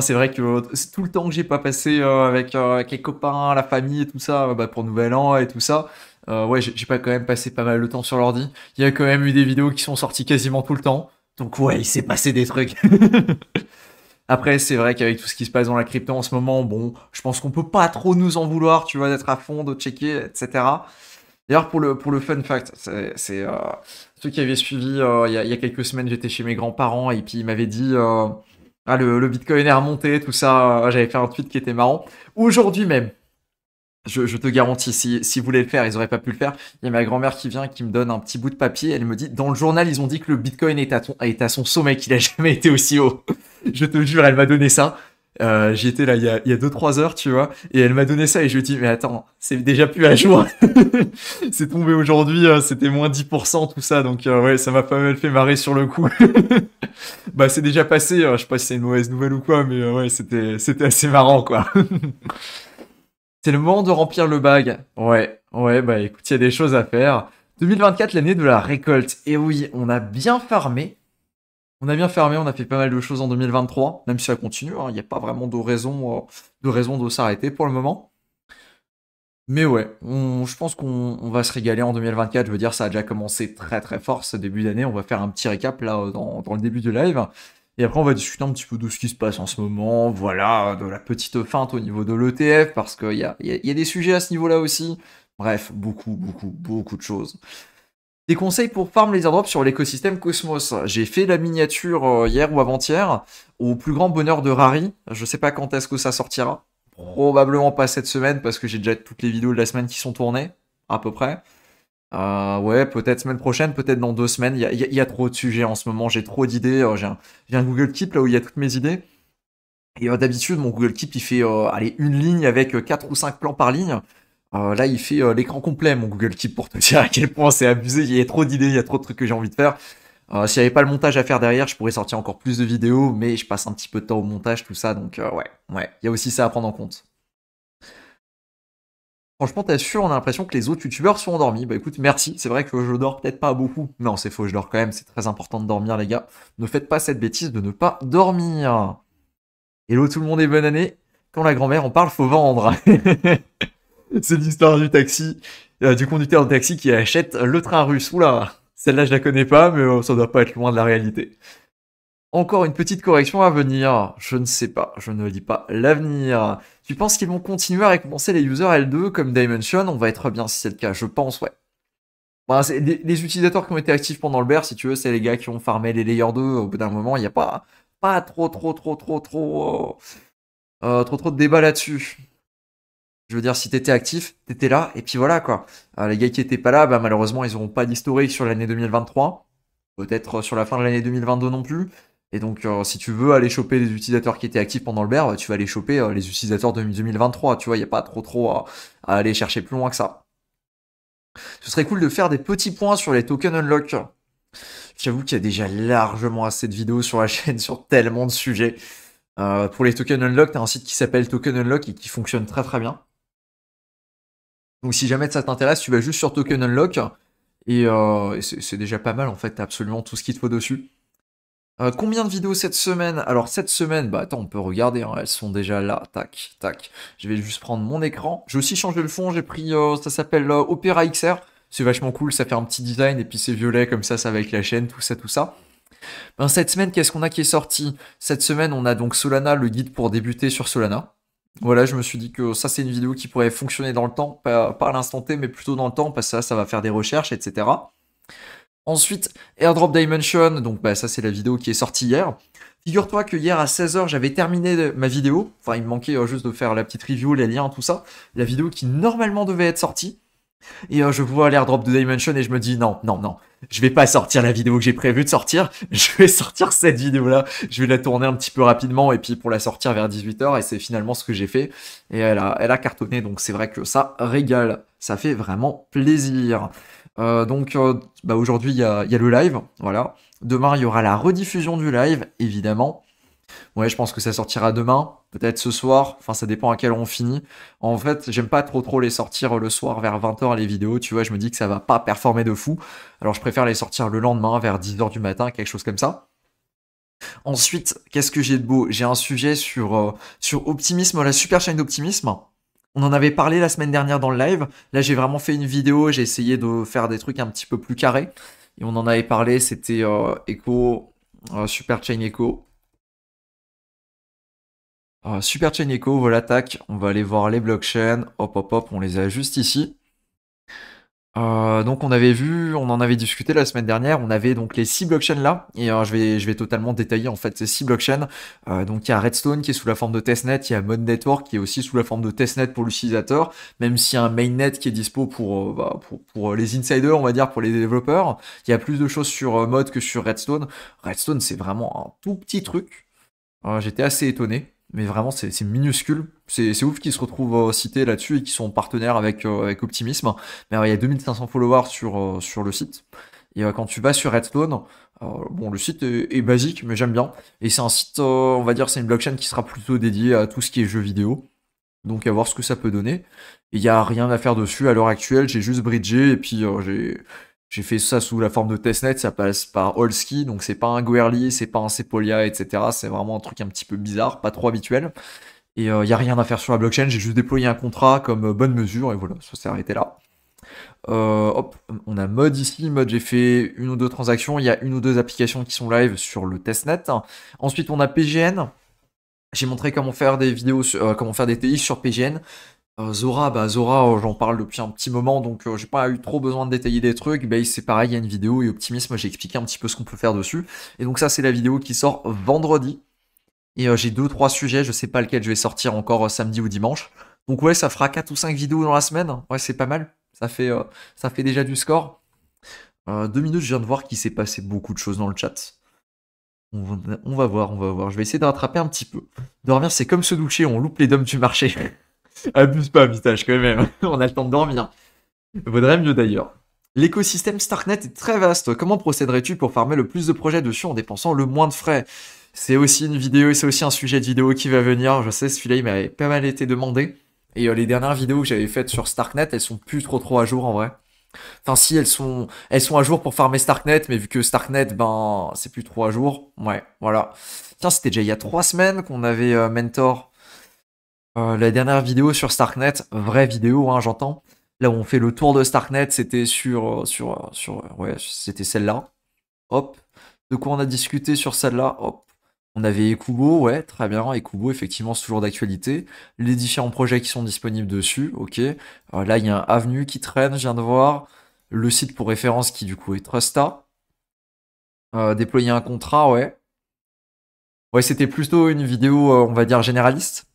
c'est vrai que euh, tout le temps que j'ai pas passé euh, avec, quelques euh, les copains, la famille et tout ça, bah, pour Nouvel An et tout ça, ouais, j'ai pas quand même passé pas mal de temps sur l'ordi. Il y a quand même eu des vidéos qui sont sorties quasiment tout le temps. Donc ouais, il s'est passé des trucs. Après, c'est vrai qu'avec tout ce qui se passe dans la crypto en ce moment, bon, je pense qu'on peut pas trop nous en vouloir, tu vois, d'être à fond, de checker, etc. D'ailleurs, pour le, pour le fun fact, c'est euh, ceux qui avaient suivi, il, y a, quelques semaines, j'étais chez mes grands-parents et puis ils m'avaient dit, ah, le, Bitcoin est remonté, tout ça. Ah, j'avais fait un tweet qui était marrant. Aujourd'hui même, je, te garantis, si, si voulaient le faire, ils n'auraient pas pu le faire. Il y a ma grand-mère qui vient qui me donne un petit bout de papier. Elle me dit Dans le journal, ils ont dit que le Bitcoin est à, est à son sommet, qu'il n'a jamais été aussi haut. je te jure, elle m'a donné ça. J'étais euh, J'y là il y a, 2-3 trois heures, tu vois, et elle m'a donné ça et je lui ai dit mais attends, c'est déjà plus à jour. c'est tombé aujourd'hui, hein, c'était moins 10% tout ça, donc euh, ouais, ça m'a pas mal fait marrer sur le coup. bah c'est déjà passé, hein. je sais pas si c'est une mauvaise nouvelle ou quoi, mais euh, ouais, c'était c'était assez marrant quoi. c'est le moment de remplir le bag. Ouais, ouais, bah écoute, il y a des choses à faire. 2024, l'année de la récolte. Et oui, on a bien farmé, on a bien fermé, on a fait pas mal de choses en 2023, même si ça continue, hein. il n'y a pas vraiment euh, de raison de, s'arrêter pour le moment. Mais ouais, je pense qu'on va se régaler en 2024. Je veux dire, ça a déjà commencé très très fort ce début d'année. On va faire un petit récap là euh, dans, le début du live. Et après, on va discuter un petit peu de ce qui se passe en ce moment. Voilà, de la petite feinte au niveau de l'ETF, parce qu'il y a des sujets à ce niveau-là aussi. Bref, beaucoup, beaucoup, beaucoup de choses des conseils pour farm les airdrops sur l'écosystème Cosmos. J'ai fait la miniature euh, hier ou avant-hier, au plus grand bonheur de Rari. Je ne sais pas quand est-ce que ça sortira. Probablement pas cette semaine parce que j'ai déjà toutes les vidéos de la semaine qui sont tournées, à peu près. Euh, ouais, peut-être semaine prochaine, peut-être dans deux semaines. Il y a, trop de sujets en ce moment, j'ai trop d'idées. Euh, j'ai un, Google Keep là où il y a toutes mes idées. Et d'habitude, mon Google Keep, il fait une ligne avec quatre ou cinq plans par ligne. Euh, là, il fait euh, l'écran complet, mon Google Keep, pour te dire à quel point c'est abusé. Il y a trop d'idées, il y a trop de trucs que j'ai envie de faire. Euh, s'il n'y avait pas le montage à faire derrière, je pourrais sortir encore plus de vidéos, mais je passe un petit peu de temps au montage, tout ça. Donc, ouais, ouais, il y a aussi ça à prendre en compte. Franchement, t'es sûr, on a l'impression que les autres youtubeurs sont endormis. Bah écoute, merci. C'est vrai que je dors peut-être pas beaucoup. Non, c'est faux, je dors quand même. C'est très important de dormir, les gars. Ne faites pas cette bêtise de ne pas dormir. Hello tout le monde et bonne année. Quand la grand-mère en parle, faut vendre. c'est l'histoire du taxi, euh, du conducteur de taxi qui achète le train russe. Oula, celle-là je la connais pas, mais euh, ça doit pas être loin de la réalité. Encore une petite correction à venir. Je ne sais pas, je ne lis pas l'avenir. Tu penses qu'ils vont continuer à récompenser les users L2 comme Dimension On va être bien si c'est le cas, je pense, ouais. Bah, les, utilisateurs qui ont été actifs pendant le ber, si tu veux, c'est les gars qui ont farmé les layers 2. Au bout d'un moment, il n'y a pas, trop, trop, trop, trop, trop, euh, trop, trop de débat là-dessus. Je veux dire, si t'étais actif, t'étais là, et puis voilà quoi. Euh, les gars qui étaient pas là, bah, malheureusement, ils n'auront pas d'historique sur l'année 2023, peut-être euh, sur la fin de l'année 2022 non plus. Et donc, euh, si tu veux aller choper les utilisateurs qui étaient actifs pendant le BER, bah, tu vas aller choper les utilisateurs de 2023. Tu vois, il n'y a pas trop trop à, aller chercher plus loin que ça. Ce serait cool de faire des petits points sur les tokens unlock. J'avoue qu'il y a déjà largement assez de vidéos sur la chaîne sur tellement de sujets. pour les tokens unlock, T'as un site qui s'appelle Token Unlock et qui fonctionne très très bien. Donc si jamais ça t'intéresse, tu vas juste sur Token Unlock. Et, euh, c'est déjà pas mal en fait, t'as absolument tout ce qu'il te faut dessus. Euh, combien de vidéos cette semaine Alors cette semaine, bah attends, on peut regarder, hein. elles sont déjà là, tac, tac. Je vais juste prendre mon écran. J'ai aussi changé le fond, j'ai pris, euh, ça s'appelle Opera XR. C'est vachement cool, ça fait un petit design et puis c'est violet comme ça, ça va avec la chaîne, tout ça, tout ça. Ben, cette semaine, qu'est-ce qu'on a qui est sorti Cette semaine, on a donc Solana, le guide pour débuter sur Solana. Voilà, je me suis dit que ça, c'est une vidéo qui pourrait fonctionner dans le temps, pas, à l'instant T, mais plutôt dans le temps, parce que ça, ça va faire des recherches, etc. Ensuite, Airdrop Dimension, donc bah, ça, c'est la vidéo qui est sortie hier. Figure-toi que hier à 16h, j'avais terminé ma vidéo. Enfin, il me manquait euh, juste de faire la petite review, les liens, tout ça. La vidéo qui normalement devait être sortie. Et euh, je vois l'airdrop de Dimension et je me dis non, non, non, je vais pas sortir la vidéo que j'ai prévu de sortir, je vais sortir cette vidéo-là, je vais la tourner un petit peu rapidement et puis pour la sortir vers 18h et c'est finalement ce que j'ai fait. Et elle a, cartonné, donc c'est vrai que ça régale, ça fait vraiment plaisir. Euh, donc euh, bah aujourd'hui il y a, y a le live, voilà. Demain il y aura la rediffusion du live, évidemment. Ouais, je pense que ça sortira demain, peut-être ce soir. Enfin, ça dépend à quel on finit. En fait, j'aime pas trop trop les sortir euh, le soir vers 20h les vidéos. Tu vois, je me dis que ça va pas performer de fou. Alors, je préfère les sortir le lendemain vers 10h du matin, quelque chose comme ça. Ensuite, qu'est-ce que j'ai de beau J'ai un sujet sur, euh, sur Optimisme, la super chaîne d'Optimisme. On en avait parlé la semaine dernière dans le live. Là, j'ai vraiment fait une vidéo, j'ai essayé de faire des trucs un petit peu plus carrés. Et on en avait parlé, c'était euh, Super Chain Echo. Ah, super Chain Echo, Volatac, on va aller voir les blockchains. Hop, hop, hop, on les a juste ici. Euh, donc on avait vu, on en avait discuté la semaine dernière, on avait donc les six blockchains là, et euh, je, vais, totalement détailler en fait ces six blockchains. Euh, donc il y a Redstone qui est sous la forme de testnet, il y a Mode Network qui est aussi sous la forme de testnet pour l'utilisateur, même s'il y a un mainnet qui est dispo pour, bah, les insiders, on va dire, pour les développeurs. Il y a plus de choses sur mode que sur Redstone. Redstone c'est vraiment un tout petit truc. J'étais assez étonné mais vraiment c'est minuscule. C'est ouf qu'ils se retrouvent euh, cités là-dessus et qu'ils sont partenaires avec, euh, avec Optimisme. Mais il y a 2500 followers sur, euh, sur le site. Et quand tu vas sur Redstone, bon, le site est, basique, mais j'aime bien. Et c'est un site, on va dire, c'est une blockchain qui sera plutôt dédiée à tout ce qui est jeux vidéo. Donc à voir ce que ça peut donner. Il n'y a rien à faire dessus à l'heure actuelle, j'ai juste bridgé et puis j'ai j'ai fait ça sous la forme de testnet, ça passe par Holski, donc c'est pas un Guerli, c'est pas un Sepolia, etc. C'est vraiment un truc un petit peu bizarre, pas trop habituel. Et il euh, n'y a rien à faire sur la blockchain, j'ai juste déployé un contrat comme euh, bonne mesure, et voilà, ça s'est arrêté là. Euh, hop, on a mode ici, mode j'ai fait une ou deux transactions, il y a une ou deux applications qui sont live sur le testnet. Ensuite on a PGN, j'ai montré comment faire des vidéos, comment faire des TI sur PGN. Euh, Zora, bah Zora, euh, j'en parle depuis un petit moment, donc euh, j'ai pas eu trop besoin de détailler des trucs. mais bah, c'est pareil, il y a une vidéo et Optimisme, j'ai expliqué un petit peu ce qu'on peut faire dessus. Et donc ça, c'est la vidéo qui sort vendredi. Et j'ai deux trois sujets, je sais pas lequel je vais sortir encore samedi ou dimanche. Donc ouais, ça fera 4 ou 5 vidéos dans la semaine. Ouais, c'est pas mal. Ça fait, ça fait déjà du score. deux minutes, je viens de voir qu'il s'est passé beaucoup de choses dans le chat. On va, voir, on va voir. Je vais essayer de rattraper un petit peu. Dormir, c'est comme se doucher, on loupe les dômes du marché. Abuse pas, Vitache, quand même. On a le temps de dormir. Vaudrait mieux d'ailleurs. L'écosystème Starknet est très vaste. Comment procéderais-tu pour farmer le plus de projets dessus en dépensant le moins de frais C'est aussi une vidéo et c'est aussi un sujet de vidéo qui va venir. Je sais, ce là m'avait pas mal été demandé. Et euh, les dernières vidéos que j'avais faites sur Starknet, elles sont plus trop trop à jour en vrai. Enfin, si elles sont, elles sont à jour pour farmer Starknet, mais vu que Starknet, ben, c'est plus trop à jour. Ouais, voilà. Tiens, c'était déjà il y a trois semaines qu'on avait euh, mentor euh, la dernière vidéo sur Starknet, vraie vidéo, hein, j'entends. Là où on fait le tour de Starknet, c'était sur, euh, sur, euh, sur, ouais, c'était celle-là. Hop. De quoi on a discuté sur celle-là. Hop. On avait Ekubo, ouais, très bien. Ekubo, effectivement, c'est toujours d'actualité. Les différents projets qui sont disponibles dessus, ok. là, il y a un Avenue qui traîne, je viens de voir. Le site pour référence qui, du coup, est Trusta. déployer un contrat, ouais. Ouais, c'était plutôt une vidéo, on va dire, généraliste.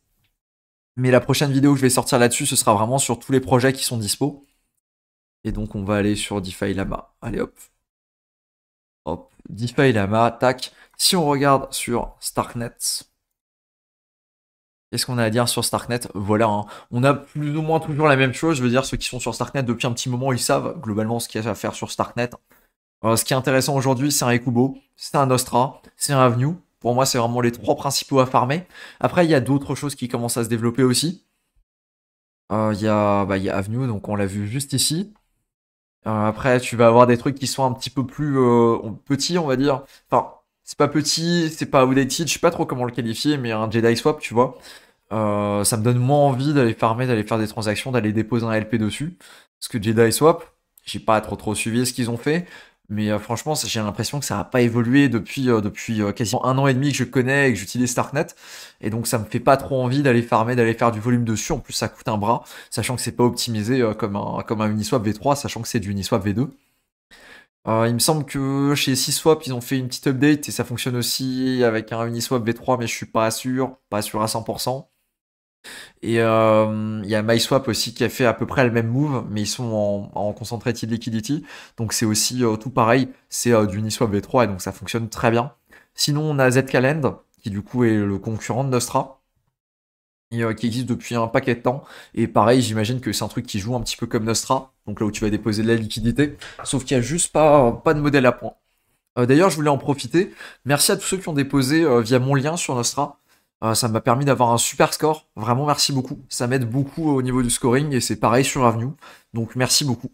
Mais la prochaine vidéo que je vais sortir là-dessus, ce sera vraiment sur tous les projets qui sont dispo. Et donc, on va aller sur DeFi Lama. Allez hop. Hop. DeFi Lama, tac. Si on regarde sur Starknet, Qu'est-ce qu'on a à dire sur Starknet Voilà, hein. on a plus ou moins toujours la même chose. Je veux dire, ceux qui sont sur Starknet depuis un petit moment, ils savent globalement ce qu'il y a à faire sur Starknet. Euh, ce qui est intéressant aujourd'hui, c'est un Ekubo, c'est un Nostra, c'est un Avenue. Pour moi, c'est vraiment les trois principaux à farmer. Après, il y a d'autres choses qui commencent à se développer aussi. Euh, il y, a, bah, y a Avenue, donc on l'a vu juste ici. Euh, après, tu vas avoir des trucs qui sont un petit peu plus euh, petits, on va dire. Enfin, c'est pas petit, c'est pas outdated, je sais pas trop comment le qualifier, mais un Jedi Swap, tu vois. ça me donne moins envie d'aller farmer, d'aller faire des transactions, d'aller déposer un LP dessus. Parce que Jedi Swap, j'ai pas trop trop suivi ce qu'ils ont fait. Mais euh, franchement, j'ai l'impression que ça n'a pas évolué depuis, euh, depuis euh, quasiment un an et demi que je connais et que j'utilise Starknet. Et donc, ça me fait pas trop envie d'aller farmer, d'aller faire du volume dessus. En plus, ça coûte un bras, sachant que c'est pas optimisé comme, un, comme un Uniswap V3, sachant que c'est du Uniswap V2. il me semble que chez Swap ils ont fait une petite update et ça fonctionne aussi avec un Uniswap V3, mais je suis pas sûr, pas sûr à 100%. Et euh, il y a MySwap aussi qui a fait à peu près le même move, mais ils sont en, en concentrated liquidity. Donc c'est aussi euh, tout pareil, c'est euh, du Uniswap V3 et donc ça fonctionne très bien. Sinon on a Zcalend, qui du coup est le concurrent de Nostra, et, qui existe depuis un paquet de temps. Et pareil, j'imagine que c'est un truc qui joue un petit peu comme Nostra, donc là où tu vas déposer de la liquidité, sauf qu'il n'y a juste pas, pas de modèle à point. D'ailleurs, je voulais en profiter. Merci à tous ceux qui ont déposé via mon lien sur Nostra. Euh, ça m'a permis d'avoir un super score. Vraiment, merci beaucoup. Ça m'aide beaucoup au niveau du scoring et c'est pareil sur Avenue. Donc, merci beaucoup.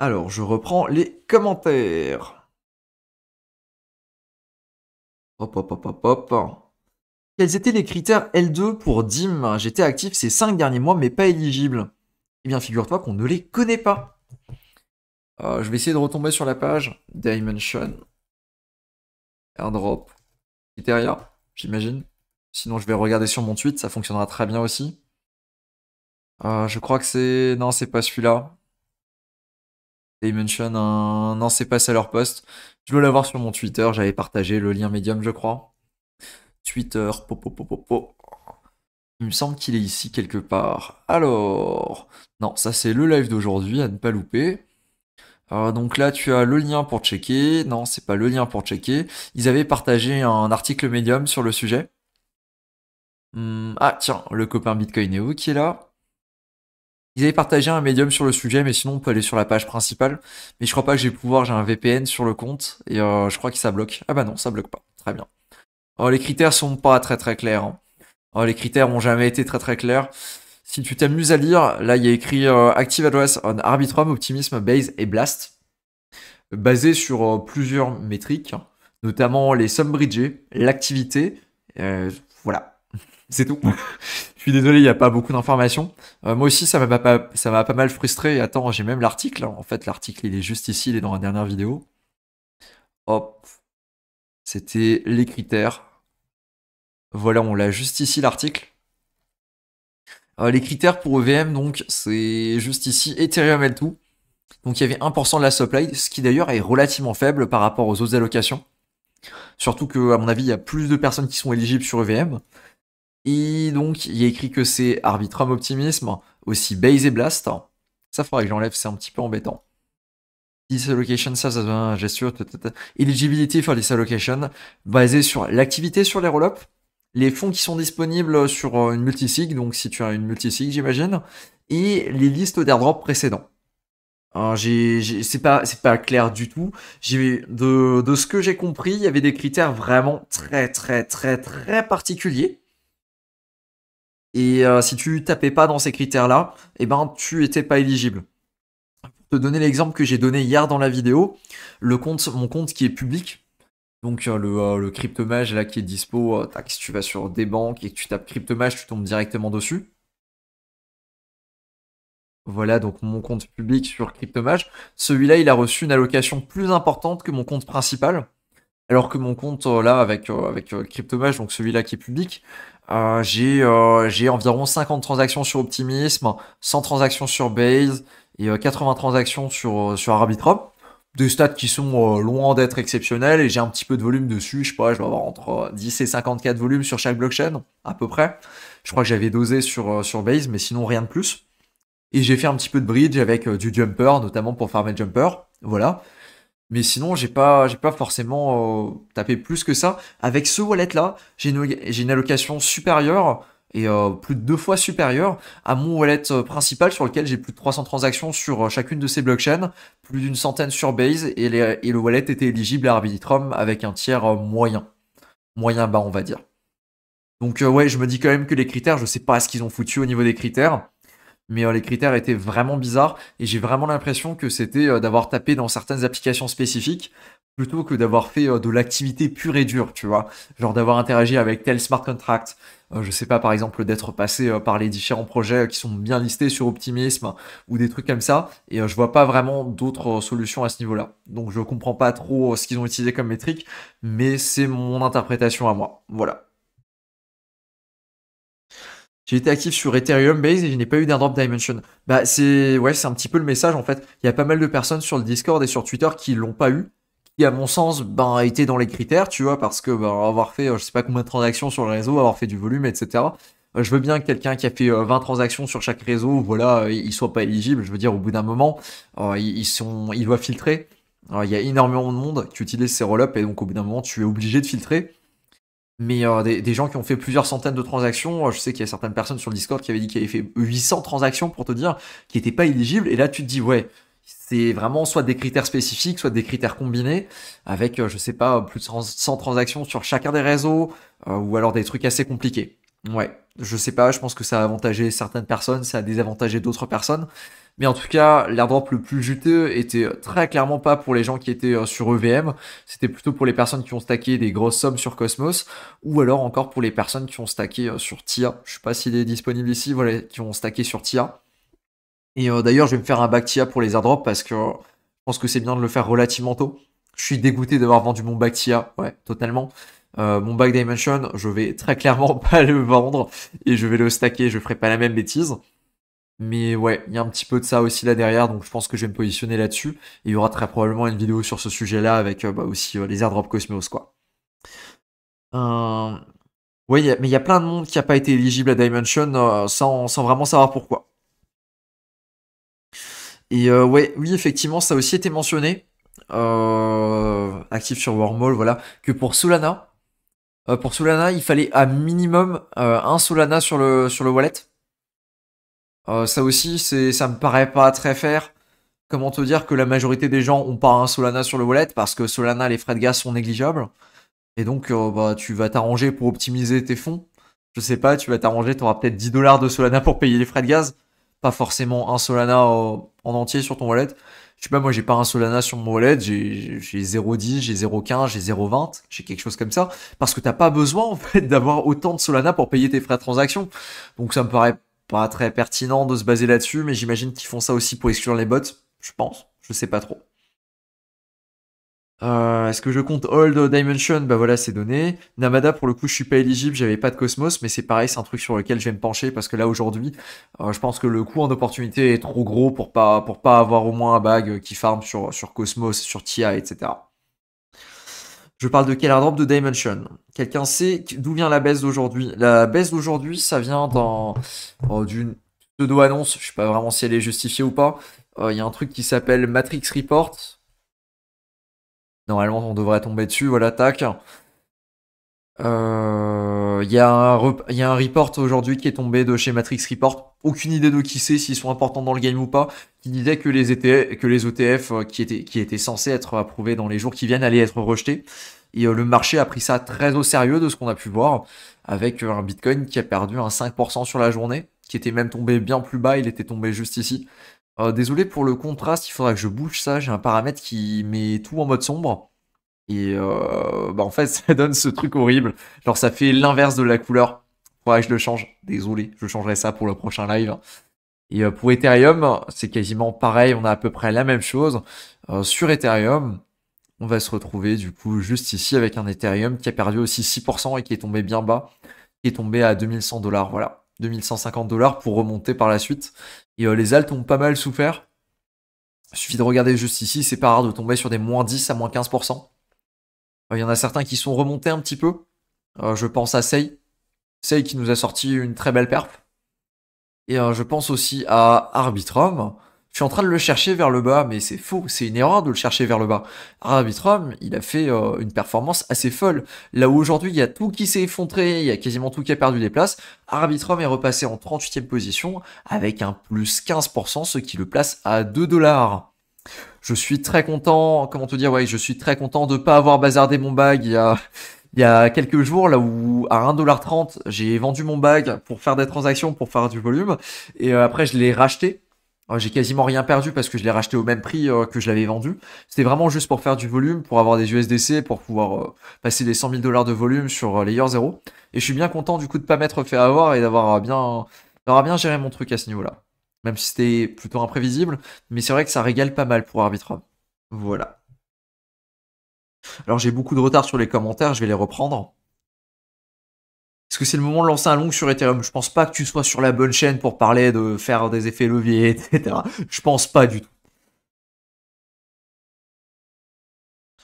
Alors, je reprends les commentaires. Hop, hop, hop, hop, hop. Quels étaient les critères L2 pour DIM J'étais actif ces 5 derniers mois, mais pas éligible. Eh bien, figure-toi qu'on ne les connaît pas. Euh, je vais essayer de retomber sur la page Dimension. Airdrop j'imagine. Sinon, je vais regarder sur mon tweet, ça fonctionnera très bien aussi. Euh, je crois que c'est. Non, c'est pas celui-là. Dimension, un... non, c'est pas leur Post. Je dois l'avoir sur mon Twitter, j'avais partagé le lien Medium, je crois. Twitter, popo, Il me semble qu'il est ici quelque part. Alors, non, ça c'est le live d'aujourd'hui à ne pas louper. Euh, donc là, tu as le lien pour checker. Non, c'est pas le lien pour checker. Ils avaient partagé un article médium sur le sujet. Hmm, ah tiens, le copain Bitcoin où qui est là. Ils avaient partagé un médium sur le sujet, mais sinon on peut aller sur la page principale. Mais je crois pas que j'ai pouvoir, j'ai un VPN sur le compte et euh, je crois que ça bloque. Ah bah non, ça bloque pas. Très bien. Oh, les critères sont pas très très clairs. Hein. Oh, les critères n'ont jamais été très très clairs. Si tu t'amuses à lire, là il y a écrit euh, Active Address on Arbitrum, Optimism, Base et Blast, basé sur euh, plusieurs métriques, notamment les sommes bridgées, l'activité, euh, voilà, c'est tout. je suis désolé, il n'y a pas beaucoup d'informations. moi aussi, ça ça m'a pas mal frustré. Attends, j'ai même l'article. Hein. En fait, l'article, il est juste ici, il est dans la dernière vidéo. Hop. C'était les critères. Voilà, on l'a juste ici, l'article. Euh, les critères pour EVM, donc, c'est juste ici Ethereum l tout Donc, il y avait 1% de la supply, ce qui d'ailleurs est relativement faible par rapport aux autres allocations. Surtout que, à mon avis, il y a plus de personnes qui sont éligibles sur EVM. Et donc, il y a écrit que c'est Arbitrum Optimism, aussi Base et Blast. Ça, faudrait que j'enlève, c'est un petit peu embêtant. Disallocation, allocation, ça, ça, gesture, Eligibility for disallocation, basé basée sur l'activité sur les roll ups les fonds qui sont disponibles sur euh, une multisig, donc si tu as une multisig, j'imagine, et les listes d'airdrops précédents. C'est pas, pas clair du tout. De, ce que j'ai compris, il y avait des critères vraiment très, très, très, très particuliers. Et euh, si tu tapais pas dans ces critères-là, eh ben, tu étais pas éligible. Pour te donner l'exemple que j'ai donné hier dans la vidéo, le compte, mon compte qui est public, donc euh, euh, le, cryptomage là qui est dispo, euh, si tu vas sur des banques et que tu tapes cryptomage, tu tombes directement dessus. Voilà donc mon compte public sur cryptomage. Celui-là, il a reçu une allocation plus importante que mon compte principal. Alors que mon compte là avec, cryptomage, donc celui-là qui est public, j'ai environ 50 transactions sur Optimism, 100 transactions sur Base et 80 transactions sur, sur Arbitrum. Deux stats qui sont euh, loin d'être exceptionnels et j'ai un petit peu de volume dessus. Je sais pas, je dois avoir entre 10 euh, et 54 volumes sur chaque blockchain, à peu près. Je crois que j'avais dosé sur, euh, sur Base, mais sinon rien de plus. Et j'ai fait un petit peu de bridge avec du jumper, notamment pour farmer jumper. Voilà. Mais sinon, j'ai pas, j'ai pas forcément tapé plus que ça. Avec ce wallet là, j'ai une, j'ai une allocation supérieure et euh, plus de deux fois supérieur à mon wallet euh, principal sur lequel j'ai plus de 300 transactions sur euh, chacune de ces blockchains, plus d'une centaine sur Base et, le wallet était éligible à Arbitrum avec un tiers moyen, moyen bas on va dire. Donc ouais, je me dis quand même que les critères, je sais pas ce qu'ils ont foutu au niveau des critères, mais les critères étaient vraiment bizarres et j'ai vraiment l'impression que c'était d'avoir tapé dans certaines applications spécifiques plutôt que d'avoir fait euh, de l'activité pure et dure, tu vois. Genre d'avoir interagi avec tel smart contract, euh, je sais pas par exemple d'être passé euh, par les différents projets qui sont bien listés sur Optimisme ou des trucs comme ça, et je vois pas vraiment d'autres solutions à ce niveau-là. Donc je comprends pas trop ce qu'ils ont utilisé comme métrique, mais c'est mon interprétation à moi. Voilà. J'ai été actif sur Ethereum Base et je n'ai pas eu d'airdrop Dimension. Bah c'est ouais, c'est un petit peu le message en fait. Il y a pas mal de personnes sur le Discord et sur Twitter qui l'ont pas eu qui, à mon sens, ben, été dans les critères, tu vois, parce que ben, avoir fait, euh, je sais pas combien de transactions sur le réseau, avoir fait du volume, etc. Euh, je veux bien que quelqu'un qui a fait 20 euh, transactions sur chaque réseau, voilà, il soit pas éligible. Je veux dire, au bout d'un moment, ils sont, ils doivent filtrer. il y a énormément de monde qui utilise ces roll-up et donc au bout d'un moment, tu es obligé de filtrer. Mais il y des, des, gens qui ont fait plusieurs centaines de transactions, je sais qu'il y a certaines personnes sur le Discord qui avaient dit qu'ils avaient fait 800 transactions pour te dire, qu'ils n'étaient pas éligibles. Et là, tu te dis, ouais, c'est vraiment soit des critères spécifiques, soit des critères combinés, avec, euh, je sais pas, plus de 100 transactions sur chacun des réseaux, euh, ou alors des trucs assez compliqués. Ouais, je sais pas, je pense que ça a avantagé certaines personnes, ça a désavantagé d'autres personnes. Mais en tout cas, l'airdrop le plus juteux était très clairement pas pour les gens qui étaient euh, sur EVM, c'était plutôt pour les personnes qui ont stacké des grosses sommes sur Cosmos, ou alors encore pour les personnes qui ont stacké sur TIA. Je sais pas s'il est disponible ici, voilà, qui ont stacké sur TIA. Et euh, d'ailleurs, je vais me faire un Bactia pour les airdrops parce que euh, je pense que c'est bien de le faire relativement tôt. Je suis dégoûté d'avoir vendu mon Bactia, ouais, totalement. Euh, mon Bac Dimension, je vais très clairement pas le vendre et je vais le stacker, je ferai pas la même bêtise. Mais ouais, il y a un petit peu de ça aussi là derrière, donc je pense que je vais me positionner là-dessus. Il y aura très probablement une vidéo sur ce sujet-là avec bah, aussi les airdrops Cosmos, quoi. Ouais, mais il y a plein de monde qui a pas été éligible à Dimension sans vraiment savoir pourquoi. Et euh, ouais, oui, effectivement, ça a aussi été mentionné. Euh, actif sur Wormhole, voilà. Que pour Solana, euh, pour Solana, il fallait à minimum un Solana sur le, sur le wallet. ça aussi, c'est, ça me paraît pas très fair, Comment te dire que la majorité des gens ont pas un Solana sur le wallet parce que Solana, les frais de gaz sont négligeables. Et donc, bah, tu vas t'arranger pour optimiser tes fonds. Je sais pas, tu vas t'arranger, tu auras peut-être 10 dollars de Solana pour payer les frais de gaz pas forcément un Solana en entier sur ton wallet. Je sais pas, moi j'ai pas un Solana sur mon wallet, j'ai 0,10, j'ai 0,15, j'ai 0,20, j'ai quelque chose comme ça, parce que t'as pas besoin en fait d'avoir autant de Solana pour payer tes frais de transaction. Donc ça me paraît pas très pertinent de se baser là-dessus, mais j'imagine qu'ils font ça aussi pour exclure les bots, je pense, je sais pas trop. Euh, est-ce que je compte Old Dimension Bah voilà, c'est donné. Namada, pour le coup, je suis pas éligible, j'avais pas de Cosmos, mais c'est pareil, c'est un truc sur lequel je vais me pencher parce que là aujourd'hui, euh, je pense que le coût en opportunité est trop gros pour pas pour pas avoir au moins un bag euh, qui farm sur, sur Cosmos, sur TIA, etc. Je parle de quel drop de Dimension Quelqu'un sait d'où vient la baisse d'aujourd'hui La baisse d'aujourd'hui, ça vient dans oh, d'une pseudo-annonce, je sais pas vraiment si elle est justifiée ou pas. Il y a un truc qui s'appelle Matrix Report, Normalement, on devrait tomber dessus, voilà, tac. Il euh, y, a un report aujourd'hui qui est tombé de chez Matrix Report. Aucune idée de qui c'est, s'ils sont importants dans le game ou pas, qui disait que les, ETF, que les e euh, qui étaient, qui étaient censés être approuvés dans les jours qui viennent allaient être rejetés. Et euh, le marché a pris ça très au sérieux de ce qu'on a pu voir, avec un Bitcoin qui a perdu un 5% sur la journée, qui était même tombé bien plus bas, il était tombé juste ici. Euh, désolé pour le contraste, il faudra que je bouge ça. J'ai un paramètre qui met tout en mode sombre. Et euh, bah, en fait, ça donne ce truc horrible. Genre, ça fait l'inverse de la couleur. ouais je le change. Désolé, je changerai ça pour le prochain live. Et euh, pour Ethereum, c'est quasiment pareil. On a à peu près la même chose. sur Ethereum, on va se retrouver du coup juste ici avec un Ethereum qui a perdu aussi 6% et qui est tombé bien bas. Qui est tombé à 2100 dollars. Voilà. 2150 dollars pour remonter par la suite. Et euh, les Altes ont pas mal souffert. Il suffit de regarder juste ici, c'est pas rare de tomber sur des moins 10 à moins 15%. Euh, il y en a certains qui sont remontés un petit peu. Euh, je pense à Sei. Sei qui nous a sorti une très belle perf. Et je pense aussi à Arbitrum. Je suis en train de le chercher vers le bas, mais c'est faux, c'est une erreur de le chercher vers le bas. Arbitrum, il a fait euh, une performance assez folle. Là où aujourd'hui, il y a tout qui s'est effondré, il y a quasiment tout qui a perdu des places, Arbitrum est repassé en 38e position avec un plus 15%, ce qui le place à 2 dollars. Je suis très content, comment te dire, ouais, je suis très content de pas avoir bazardé mon bag il y a, il y a quelques jours, là où à 1,30$, j'ai vendu mon bag pour faire des transactions, pour faire du volume, et euh, après je l'ai racheté Oh, j'ai quasiment rien perdu parce que je l'ai racheté au même prix euh, que je l'avais vendu. C'était vraiment juste pour faire du volume, pour avoir des USDC, pour pouvoir euh, passer les 100 000 dollars de volume sur euh, Layer 0. Et je suis bien content du coup de pas m'être fait avoir et d'avoir bien, d'avoir bien géré mon truc à ce niveau-là. Même si c'était plutôt imprévisible, mais c'est vrai que ça régale pas mal pour Arbitrum. Voilà. Alors j'ai beaucoup de retard sur les commentaires, je vais les reprendre. Parce que c'est le moment de lancer un long sur Ethereum. Je pense pas que tu sois sur la bonne chaîne pour parler de faire des effets leviers, etc. Je pense pas du tout.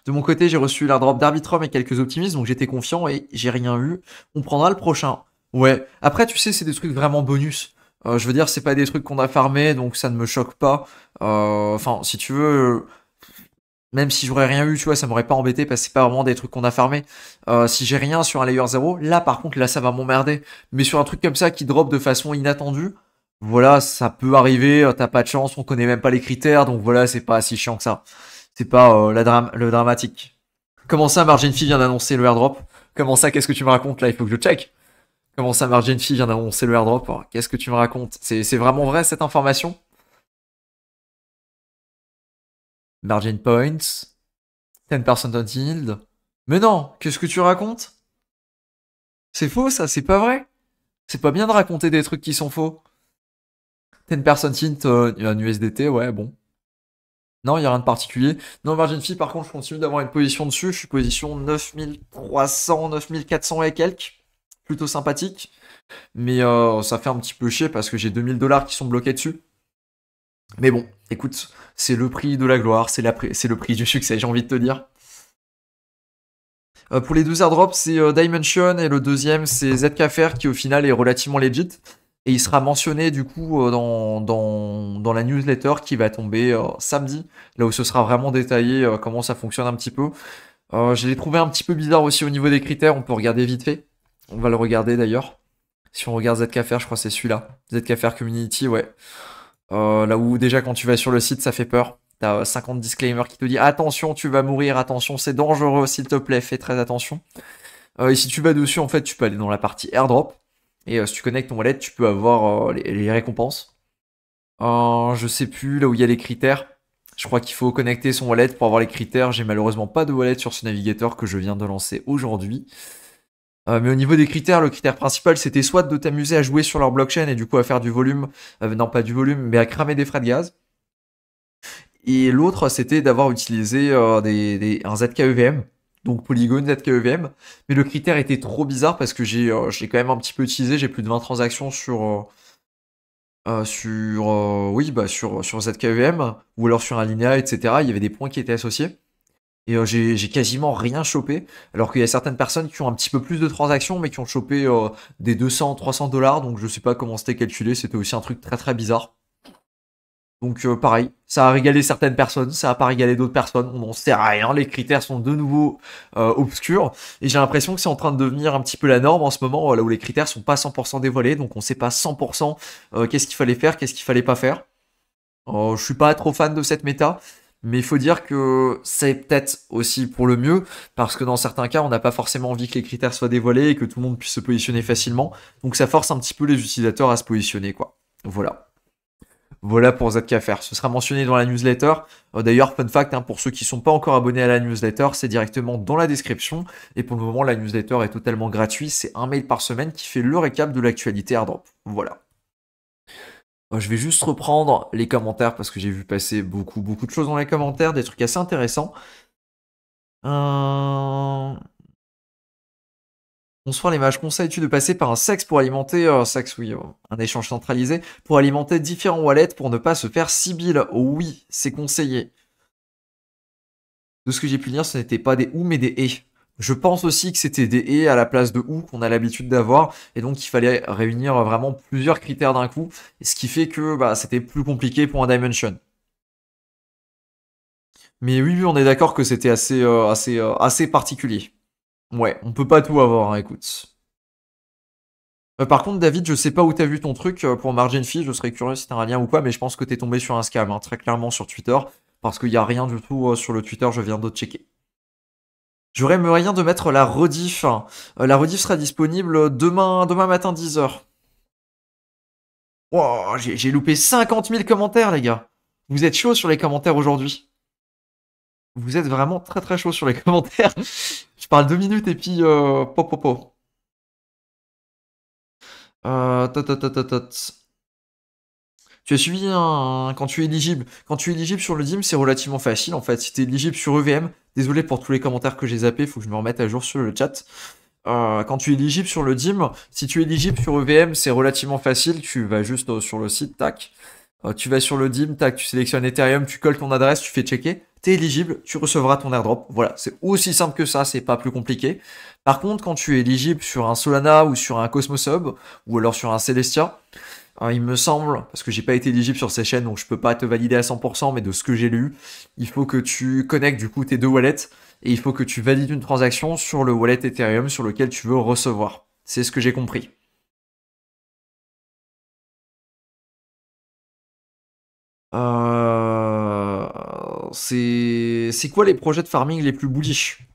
De mon côté, j'ai reçu drop d'Arbitrum et quelques optimistes, donc j'étais confiant et j'ai rien eu. On prendra le prochain. Ouais. Après, tu sais, c'est des trucs vraiment bonus. Euh, je veux dire, c'est pas des trucs qu'on a farmé, donc ça ne me choque pas. Euh, enfin, si tu veux, même si j'aurais rien eu, tu vois, ça m'aurait pas embêté parce que c'est pas vraiment des trucs qu'on a farmé. Euh, si j'ai rien sur un layer 0, là par contre, là ça va m'emmerder. Mais sur un truc comme ça qui drop de façon inattendue, voilà, ça peut arriver, euh, t'as pas de chance, on connaît même pas les critères, donc voilà, c'est pas si chiant que ça. C'est pas euh, le dramatique. Comment ça, Margin vient d'annoncer le airdrop Comment ça, qu'est-ce que tu me racontes là Il faut que je check. Comment ça, Margin vient d'annoncer le airdrop Qu'est-ce que tu me racontes C'est vraiment vrai cette information Margin points, 10% on Mais non, qu'est-ce que tu racontes C'est faux ça, c'est pas vrai. C'est pas bien de raconter des trucs qui sont faux. 10% on euh, un USDT, ouais, bon. Non, il n'y a rien de particulier. Non, Margin Fee, par contre, je continue d'avoir une position dessus. Je suis position 9300, 9400 et quelques. Plutôt sympathique. Mais euh, ça fait un petit peu chier parce que j'ai 2000 dollars qui sont bloqués dessus. Mais bon, écoute, c'est le prix de la gloire, c'est le prix du succès, j'ai envie de te dire. Euh, pour les 12 airdrops, c'est euh, Dimension et le deuxième, c'est ZKFR qui au final est relativement legit. Et il sera mentionné du coup euh, dans, dans, la newsletter qui va tomber samedi, là où ce sera vraiment détaillé comment ça fonctionne un petit peu. je l'ai trouvé un petit peu bizarre aussi au niveau des critères, on peut regarder vite fait. On va le regarder d'ailleurs. Si on regarde ZKFR, je crois que c'est celui-là. ZKFR Community, ouais. Euh, là où déjà quand tu vas sur le site, ça fait peur. T'as 50 euh, disclaimers qui te dit attention, tu vas mourir, attention, c'est dangereux, s'il te plaît, fais très attention. Euh, et si tu vas dessus, en fait, tu peux aller dans la partie airdrop. Et si tu connectes ton wallet, tu peux avoir les, les, récompenses. je sais plus, là où il y a les critères. Je crois qu'il faut connecter son wallet pour avoir les critères. J'ai malheureusement pas de wallet sur ce navigateur que je viens de lancer aujourd'hui. Euh, mais au niveau des critères, le critère principal, c'était soit de t'amuser à jouer sur leur blockchain et du coup à faire du volume, euh, non pas du volume, mais à cramer des frais de gaz. Et l'autre, c'était d'avoir utilisé euh, un ZKEVM, donc Polygon ZKEVM. Mais le critère était trop bizarre parce que j'ai quand même un petit peu utilisé, j'ai plus de 20 transactions sur... Euh, sur oui bah, sur ZKVM e ou alors sur un linéa etc il y avait des points qui étaient associés et euh, j'ai quasiment rien chopé, alors qu'il y a certaines personnes qui ont un petit peu plus de transactions, mais qui ont chopé euh, des 200, 300 dollars, donc je sais pas comment c'était calculé, c'était aussi un truc très très bizarre. Donc euh, pareil, ça a régalé certaines personnes, ça a pas régalé d'autres personnes, on n'en sait rien, les critères sont de nouveau obscurs, et j'ai l'impression que c'est en train de devenir un petit peu la norme en ce moment, là où les critères sont pas 100% dévoilés, donc on sait pas 100% qu'est-ce qu'il fallait faire, qu'est-ce qu'il fallait pas faire. je suis pas trop fan de cette méta, mais il faut dire que c'est peut-être aussi pour le mieux, parce que dans certains cas, on n'a pas forcément envie que les critères soient dévoilés et que tout le monde puisse se positionner facilement. Donc ça force un petit peu les utilisateurs à se positionner, quoi. Voilà. Voilà pour ZKFR. Ce sera mentionné dans la newsletter. Euh, d'ailleurs, fun fact, hein, pour ceux qui ne sont pas encore abonnés à la newsletter, c'est directement dans la description. Et pour le moment, la newsletter est totalement gratuite. C'est un mail par semaine qui fait le récap de l'actualité AirDrop. Voilà. Oh, je vais juste reprendre les commentaires parce que j'ai vu passer beaucoup, beaucoup de choses dans les commentaires, des trucs assez intéressants. Euh... Bonsoir les mages, conseilles-tu de passer par un sexe pour alimenter, un euh, sexe oui, euh, un échange centralisé, pour alimenter différents wallets pour ne pas se faire sibylle oh Oui, c'est conseillé. De ce que j'ai pu lire, ce n'était pas des ou mais des et. Je pense aussi que c'était des et à la place de ou qu'on a l'habitude d'avoir, et donc il fallait réunir vraiment plusieurs critères d'un coup, ce qui fait que bah, c'était plus compliqué pour un dimension. Mais oui, on est d'accord que c'était assez, euh, assez, euh, assez particulier. Ouais, on peut pas tout avoir, hein, écoute. Euh, par contre, David, je sais pas où t'as vu ton truc pour Margin Fee, je serais curieux si t'as un lien ou quoi, mais je pense que t'es tombé sur un scam, hein, très clairement sur Twitter, parce qu'il n'y a rien du tout sur le Twitter, je viens de checker. J'aurais moyen de mettre la rediff. Hein. Euh, la rediff sera disponible demain, demain matin 10h. Wow, j'ai loupé 50 000 commentaires, les gars. Vous êtes chauds sur les commentaires aujourd'hui. Vous êtes vraiment très très chauds sur les commentaires. Je parle deux minutes et puis euh, pop pop euh, tu as suivi un, quand tu es éligible. Quand tu es éligible sur le DIM, c'est relativement facile en fait. Si tu es éligible sur EVM, Désolé pour tous les commentaires que j'ai zappés, faut que je me remette à jour sur le chat. Euh, quand tu es éligible sur le DIM, si tu es éligible sur EVM, c'est relativement facile. Tu vas juste euh, sur le site, tac. Euh, tu vas sur le DIM, tac, tu sélectionnes Ethereum, tu colles ton adresse, tu fais checker. Tu es éligible, tu recevras ton airdrop. Voilà, c'est aussi simple que ça, c'est pas plus compliqué. Par contre, quand tu es éligible sur un Solana ou sur un Cosmos ou alors sur un Celestia, Hein, il me semble, parce que j'ai pas été éligible sur ces chaînes, donc je peux pas te valider à 100%, mais de ce que j'ai lu, il faut que tu connectes du coup tes deux wallets et il faut que tu valides une transaction sur le wallet Ethereum sur lequel tu veux recevoir. C'est ce que j'ai compris. Euh, c'est quoi les projets de farming les plus bullish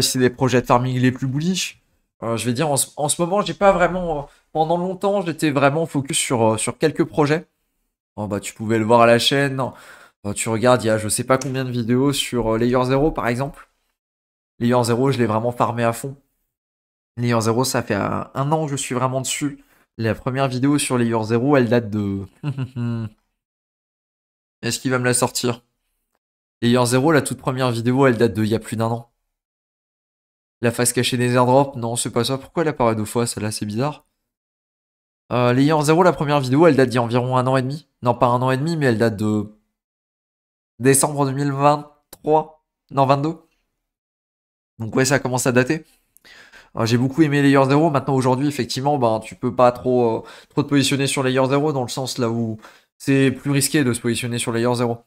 c'est des projets de farming les plus bullish, euh, je vais dire, en ce, moment, j'ai pas vraiment. pendant longtemps, j'étais vraiment focus sur, euh, sur quelques projets. Oh, bah, tu pouvais le voir à la chaîne. Oh, tu regardes, il y a je sais pas combien de vidéos sur euh, Layer 0 par exemple. Layer 0, je l'ai vraiment farmé à fond. Layer 0, ça fait un, an que je suis vraiment dessus. La première vidéo sur Layer 0, elle date de. Est-ce qu'il va me la sortir Layer 0, la toute première vidéo, elle date de il y a plus d'un an la face cachée des airdrops, non, c'est pas ça. Pourquoi elle apparaît deux fois Celle-là, c'est bizarre. Euh, Layer 0, la première vidéo, elle date d'il y a environ un an et demi. Non, pas un an et demi, mais elle date de décembre 2023. Non, 22. Donc ouais, ça commence à dater. Euh, j'ai beaucoup aimé Layer 0. Maintenant, aujourd'hui, effectivement, ben, tu peux pas trop, euh, trop te positionner sur Layer 0 dans le sens là où c'est plus risqué de se positionner sur Layer 0.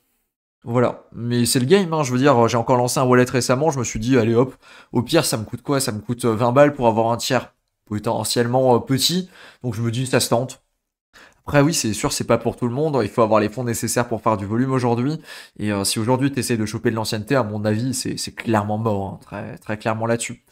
Voilà, mais c'est le game, hein. je veux dire, j'ai encore lancé un wallet récemment, je me suis dit, allez hop, au pire, ça me coûte quoi Ça me coûte 20 euh, balles pour avoir un tiers potentiellement euh, petit, donc je me dis, ça se tente. Après oui, c'est sûr, c'est pas pour tout le monde, il faut avoir les fonds nécessaires pour faire du volume aujourd'hui, et euh, si aujourd'hui tu essaies de choper de l'ancienneté, à mon avis, c'est clairement mort, hein. très, très clairement là-dessus.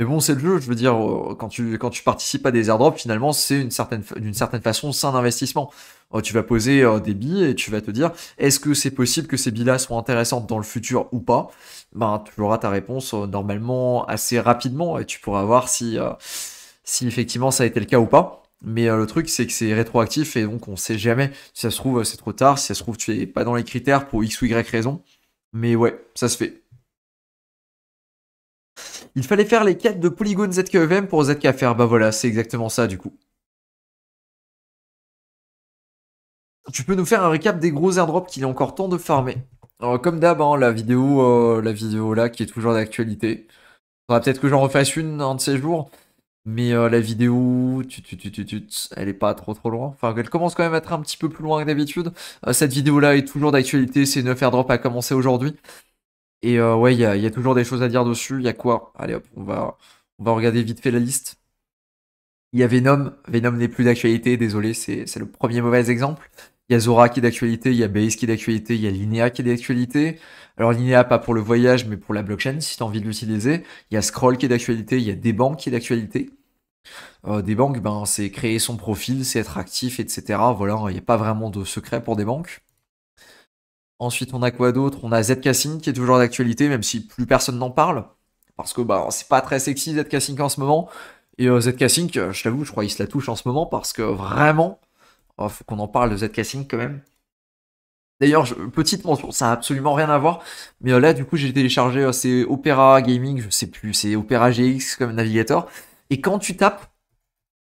Mais bon, c'est le jeu, je veux dire, euh, quand tu, quand tu participes à des airdrops, finalement, c'est une certaine, d'une certaine façon, c'est un investissement. Euh, tu vas poser euh, des billes et tu vas te dire, est-ce que c'est possible que ces billes-là soient intéressantes dans le futur ou pas Ben, tu auras ta réponse normalement assez rapidement et tu pourras voir si, si effectivement ça a été le cas ou pas. Mais le truc, c'est que c'est rétroactif et donc on sait jamais. Si ça se trouve, c'est trop tard. Si ça se trouve, tu n'es pas dans les critères pour X ou Y raison. Mais ouais, ça se fait. Il fallait faire les quêtes de polygone ZKEVM pour ZKFR. Bah voilà, c'est exactement ça du coup. Tu peux nous faire un récap des gros airdrops qu'il est encore temps de farmer. comme d'hab, hein, la vidéo, euh, la vidéo là qui est toujours d'actualité. Faudra peut-être que j'en refasse une un de ces jours. Mais euh, la vidéo, elle est pas trop trop loin. Enfin, elle commence quand même à être un petit peu plus loin que d'habitude. Euh, cette vidéo-là est toujours d'actualité. C'est 9 airdrops à commencer aujourd'hui. Et euh, ouais, il y a, toujours des choses à dire dessus. Il y a quoi Allez hop, on va, on va regarder vite fait la liste. Il y a Venom. Venom n'est plus d'actualité, désolé, c'est le premier mauvais exemple. Il y a Zora qui est d'actualité, il y a Base qui est d'actualité, il y a Linéa qui est d'actualité. Alors Linéa, pas pour le voyage, mais pour la blockchain, si tu as envie de l'utiliser. Il y a Scroll qui est d'actualité, il y a banques qui est d'actualité. Euh, des banques, ben, c'est créer son profil, c'est être actif, etc. Voilà, il n'y a pas vraiment de secret pour des banques. Ensuite, on a quoi d'autre On a Z qui est toujours d'actualité, même si plus personne n'en parle. Parce que bah, c'est pas très sexy Z Cassing en ce moment. Et zk euh, Z je t'avoue, je crois qu'il se la touche en ce moment parce que vraiment, il oh, faut qu'on en parle de Z Cassing quand même. D'ailleurs, petite mention, ça n'a absolument rien à voir. Mais euh, là, du coup, j'ai téléchargé, ces euh, c'est Opera Gaming, je sais plus, c'est Opera GX comme navigateur. Et quand tu tapes,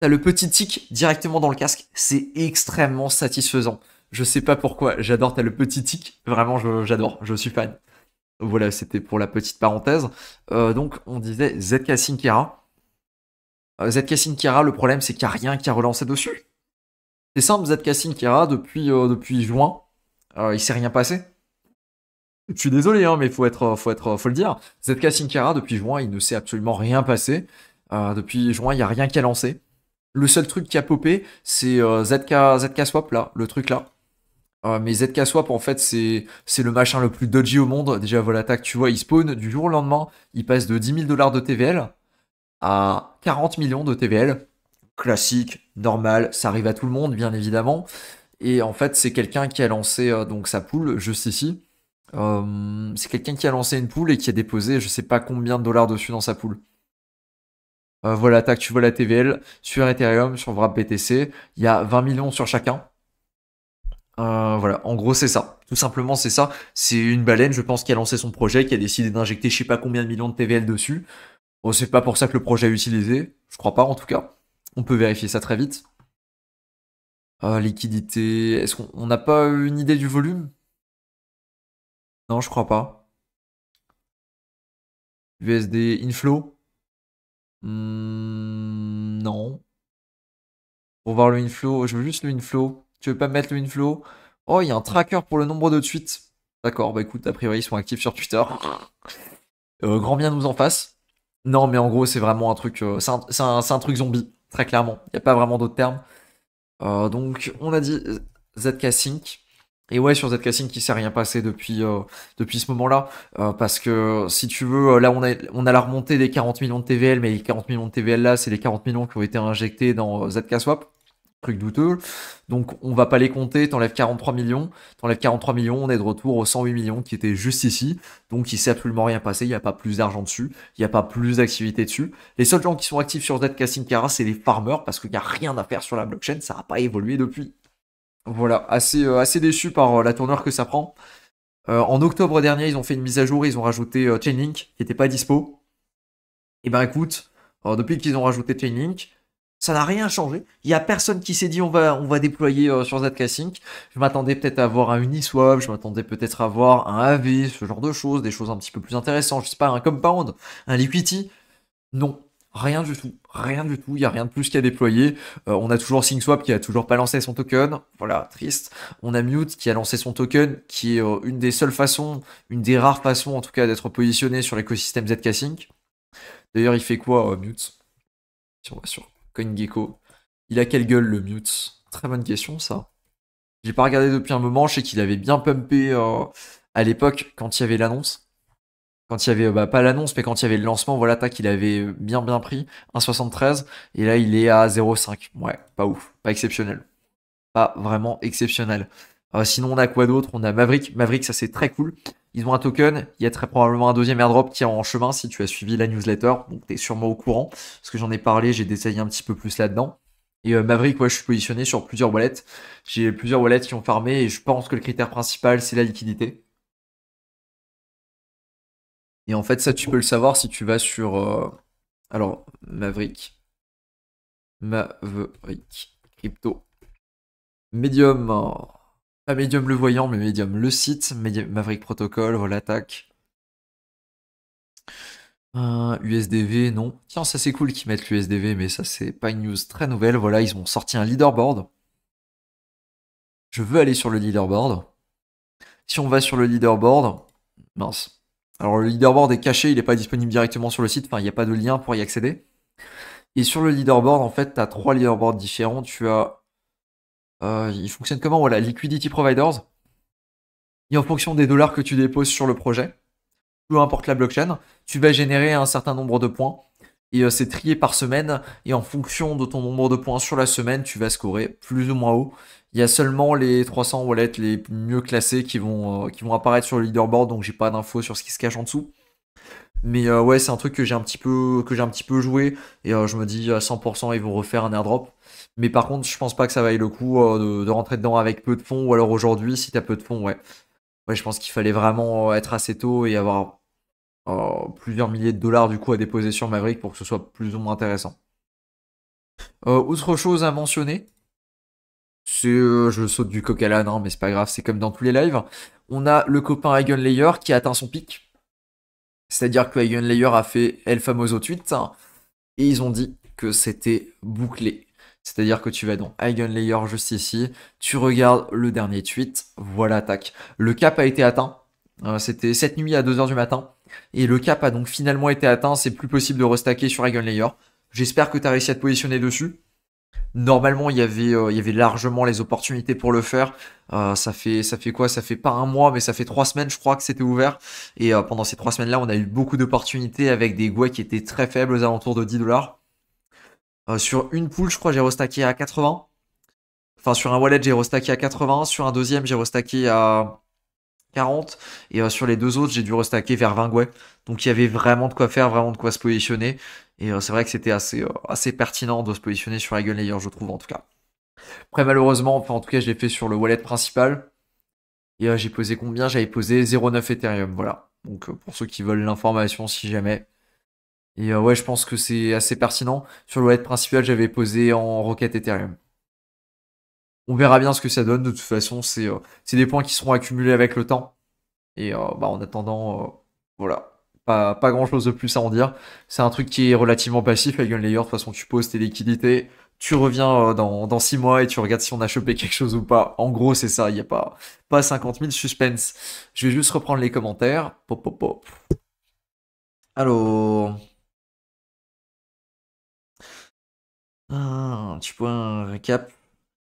as le petit tic directement dans le casque. C'est extrêmement satisfaisant. Je sais pas pourquoi, j'adore, t'as le petit tic, vraiment j'adore, je, suis fan. Voilà, c'était pour la petite parenthèse. Euh, donc on disait ZK Sinkera. Euh, ZK Sinkera, le problème c'est qu'il n'y a rien qui a relancé dessus. C'est simple, ZK Sinkera, depuis, euh, depuis juin, il s'est rien passé. Je suis désolé, hein, mais faut être, faut le dire. ZK Sinkera, depuis juin, il ne s'est absolument rien passé. depuis juin, il n'y a rien qui a lancé. Le seul truc qui a popé, c'est ZK, Swap, là, le truc là. Ah, mais ZK Swap, en fait, c'est, c'est le machin le plus dodgy au monde. Déjà, Volatac, tu vois, il spawn du jour au lendemain, il passe de 10 000 dollars de TVL à 40 millions de TVL. Classique, normal, ça arrive à tout le monde, bien évidemment. Et en fait, c'est quelqu'un qui a lancé euh, donc sa poule juste ici. Euh, c'est quelqu'un qui a lancé une poule et qui a déposé je sais pas combien de dollars dessus dans sa poule. Euh, voilà, tu vois la TVL sur Ethereum, sur Wrap BTC, il y a 20 millions sur chacun. Euh, voilà, en gros c'est ça. Tout simplement c'est ça. C'est une baleine, je pense, qui a lancé son projet, qui a décidé d'injecter je sais pas combien de millions de TVL dessus. Bon, c'est pas pour ça que le projet est utilisé, je crois pas en tout cas. On peut vérifier ça très vite. Euh, liquidité, est-ce qu'on n'a pas une idée du volume Non, je crois pas. VSD, inflow hmm, Non. Pour voir le inflow, je veux juste le inflow. Tu veux pas mettre le inflow Oh, il y a un tracker pour le nombre de tweets. D'accord, bah écoute, a priori, ils sont actifs sur Twitter. Euh, grand bien nous en fasse. Non, mais en gros, c'est vraiment un truc. Euh, c'est un, truc zombie, très clairement. Il n'y a pas vraiment d'autres termes. Euh, donc, on a dit ZK Sync. Et ouais, sur ZK Sync, il s'est rien passé depuis, depuis ce moment-là. parce que si tu veux, là, on a, on a la remontée des 40 millions de TVL, mais les 40 millions de TVL là, c'est les 40 millions qui ont été injectés dans ZK Swap. Truc douteux. Donc on va pas les compter, t'enlèves 43 millions, t'enlèves 43 millions, on est de retour aux 108 millions qui étaient juste ici. Donc il s'est absolument rien passé, il n'y a pas plus d'argent dessus, il n'y a pas plus d'activité dessus. Les seuls gens qui sont actifs sur Zcash Cara, c'est les farmers parce qu'il n'y a rien à faire sur la blockchain, ça n'a pas évolué depuis. Voilà, assez, euh, assez déçu par euh, la tournure que ça prend. Euh, en octobre dernier, ils ont fait une mise à jour, ils ont rajouté Chainlink qui n'était pas dispo. Et eh ben écoute, depuis qu'ils ont rajouté Chainlink, ça n'a rien changé. Il n'y a personne qui s'est dit on va, on va déployer euh, sur ZK Sync. Je m'attendais peut-être à voir un Uniswap, je m'attendais peut-être à voir un AV, ce genre de choses, des choses un petit peu plus intéressantes. Je sais pas, un Compound, un Liquity. Non, rien du tout. Rien du tout. Il n'y a rien de plus qu'à déployer. Euh, on a toujours SyncSwap qui a toujours pas lancé son token. Voilà, triste. On a Mute qui a lancé son token, qui est euh, une des seules façons, une des rares façons en tout cas d'être positionné sur l'écosystème ZK D'ailleurs, il fait quoi, Mute Si on va sur il a quelle gueule le Mute Très bonne question ça. J'ai pas regardé depuis un moment, je sais qu'il avait bien pumpé euh, à l'époque quand il y avait l'annonce. Quand il y avait, euh, bah, pas l'annonce, mais quand il y avait le lancement, voilà, tac, il avait bien bien pris, 1,73, et là il est à 0,5. Ouais, pas ouf, pas exceptionnel. Pas vraiment exceptionnel. Ah, sinon, on a quoi d'autre On a Maverick. Maverick, ça c'est très cool. Ils ont un token. Il y a très probablement un deuxième airdrop qui est en chemin si tu as suivi la newsletter. Donc, tu es sûrement au courant. Parce que j'en ai parlé, j'ai détaillé un petit peu plus là-dedans. Et euh, Maverick, je suis positionné sur plusieurs wallets. J'ai plusieurs wallets qui ont farmé et je pense que le critère principal, c'est la liquidité. Et en fait, ça, tu peux le savoir si tu vas sur. Euh, alors, Maverick. Maverick. Crypto. Medium. Pas Medium le voyant, mais Medium le site, Maverick Protocol, voilà, Euh, USDV, non. Tiens, ça c'est cool qu'ils mettent l'USDV, mais ça c'est pas une news très nouvelle. Voilà, ils ont sorti un leaderboard. Je veux aller sur le leaderboard. Si on va sur le leaderboard, mince. Alors le leaderboard est caché, il n'est pas disponible directement sur le site, enfin il n'y a pas de lien pour y accéder. Et sur le leaderboard, en fait, tu as trois leaderboards différents. Tu as euh, il fonctionne comment Voilà, Liquidity Providers. Et en fonction des dollars que tu déposes sur le projet, peu importe la blockchain, tu vas générer un certain nombre de points. Et euh, c'est trié par semaine. Et en fonction de ton nombre de points sur la semaine, tu vas scorer plus ou moins haut. Il y a seulement les 300 wallets les mieux classés qui vont, euh, qui vont apparaître sur le leaderboard. Donc j'ai pas d'infos sur ce qui se cache en dessous. Mais ouais, c'est un truc que j'ai un que j'ai un petit peu joué. Et je me dis à 100% ils vont refaire un airdrop. Mais par contre, je pense pas que ça vaille le coup euh, de, rentrer dedans avec peu de fonds, ou alors aujourd'hui, si t'as peu de fonds, ouais. Ouais, je pense qu'il fallait vraiment euh, être assez tôt et avoir euh, plusieurs milliers de dollars du coup à déposer sur Maverick pour que ce soit plus ou moins intéressant. autre chose à mentionner, c'est, je saute du coq à l'âne, hein, mais c'est pas grave, c'est comme dans tous les lives. On a le copain Eigenlayer qui a atteint son pic. C'est-à-dire que Eigenlayer a fait El Famoso tweet, hein, et ils ont dit que c'était bouclé c'est-à-dire que tu vas dans Eigenlayer juste ici, tu regardes le dernier tweet, voilà, tac. Le cap a été atteint. Euh, c'était cette nuit à 2h du matin. Et le cap a donc finalement été atteint. C'est plus possible de restacker sur Eigenlayer. J'espère que tu as réussi à te positionner dessus. Normalement, il y avait, euh, il y avait largement les opportunités pour le faire. Euh, ça fait, ça fait quoi Ça fait pas un mois, mais ça fait trois semaines, je crois, que c'était ouvert. Et pendant ces trois semaines-là, on a eu beaucoup d'opportunités avec des guets qui étaient très faibles, aux alentours de 10 dollars. Euh, sur une poule, je crois, j'ai restacké à 80. Enfin, sur un wallet, j'ai restacké à 80. Sur un deuxième, j'ai restacké à 40. Et euh, sur les deux autres, j'ai dû restacker vers 20 ouais. Donc, il y avait vraiment de quoi faire, vraiment de quoi se positionner. Et euh, c'est vrai que c'était assez, assez pertinent de se positionner sur Eagle layer, je trouve, en tout cas. Après, malheureusement, en tout cas, je l'ai fait sur le wallet principal. Et j'ai posé combien J'avais posé 0,9 Ethereum, voilà. Donc, pour ceux qui veulent l'information, si jamais. Et euh, ouais, je pense que c'est assez pertinent. Sur le wallet principal, j'avais posé en Rocket Ethereum. On verra bien ce que ça donne. De toute façon, c'est euh, des points qui seront accumulés avec le temps. Et euh, bah, en attendant, voilà. Pas, grand chose de plus à en dire. C'est un truc qui est relativement passif. Avec Layer, de toute façon, tu poses tes liquidités. Tu reviens dans 6 mois et tu regardes si on a chopé quelque chose ou pas. En gros, c'est ça. Il n'y a pas, pas 50 000 suspense. Je vais juste reprendre les commentaires. Pop, pop, Alors. Ah, un petit point récap.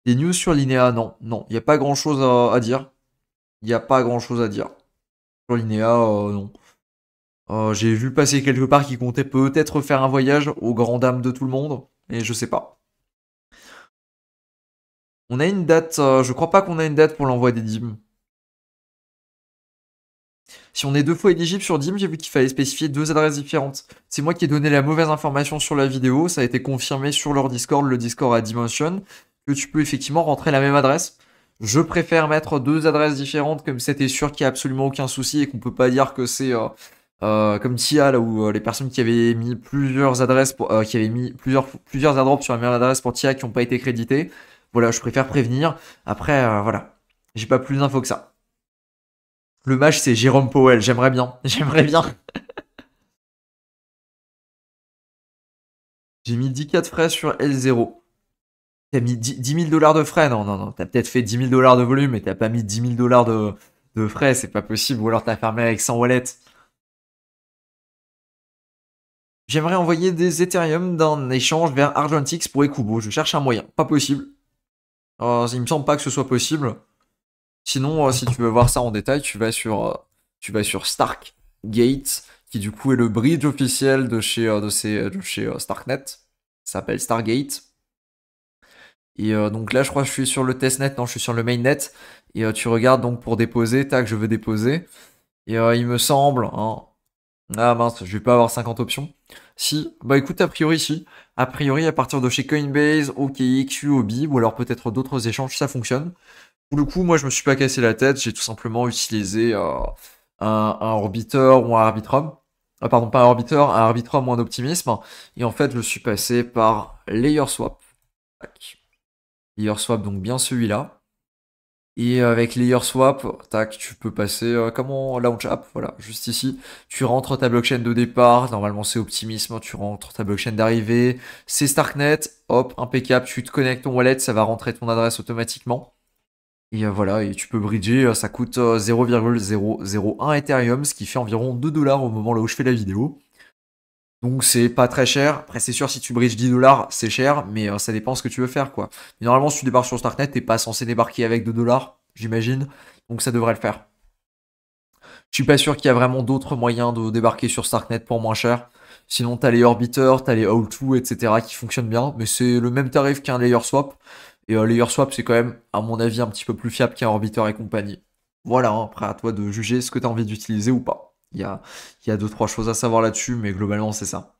Des news sur l'INEA, non, non, il n'y a pas grand chose à, dire. Il n'y a pas grand chose à dire. Sur l'INEA, euh, non. Euh, j'ai vu passer quelque part qui comptait peut-être faire un voyage aux grand dames de tout le monde, et je sais pas. On a une date, euh, je crois pas qu'on a une date pour l'envoi des dîmes. Si on est deux fois éligible sur DIM, j'ai vu qu'il fallait spécifier deux adresses différentes. C'est moi qui ai donné la mauvaise information sur la vidéo, ça a été confirmé sur leur Discord, le Discord à Dimension, que tu peux effectivement rentrer la même adresse. Je préfère mettre deux adresses différentes, comme c'était sûr qu'il n'y a absolument aucun souci et qu'on peut pas dire que c'est euh, euh, comme TIA, là où euh, les personnes qui avaient mis plusieurs adresses, pour, qui avaient mis plusieurs, plusieurs sur la même adresse pour TIA qui n'ont pas été créditées. Voilà, je préfère prévenir. Après, voilà, j'ai pas plus d'infos que ça. Le match, c'est Jérôme Powell. J'aimerais bien. J'aimerais bien. J'ai mis 10 frais sur L0. T'as mis 10 000 dollars de frais Non, non, non. T'as peut-être fait 10 000 dollars de volume, mais t'as pas mis 10 000 dollars de, frais. C'est pas possible. Ou alors t'as fermé avec 100 wallets. J'aimerais envoyer des Ethereum d'un échange vers Argentix pour Ekubo. Je cherche un moyen. Pas possible. il me semble pas que ce soit possible. Sinon, euh, si tu veux voir ça en détail, tu vas sur, euh, tu sur Stark qui du coup est le bridge officiel de chez, euh, chez Starknet. Ça s'appelle Stargate. Et donc là, je crois que je suis sur le testnet, non, je suis sur le mainnet. Et tu regardes donc pour déposer, tac, je veux déposer. Et il me semble, hein, ah mince, je vais pas avoir 50 options. Si, bah écoute, a priori, si. A priori, à partir de chez Coinbase, OKX, UOB, ou alors peut-être d'autres échanges, ça fonctionne. Pour le coup, moi, je me suis pas cassé la tête. J'ai tout simplement utilisé euh, un, orbiteur ou un arbitrum. Ah, pardon, pas un orbiteur, un arbitrum ou un optimisme. Et en fait, je suis passé par layer swap. Tac. Layer swap, donc bien celui-là. Et avec layer swap, tac, tu peux passer comment euh, comme on launch app, voilà, juste ici. Tu rentres ta blockchain de départ, normalement c'est Optimisme, hein. tu rentres ta blockchain d'arrivée, c'est Starknet, hop, impeccable, tu te connectes ton wallet, ça va rentrer ton adresse automatiquement. Et euh, voilà, et tu peux bridger, euh, ça coûte 0,001 euh, Ethereum, ce qui fait environ 2 dollars au moment là où je fais la vidéo. Donc c'est pas très cher. Après c'est sûr si tu bridges 10 dollars, c'est cher, mais ça dépend ce que tu veux faire quoi. normalement si tu débarques sur Starknet, t'es pas censé débarquer avec 2 dollars, j'imagine. Donc ça devrait le faire. Je suis pas sûr qu'il y a vraiment d'autres moyens de débarquer sur Starknet pour moins cher. Sinon, t'as les Orbiter, t'as les How2, etc. qui fonctionnent bien, mais c'est le même tarif qu'un layer swap. Et euh, le c'est quand même, à mon avis, un petit peu plus fiable qu'un Orbiter et compagnie. Voilà, hein. après à toi de juger ce que tu as envie d'utiliser ou pas. Il y a, deux, trois choses à savoir là-dessus, mais globalement, c'est ça.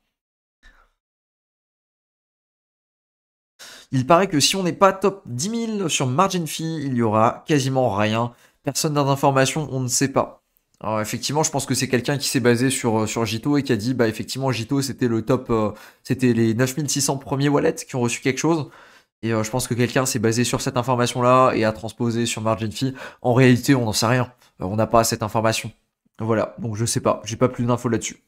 Il paraît que si on n'est pas top 10 000 sur Margin Fee, il y aura quasiment rien. Personne n'a d'informations, on ne sait pas. Alors effectivement, je pense que c'est quelqu'un qui s'est basé sur, euh, sur Jito et qui a dit, bah effectivement, Jito, c'était le top, euh, c'était les 9600 premiers wallets qui ont reçu quelque chose. Et euh, je pense que quelqu'un s'est basé sur cette information-là et a transposé sur Margin En réalité, on n'en sait rien. Euh, on n'a pas cette information. Voilà, donc je sais pas. J'ai pas plus d'infos là-dessus.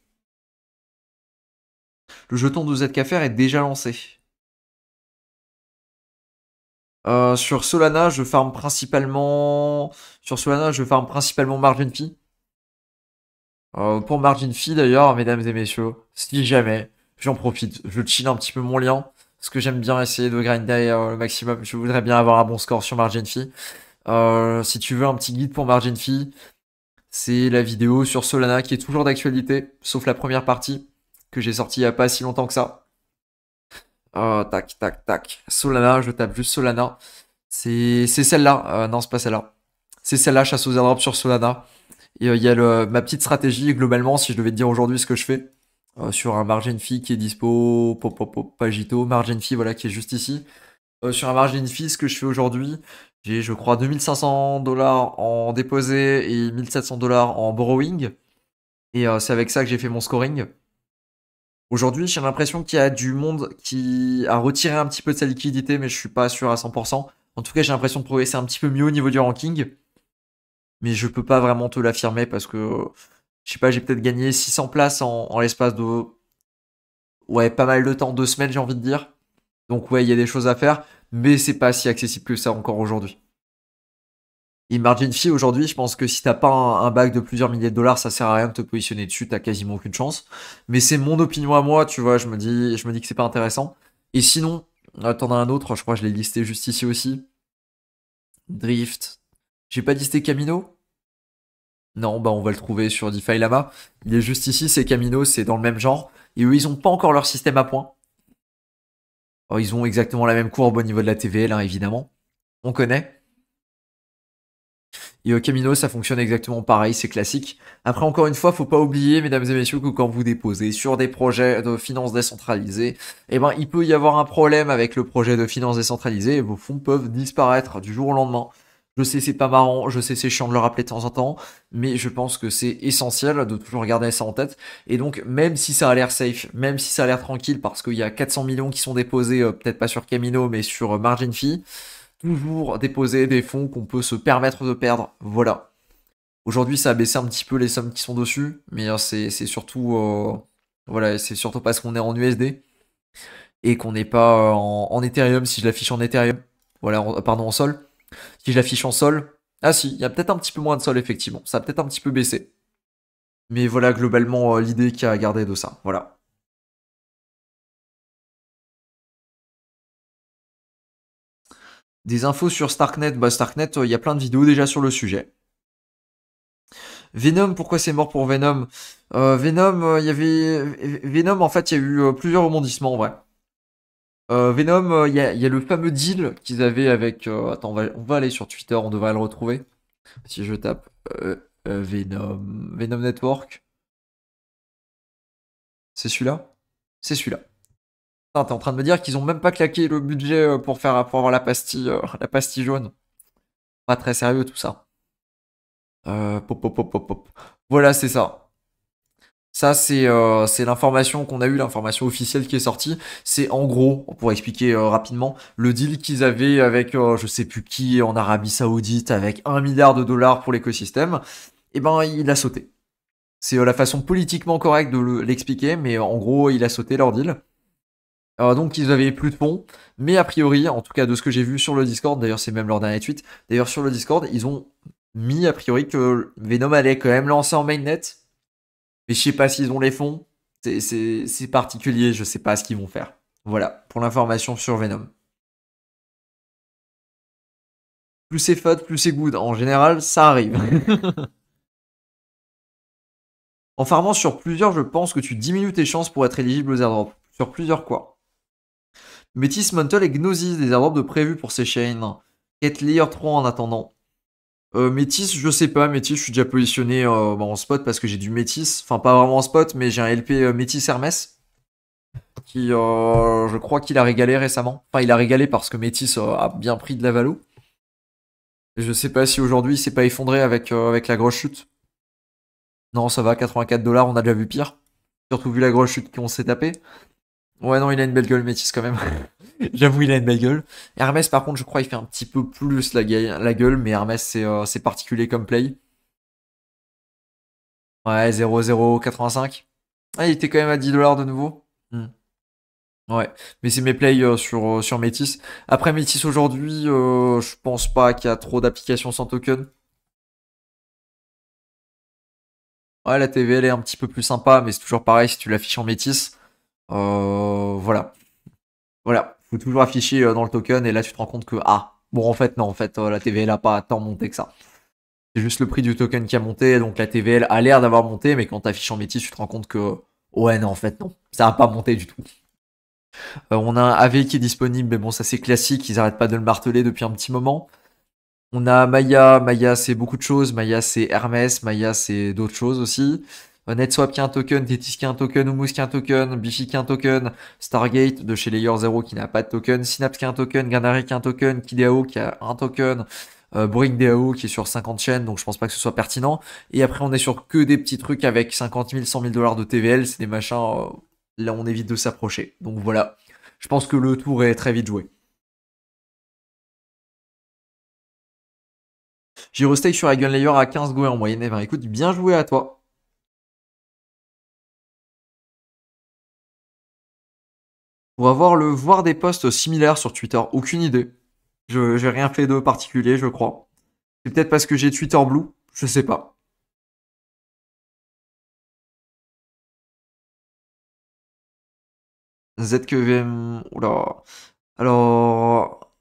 Le jeton de ZKFR est déjà lancé. Euh, sur Solana, je ferme principalement. Sur Solana, je farme principalement Margin pour Margin d'ailleurs, mesdames et messieurs, si jamais, j'en profite, je chill un petit peu mon lien. Parce que j'aime bien essayer de grinder euh, le maximum. Je voudrais bien avoir un bon score sur Margin euh, si tu veux un petit guide pour Margin Fee, c'est la vidéo sur Solana qui est toujours d'actualité, sauf la première partie que j'ai sortie il n'y a pas si longtemps que ça. Euh, tac, tac, tac. Solana, je tape juste Solana. C'est celle-là. non, c'est pas celle-là. C'est celle-là, chasse aux airdrops sur Solana. Et il y a ma petite stratégie. Globalement, si je devais te dire aujourd'hui ce que je fais, euh, sur un margin fee qui est dispo, pop, pop, pop, pagito, margin fee voilà qui est juste ici. Euh, sur un margin fee, ce que je fais aujourd'hui, j'ai je crois 2500 dollars en déposé et 1700 dollars en borrowing. Et euh, c'est avec ça que j'ai fait mon scoring. Aujourd'hui, j'ai l'impression qu'il y a du monde qui a retiré un petit peu de sa liquidité, mais je suis pas sûr à 100%. En tout cas, j'ai l'impression de progresser un petit peu mieux au niveau du ranking. Mais je peux pas vraiment te l'affirmer parce que je sais pas, j'ai peut-être gagné 600 places en, l'espace de ouais, pas mal de temps, deux semaines, j'ai envie de dire. Donc ouais, il y a des choses à faire, mais c'est pas si accessible que ça encore aujourd'hui. Imagine Fee aujourd'hui, je pense que si t'as pas un, bac de plusieurs milliers de dollars, ça sert à rien de te positionner dessus, t'as quasiment aucune chance. Mais c'est mon opinion à moi, tu vois, je me dis, je me dis que c'est pas intéressant. Et sinon, euh, t'en un autre, je crois que je l'ai listé juste ici aussi. Drift. J'ai pas listé Camino non, bah on va le trouver sur DeFi Lama. Il est juste ici, c'est Camino, c'est dans le même genre. Et eux, ils n'ont pas encore leur système à points. ils ont exactement la même courbe au niveau de la TVL, là hein, évidemment. On connaît. Et euh, Camino, ça fonctionne exactement pareil, c'est classique. Après, encore une fois, faut pas oublier, mesdames et messieurs, que quand vous déposez sur des projets de finances décentralisées, eh ben, il peut y avoir un problème avec le projet de finances décentralisées et vos fonds peuvent disparaître du jour au lendemain. Je sais c'est pas marrant, je sais c'est chiant de le rappeler de temps en temps, mais je pense que c'est essentiel de toujours garder ça en tête. Et donc même si ça a l'air safe, même si ça a l'air tranquille parce qu'il y a 400 millions qui sont déposés, euh, peut-être pas sur Camino mais sur euh, Margin Fee, toujours déposer des fonds qu'on peut se permettre de perdre. Voilà. Aujourd'hui ça a baissé un petit peu les sommes qui sont dessus, mais euh, c'est surtout voilà c'est surtout parce qu'on est en USD et qu'on n'est pas en, Ethereum si je l'affiche en Ethereum. Voilà, pardon en sol si je l'affiche en sol, ah si, il y a peut-être un petit peu moins de sol, effectivement. Ça a peut-être un petit peu baissé. Mais voilà globalement euh, l'idée qu'il y a à garder de ça. Voilà. Des infos sur Starknet. Bah, Starknet, euh, il y a plein de vidéos déjà sur le sujet. Venom, pourquoi c'est mort pour Venom euh, Venom, il y avait Venom en fait, il y a eu plusieurs rebondissements en vrai. Euh, Venom, euh, il y, a le fameux deal qu'ils avaient avec. Euh, attends, on va, aller sur Twitter, on devrait le retrouver. Si je tape Venom, Venom Network. C'est celui-là C'est celui-là. T'es en train de me dire qu'ils ont même pas claqué le budget pour, faire, avoir la pastille, la pastille jaune. Pas très sérieux tout ça. pop, pop, pop, pop, pop. Voilà, c'est ça. Ça, euh, c'est l'information qu'on a eue, l'information officielle qui est sortie. C'est en gros, pour expliquer euh, rapidement, le deal qu'ils avaient avec euh, je sais plus qui en Arabie Saoudite, avec un milliard de dollars pour l'écosystème. Et eh ben, il a sauté. C'est la façon politiquement correcte de l'expliquer, mais en gros, il a sauté leur deal. donc, ils avaient plus de pont. Mais a priori, en tout cas de ce que j'ai vu sur le Discord, d'ailleurs, c'est même leur dernier tweet. D'ailleurs, sur le Discord, ils ont mis a priori que Venom allait quand même lancer en mainnet mais je sais pas s'ils ont les fonds. C'est particulier, je sais pas ce qu'ils vont faire. Voilà, pour l'information sur Venom. Plus c'est faute, plus c'est good. En général, ça arrive. en farmant sur plusieurs, je pense que tu diminues tes chances pour être éligible aux airdrops. Sur plusieurs quoi Métis, Mantle et Gnosis, des airdrops de prévus pour ces chaînes. Quête Layer 3 en attendant. Euh, métis, je sais pas. Métis, je suis déjà positionné euh, bah, en spot parce que j'ai du métis. Enfin, pas vraiment en spot, mais j'ai un LP euh, métis Hermès. Qui, euh, je crois qu'il a régalé récemment. Enfin, il a régalé parce que métis a bien pris de la value, je sais pas si aujourd'hui il s'est pas effondré avec, avec la grosse chute. Non, ça va, 84 dollars, on a déjà vu pire. Surtout vu la grosse chute qu'on s'est tapé. Ouais, non, il a une belle gueule, Métis, quand même. J'avoue, il a une belle gueule. Hermès, par contre, je crois, il fait un petit peu plus la, gueule, mais Hermès, euh, c'est particulier comme play. Ouais, 0,085. Ah, il était quand même à 10 dollars de nouveau. Hmm. Ouais, mais c'est mes plays euh, sur, euh, sur Métis. Après Métis aujourd'hui, je pense pas qu'il y a trop d'applications sans token. Ouais, la TV, elle est un petit peu plus sympa, mais c'est toujours pareil si tu l'affiches en Métis. Euh, voilà. Voilà, faut toujours afficher euh, dans le token et là tu te rends compte que ah bon en fait non en fait euh, la TVL a pas tant monté que ça. C'est juste le prix du token qui a monté, donc la TVL a l'air d'avoir monté, mais quand t'affiches en métier tu te rends compte que ouais non en fait non, ça a pas monté du tout. on a un AV qui est disponible, mais bon ça c'est classique, ils n'arrêtent pas de le marteler depuis un petit moment. On a Maya, Maya c'est beaucoup de choses, Maya c'est Hermès, Maya c'est d'autres choses aussi. NetSwap qui a un token, Tetis qui a un token, Humus qui a un token, Bifi qui a un token, Stargate de chez Layer 0 qui n'a pas de token, Synapse qui a un token, Ganari qui a un token, Kidao qui a un token, euh, qui est sur 50 chaînes, donc je pense pas que ce soit pertinent. Et après, on est sur que des petits trucs avec 50 000, 100 000 dollars de TVL, c'est des machins, euh, là on évite de s'approcher. Donc voilà, je pense que le tour est très vite joué. J'ai sur sur Layer à 15 go en moyenne. et eh ben écoute, bien joué à toi. pour avoir le voir des posts similaires sur Twitter. Aucune idée. Je j'ai rien fait de particulier, je crois. C'est peut-être parce que j'ai Twitter Blue, je sais pas. ZQVM. Oula. Alors.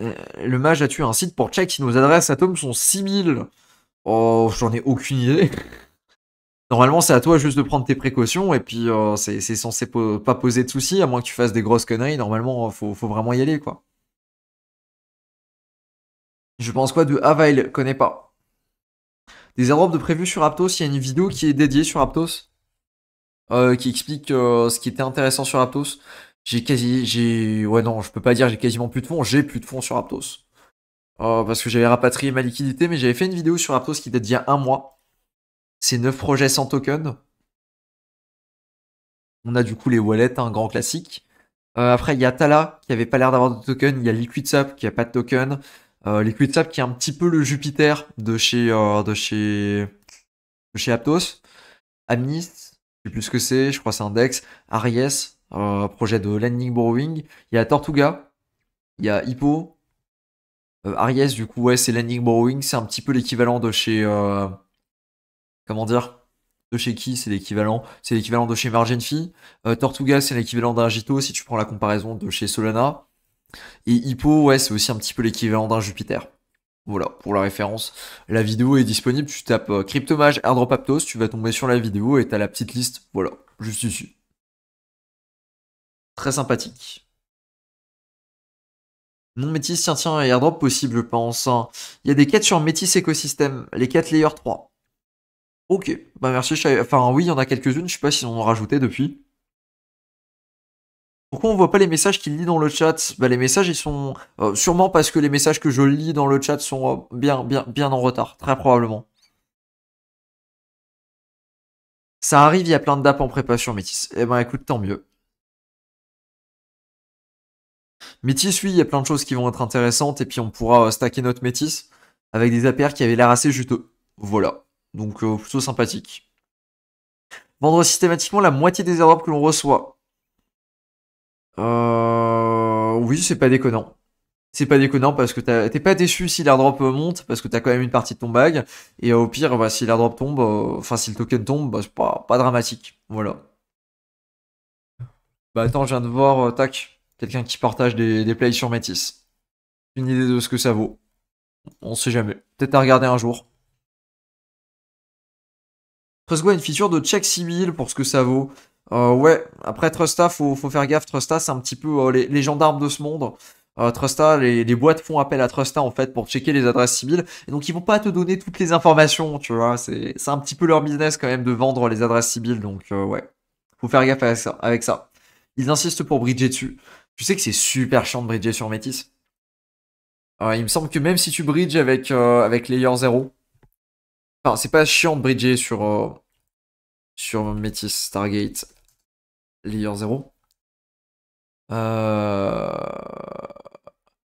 Euh, le mage a tué un site pour check si nos adresses atomes sont 6000. Oh, j'en ai aucune idée. Normalement, c'est à toi juste de prendre tes précautions et puis euh, c'est censé pas poser de soucis, à moins que tu fasses des grosses conneries. Normalement, euh, faut, faut vraiment y aller, quoi. Je pense quoi de Avail Connais pas. Des airdrops de prévu sur Aptos, il y a une vidéo qui est dédiée sur Aptos euh, qui explique ce qui était intéressant sur Aptos. J'ai quasi. j'ai Ouais, non, je peux pas dire j'ai quasiment plus de fonds, j'ai plus de fonds sur Aptos. parce que j'avais rapatrié ma liquidité, mais j'avais fait une vidéo sur Aptos qui date d'il y a un mois c'est 9 projets sans token. On a du coup les wallets, un hein, grand classique. Euh, après, il y a Tala qui avait pas l'air d'avoir de token. Il y a Sap qui a pas de token. Euh, qui est un petit peu le Jupiter de chez, euh, de chez, chez Aptos. Amnist, je sais plus ce que c'est, je crois c'est un DEX. Aries, euh, projet de Landing Borrowing. Il y a Tortuga, il y a Hippo. Aries, du coup, ouais, c'est Landing Borrowing. C'est un petit peu l'équivalent de chez comment dire, de chez qui c'est l'équivalent C'est l'équivalent de chez Margin euh, Tortuga, c'est l'équivalent d'un Gito si tu prends la comparaison de chez Solana. Et Hippo, ouais, c'est aussi un petit peu l'équivalent d'un Jupiter. Voilà, pour la référence, la vidéo est disponible. Tu tapes euh, Cryptomage Airdrop Aptos, tu vas tomber sur la vidéo et tu as la petite liste. Voilà, juste ici. Très sympathique. Non métis, tiens, tiens, airdrop possible, je pense. Hein. Il y a des quêtes sur métis écosystème, les quêtes layer 3. Ok, bah merci. Enfin, oui, il y en a quelques-unes. Je sais pas s'ils en ont rajouté depuis. Pourquoi on voit pas les messages qu'il lit dans le chat Bah les messages ils sont euh, sûrement parce que les messages que je lis dans le chat sont euh, bien en retard, très probablement. Ça arrive, il y a plein de en prépa sur Métis. Eh ben écoute, tant mieux. Métis, oui, il y a plein de choses qui vont être intéressantes et puis on pourra euh, stacker notre Métis avec des APR qui avaient l'air assez juteux. Voilà. Donc euh, plutôt sympathique. Vendre systématiquement la moitié des airdrops que l'on reçoit. Euh... Oui, c'est pas déconnant. C'est pas déconnant parce que t'es pas déçu si l'airdrop euh, monte, parce que t'as quand même une partie de ton bag. Et euh, au pire, bah, si l'airdrop tombe, enfin si le token tombe, bah, c'est pas, pas dramatique. Voilà. Bah attends, je viens de voir, tac, quelqu'un qui partage des, des plays sur Métis. Une idée de ce que ça vaut. On sait jamais. Peut-être à regarder un jour a une feature de check civil pour ce que ça vaut. Euh, ouais, après Trusta, faut, faire gaffe. Trusta, c'est un petit peu euh, les, gendarmes de ce monde. Euh, Trusta, les, boîtes font appel à Trusta en fait pour checker les adresses civiles. Et donc ils vont pas te donner toutes les informations, tu vois. C'est un petit peu leur business quand même de vendre les adresses civiles. Donc ouais, faut faire gaffe avec ça. Ils insistent pour bridger dessus. Tu sais que c'est super chiant de bridger sur Métis. il me semble que même si tu bridges avec, avec Layer 0, c'est pas chiant de bridger sur, euh, sur Métis Stargate Layer 0. Euh,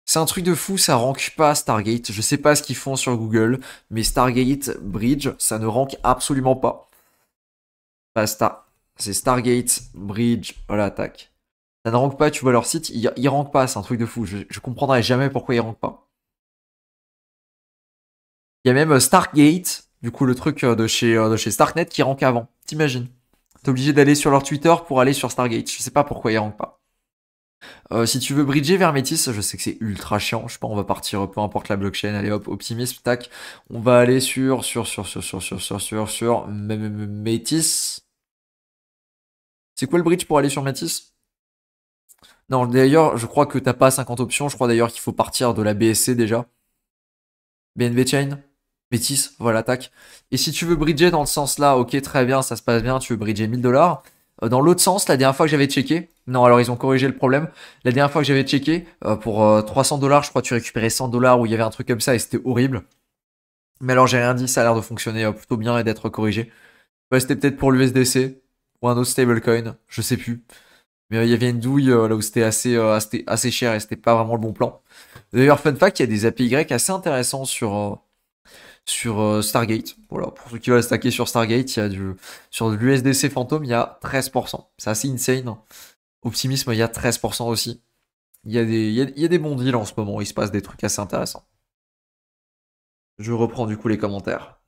c'est un truc de fou, ça rank pas Stargate. Je sais pas ce qu'ils font sur Google, mais Stargate Bridge, ça ne rank absolument pas. C'est Stargate Bridge. Voilà, tac. Ça ne rank pas, tu vois leur site, ils, ne rankent pas, c'est un truc de fou. Je, je comprendrai jamais pourquoi ils rankent pas. Il y a même euh, Stargate du coup, le truc euh, de chez, euh, de chez Starknet qui rank avant. T'imagines T'es obligé d'aller sur leur Twitter pour aller sur Stargate. Je sais pas pourquoi ils rankent pas. Euh, si tu veux bridger vers Métis, je sais que c'est ultra chiant. Je sais pas, on va partir peu importe la blockchain. Allez hop, optimisme, tac. On va aller sur, sur, sur, sur, sur, sur, sur, sur, sur Métis. C'est quoi le bridge pour aller sur Métis Non, d'ailleurs, je crois que t'as pas 50 options. Je crois d'ailleurs qu'il faut partir de la BSC déjà. BNB Chain Bêtise, voilà, tac. Et si tu veux bridger dans le sens là, ok, très bien, ça se passe bien, tu veux bridger 1000 dollars. Euh, dans l'autre sens, la dernière fois que j'avais checké, non, alors ils ont corrigé le problème. La dernière fois que j'avais checké, euh, pour 300 euh, dollars, je crois, que tu récupérais 100 dollars ou il y avait un truc comme ça et c'était horrible. Mais alors j'ai rien dit, ça a l'air de fonctionner plutôt bien et d'être corrigé. c'était peut-être pour l'USDC ou un autre stablecoin, je sais plus. Mais il y avait une douille là où c'était assez, assez, assez cher et c'était pas vraiment le bon plan. D'ailleurs, fun fact, il y a des APY assez intéressants sur sur euh, Stargate. Voilà, pour ceux qui veulent stacker sur Stargate, il y a du, sur l'USDC Phantom, il y a 13%. C'est assez insane. Hein. Optimisme, il y a 13% aussi. Il y a, des, il, y a, des bons deals en ce moment, il se passe des trucs assez intéressants. Je reprends du coup les commentaires.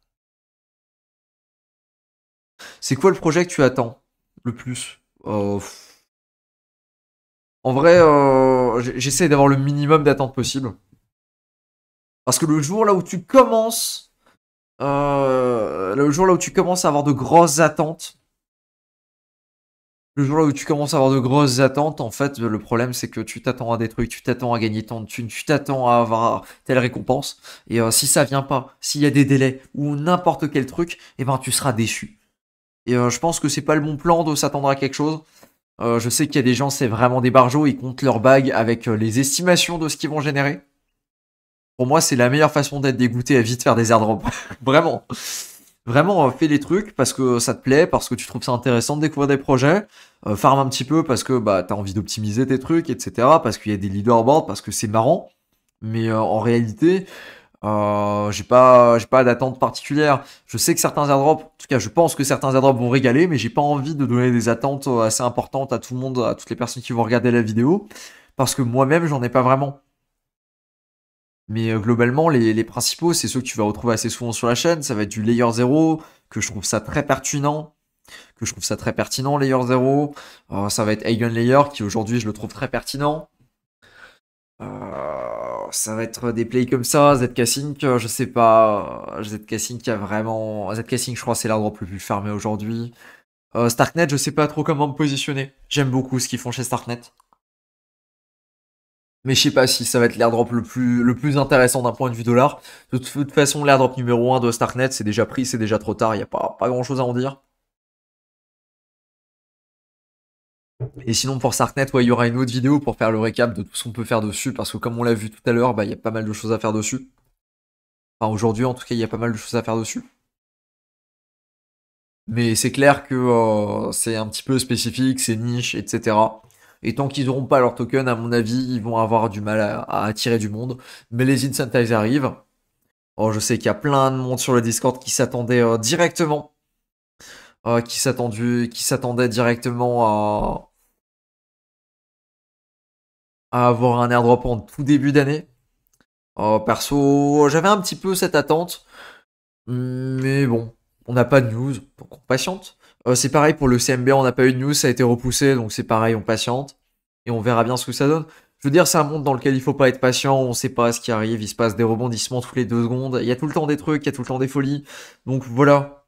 C'est quoi le projet que tu attends le plus euh, En vrai, euh, j'essaie d'avoir le minimum d'attente possible. Parce que le jour là où tu commences euh, le jour là où tu commences à avoir de grosses attentes, le jour là où tu commences à avoir de grosses attentes, en fait, le problème c'est que tu t'attends à des trucs, tu t'attends à gagner tant de thunes, tu t'attends à avoir telle récompense. Et euh, si ça vient pas, s'il y a des délais ou n'importe quel truc, et eh ben tu seras déçu. Et euh, je pense que c'est pas le bon plan de s'attendre à quelque chose. je sais qu'il y a des gens, c'est vraiment des barjots, ils comptent leurs bagues avec les estimations de ce qu'ils vont générer. Pour moi, c'est la meilleure façon d'être dégoûté à vite faire des airdrops. Vraiment. Vraiment, euh, fais les trucs parce que ça te plaît, parce que tu trouves ça intéressant de découvrir des projets. Euh, farm un petit peu parce que bah, tu as envie d'optimiser tes trucs, etc. Parce qu'il y a des leaderboards, parce que c'est marrant. Mais euh, en réalité, j'ai pas, j'ai pas d'attente particulière. Je sais que certains airdrops, en tout cas, je pense que certains airdrops vont régaler, mais j'ai pas envie de donner des attentes assez importantes à tout le monde, à toutes les personnes qui vont regarder la vidéo, parce que moi-même, j'en ai pas vraiment. Mais euh, globalement, les, principaux, c'est ceux que tu vas retrouver assez souvent sur la chaîne. Ça va être du Layer 0, que je trouve ça très pertinent. Que je trouve ça très pertinent, Layer 0. Euh, ça va être Eigen Layer, qui aujourd'hui, je le trouve très pertinent. Euh, ça va être des plays comme ça. ZK Sync, je sais pas. ZK Sync a vraiment. je crois, c'est l'endroit le plus fermé aujourd'hui. Starknet, je sais pas trop comment me positionner. J'aime beaucoup ce qu'ils font chez Starknet. Mais je sais pas si ça va être l'airdrop le plus, le plus intéressant d'un point de vue dollar. De toute façon, l'airdrop numéro 1 de Starknet, c'est déjà pris, c'est déjà trop tard, il n'y a pas, grand chose à en dire. Et sinon pour Starknet, il y aura une autre vidéo pour faire le récap de tout ce qu'on peut faire dessus, parce que comme on l'a vu tout à l'heure, bah, il y a pas mal de choses à faire dessus. Enfin aujourd'hui en tout cas, il y a pas mal de choses à faire dessus. Mais c'est clair que euh, c'est un petit peu spécifique, c'est niche, etc. Et tant qu'ils n'auront pas leur token, à mon avis, ils vont avoir du mal à, attirer du monde. Mais les incentives arrivent. Oh, je sais qu'il y a plein de monde sur le Discord qui s'attendait euh, directement. Euh, qui s'attendait directement à, avoir un airdrop en tout début d'année. Euh, perso, j'avais un petit peu cette attente. Mais bon, on n'a pas de news, donc on patiente. Euh, c'est pareil pour le CMB, on n'a pas eu de news, ça a été repoussé, donc c'est pareil, on patiente et on verra bien ce que ça donne. Je veux dire, c'est un monde dans lequel il faut pas être patient, on sait pas ce qui arrive, il se passe des rebondissements tous les deux secondes, il y a tout le temps des trucs, il y a tout le temps des folies. Donc voilà.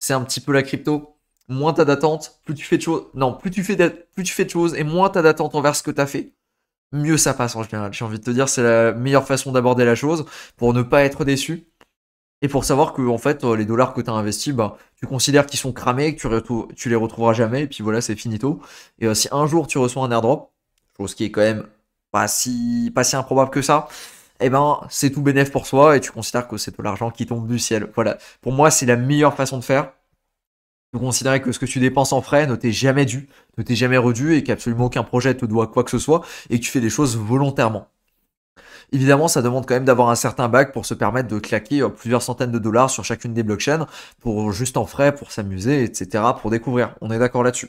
C'est un petit peu la crypto. Moins t'as d'attente, plus tu fais de choses. Non, plus tu fais de, plus tu fais de choses et moins t'as d'attente envers ce que tu as fait, mieux ça passe en général. J'ai envie de te dire, c'est la meilleure façon d'aborder la chose pour ne pas être déçu et pour savoir que en fait euh, les dollars que tu as investis, bah, tu considères qu'ils sont cramés, que tu, les retrouveras jamais, et puis voilà, c'est finito. Et euh, si un jour tu reçois un airdrop, chose qui est quand même pas si, pas si improbable que ça, eh ben c'est tout bénéf pour soi et tu considères que c'est de l'argent qui tombe du ciel. Voilà, pour moi c'est la meilleure façon de faire. Tu considérer que ce que tu dépenses en frais ne t'est jamais dû, ne t'est jamais redu, et qu'absolument aucun projet te doit quoi que ce soit et que tu fais des choses volontairement. Évidemment, ça demande quand même d'avoir un certain bac pour se permettre de claquer euh, plusieurs centaines de dollars sur chacune des blockchains, pour juste en frais, pour s'amuser, etc., pour découvrir. On est d'accord là-dessus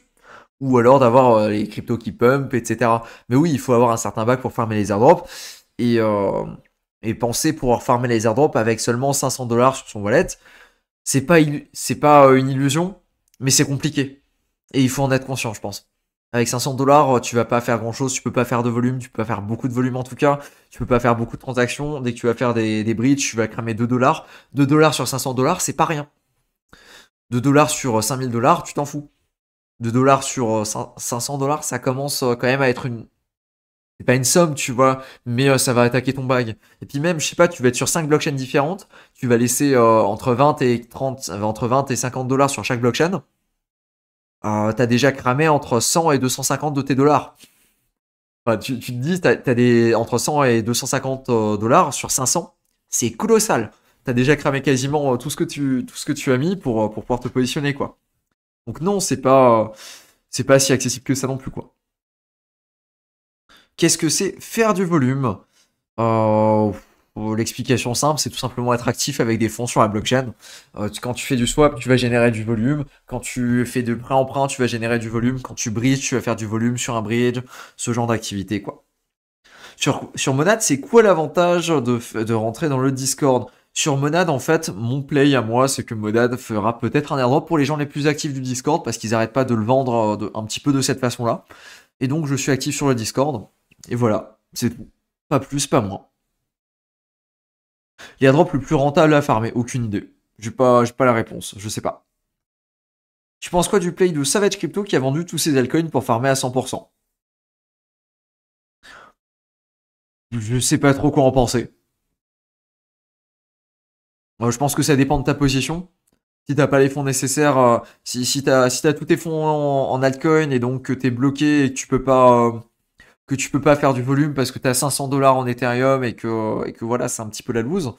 ou alors d'avoir euh, les cryptos qui pump, etc. Mais oui, il faut avoir un certain bac pour farmer les airdrops et, euh, penser pouvoir farmer les airdrops avec seulement 500 dollars sur son wallet. C'est pas, c'est pas une illusion, mais c'est compliqué. Et il faut en être conscient, je pense. Avec 500 dollars, euh, tu vas pas faire grand chose, tu peux pas faire de volume, tu peux pas faire beaucoup de volume en tout cas, tu peux pas faire beaucoup de transactions. Dès que tu vas faire des, des bridges, tu vas cramer 2 dollars. 2 dollars sur 500 dollars, c'est pas rien. 2 dollars sur 5000 euh, dollars, tu t'en fous. 2 dollars sur 500 euh, dollars, ça commence quand même à être une. C'est pas une somme, tu vois, mais ça va attaquer ton bag. Et puis même, je sais pas, tu vas être sur 5 blockchains différentes, tu vas laisser entre 20 et 30, entre 20 et 50 dollars sur chaque blockchain. Euh, t'as déjà cramé entre 100 et 250 de tes dollars. tu, te dis, t'as des entre 100 et 250 euh, dollars sur 500, c'est colossal. T'as déjà cramé quasiment euh, tout ce que tu tout ce que tu as mis pour pouvoir te positionner quoi. Donc non, c'est pas pas si accessible que ça non plus quoi. Qu'est-ce que c'est faire du volume L'explication simple, c'est tout simplement être actif avec des fonds sur la blockchain. Euh, quand tu fais du swap, tu vas générer du volume. Quand tu fais du prêt emprunt, tu vas générer du volume. Quand tu bridges, tu vas faire du volume sur un bridge. Ce genre d'activité, quoi. Sur, sur Monad, c'est quoi l'avantage de, rentrer dans le Discord sur Monade en fait, mon play à moi, c'est que Monad fera peut-être un airdrop pour les gens les plus actifs du Discord parce qu'ils n'arrêtent pas de le vendre euh, un petit peu de cette façon-là. Et donc, je suis actif sur le Discord. Et voilà, c'est tout. Pas plus, pas moins. Il y a drop le plus rentable à farmer Aucune idée. J'ai pas, pas la réponse. Je sais pas. Tu penses quoi du play de Savage Crypto qui a vendu tous ses altcoins pour farmer à 100% Je sais pas trop quoi en penser. je pense que ça dépend de ta position. Si t'as pas les fonds nécessaires, euh, si, si t'as tous tes fonds en, en, altcoin et donc que t'es bloqué et que tu peux pas euh, que tu peux pas faire du volume parce que tu as 500 dollars en Ethereum et que, et que voilà, c'est un petit peu la loose,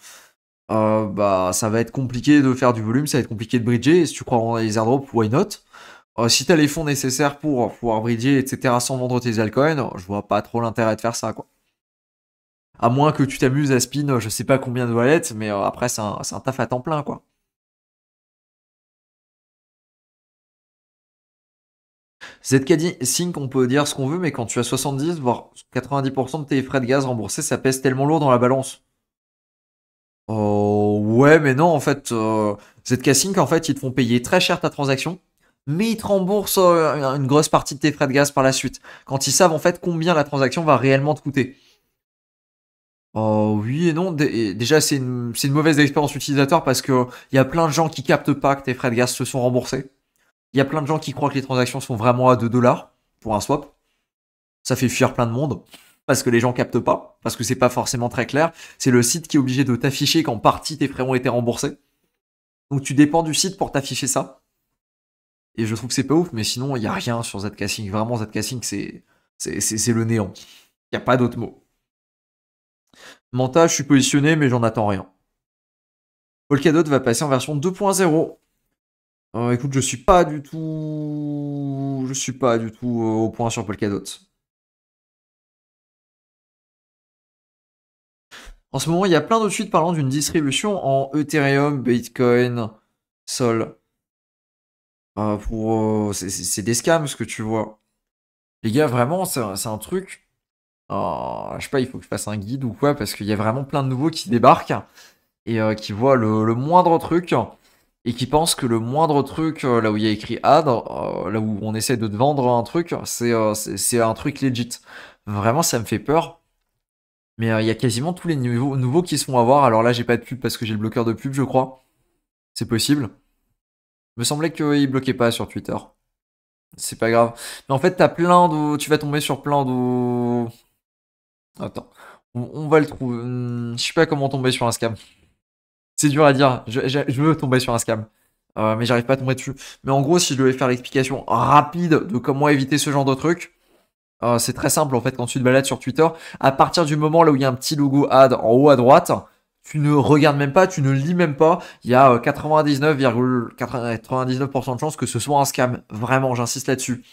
euh, bah, ça va être compliqué de faire du volume, ça va être compliqué de bridger. si tu crois en les airdrops, why not euh, Si tu as les fonds nécessaires pour pouvoir bridger, etc., sans vendre tes altcoins, je vois pas trop l'intérêt de faire ça, quoi. À moins que tu t'amuses à spin, je sais pas combien de wallets, mais euh, après, c'est un, un taf à temps plein, quoi. ZK sync on peut dire ce qu'on veut, mais quand tu as 70, voire 90% de tes frais de gaz remboursés, ça pèse tellement lourd dans la balance. Oh ouais, mais non, en fait, ZK Sync, en fait, ils te font payer très cher ta transaction, mais ils te remboursent euh, une grosse partie de tes frais de gaz par la suite, quand ils savent en fait combien la transaction va réellement te coûter. Oh oui et non, déjà c'est une, mauvaise expérience utilisateur parce qu'il euh, y a plein de gens qui captent pas que tes frais de gaz se sont remboursés. Il y a plein de gens qui croient que les transactions sont vraiment à 2 dollars pour un swap. Ça fait fuir plein de monde parce que les gens captent pas, parce que c'est pas forcément très clair. C'est le site qui est obligé de t'afficher qu'en partie tes frais ont été remboursés. Donc tu dépends du site pour t'afficher ça. Et je trouve que c'est pas ouf, mais sinon il y a rien sur Zcashing. Vraiment Zcashing c'est c'est le néant. Il n'y a pas d'autre mot. Manta, je suis positionné mais j'en attends rien. Polkadot va passer en version 2.0. Euh, écoute, je suis pas du tout. Je suis pas du tout euh, au point sur Polkadot. En ce moment, il y a plein de suites parlant d'une distribution en Ethereum, Bitcoin, Sol. Euh, pour, c'est des scams ce que tu vois. Les gars, vraiment, c'est un truc. je sais pas, il faut que je fasse un guide ou quoi, parce qu'il y a vraiment plein de nouveaux qui débarquent et qui voient le moindre truc et qui pensent que le moindre truc, euh, là où il y a écrit ad, euh, là où on essaie de te vendre un truc, euh, c'est c'est un truc legit. Vraiment, ça me fait peur. Mais il y a quasiment tous les nouveaux qui se font avoir. Alors là, j'ai pas de pub parce que j'ai le bloqueur de pub, je crois. C'est possible. Il me semblait qu'il bloquait pas sur Twitter. C'est pas grave. Mais en fait, t'as plein Tu vas tomber sur plein de. Attends. On, va le trouver. Hmm, je sais pas comment tomber sur un scam. C'est dur à dire. Je, veux tomber sur un scam. Euh, mais j'arrive pas à tomber dessus. Mais en gros, si je devais faire l'explication rapide de comment éviter ce genre de truc, euh, c'est très simple en fait quand tu te balades sur Twitter. À partir du moment là où il y a un petit logo ad en haut à droite, tu ne regardes même pas, tu ne lis même pas. Il y a 99,99% euh, de chances que ce soit un scam. Vraiment, j'insiste là-dessus.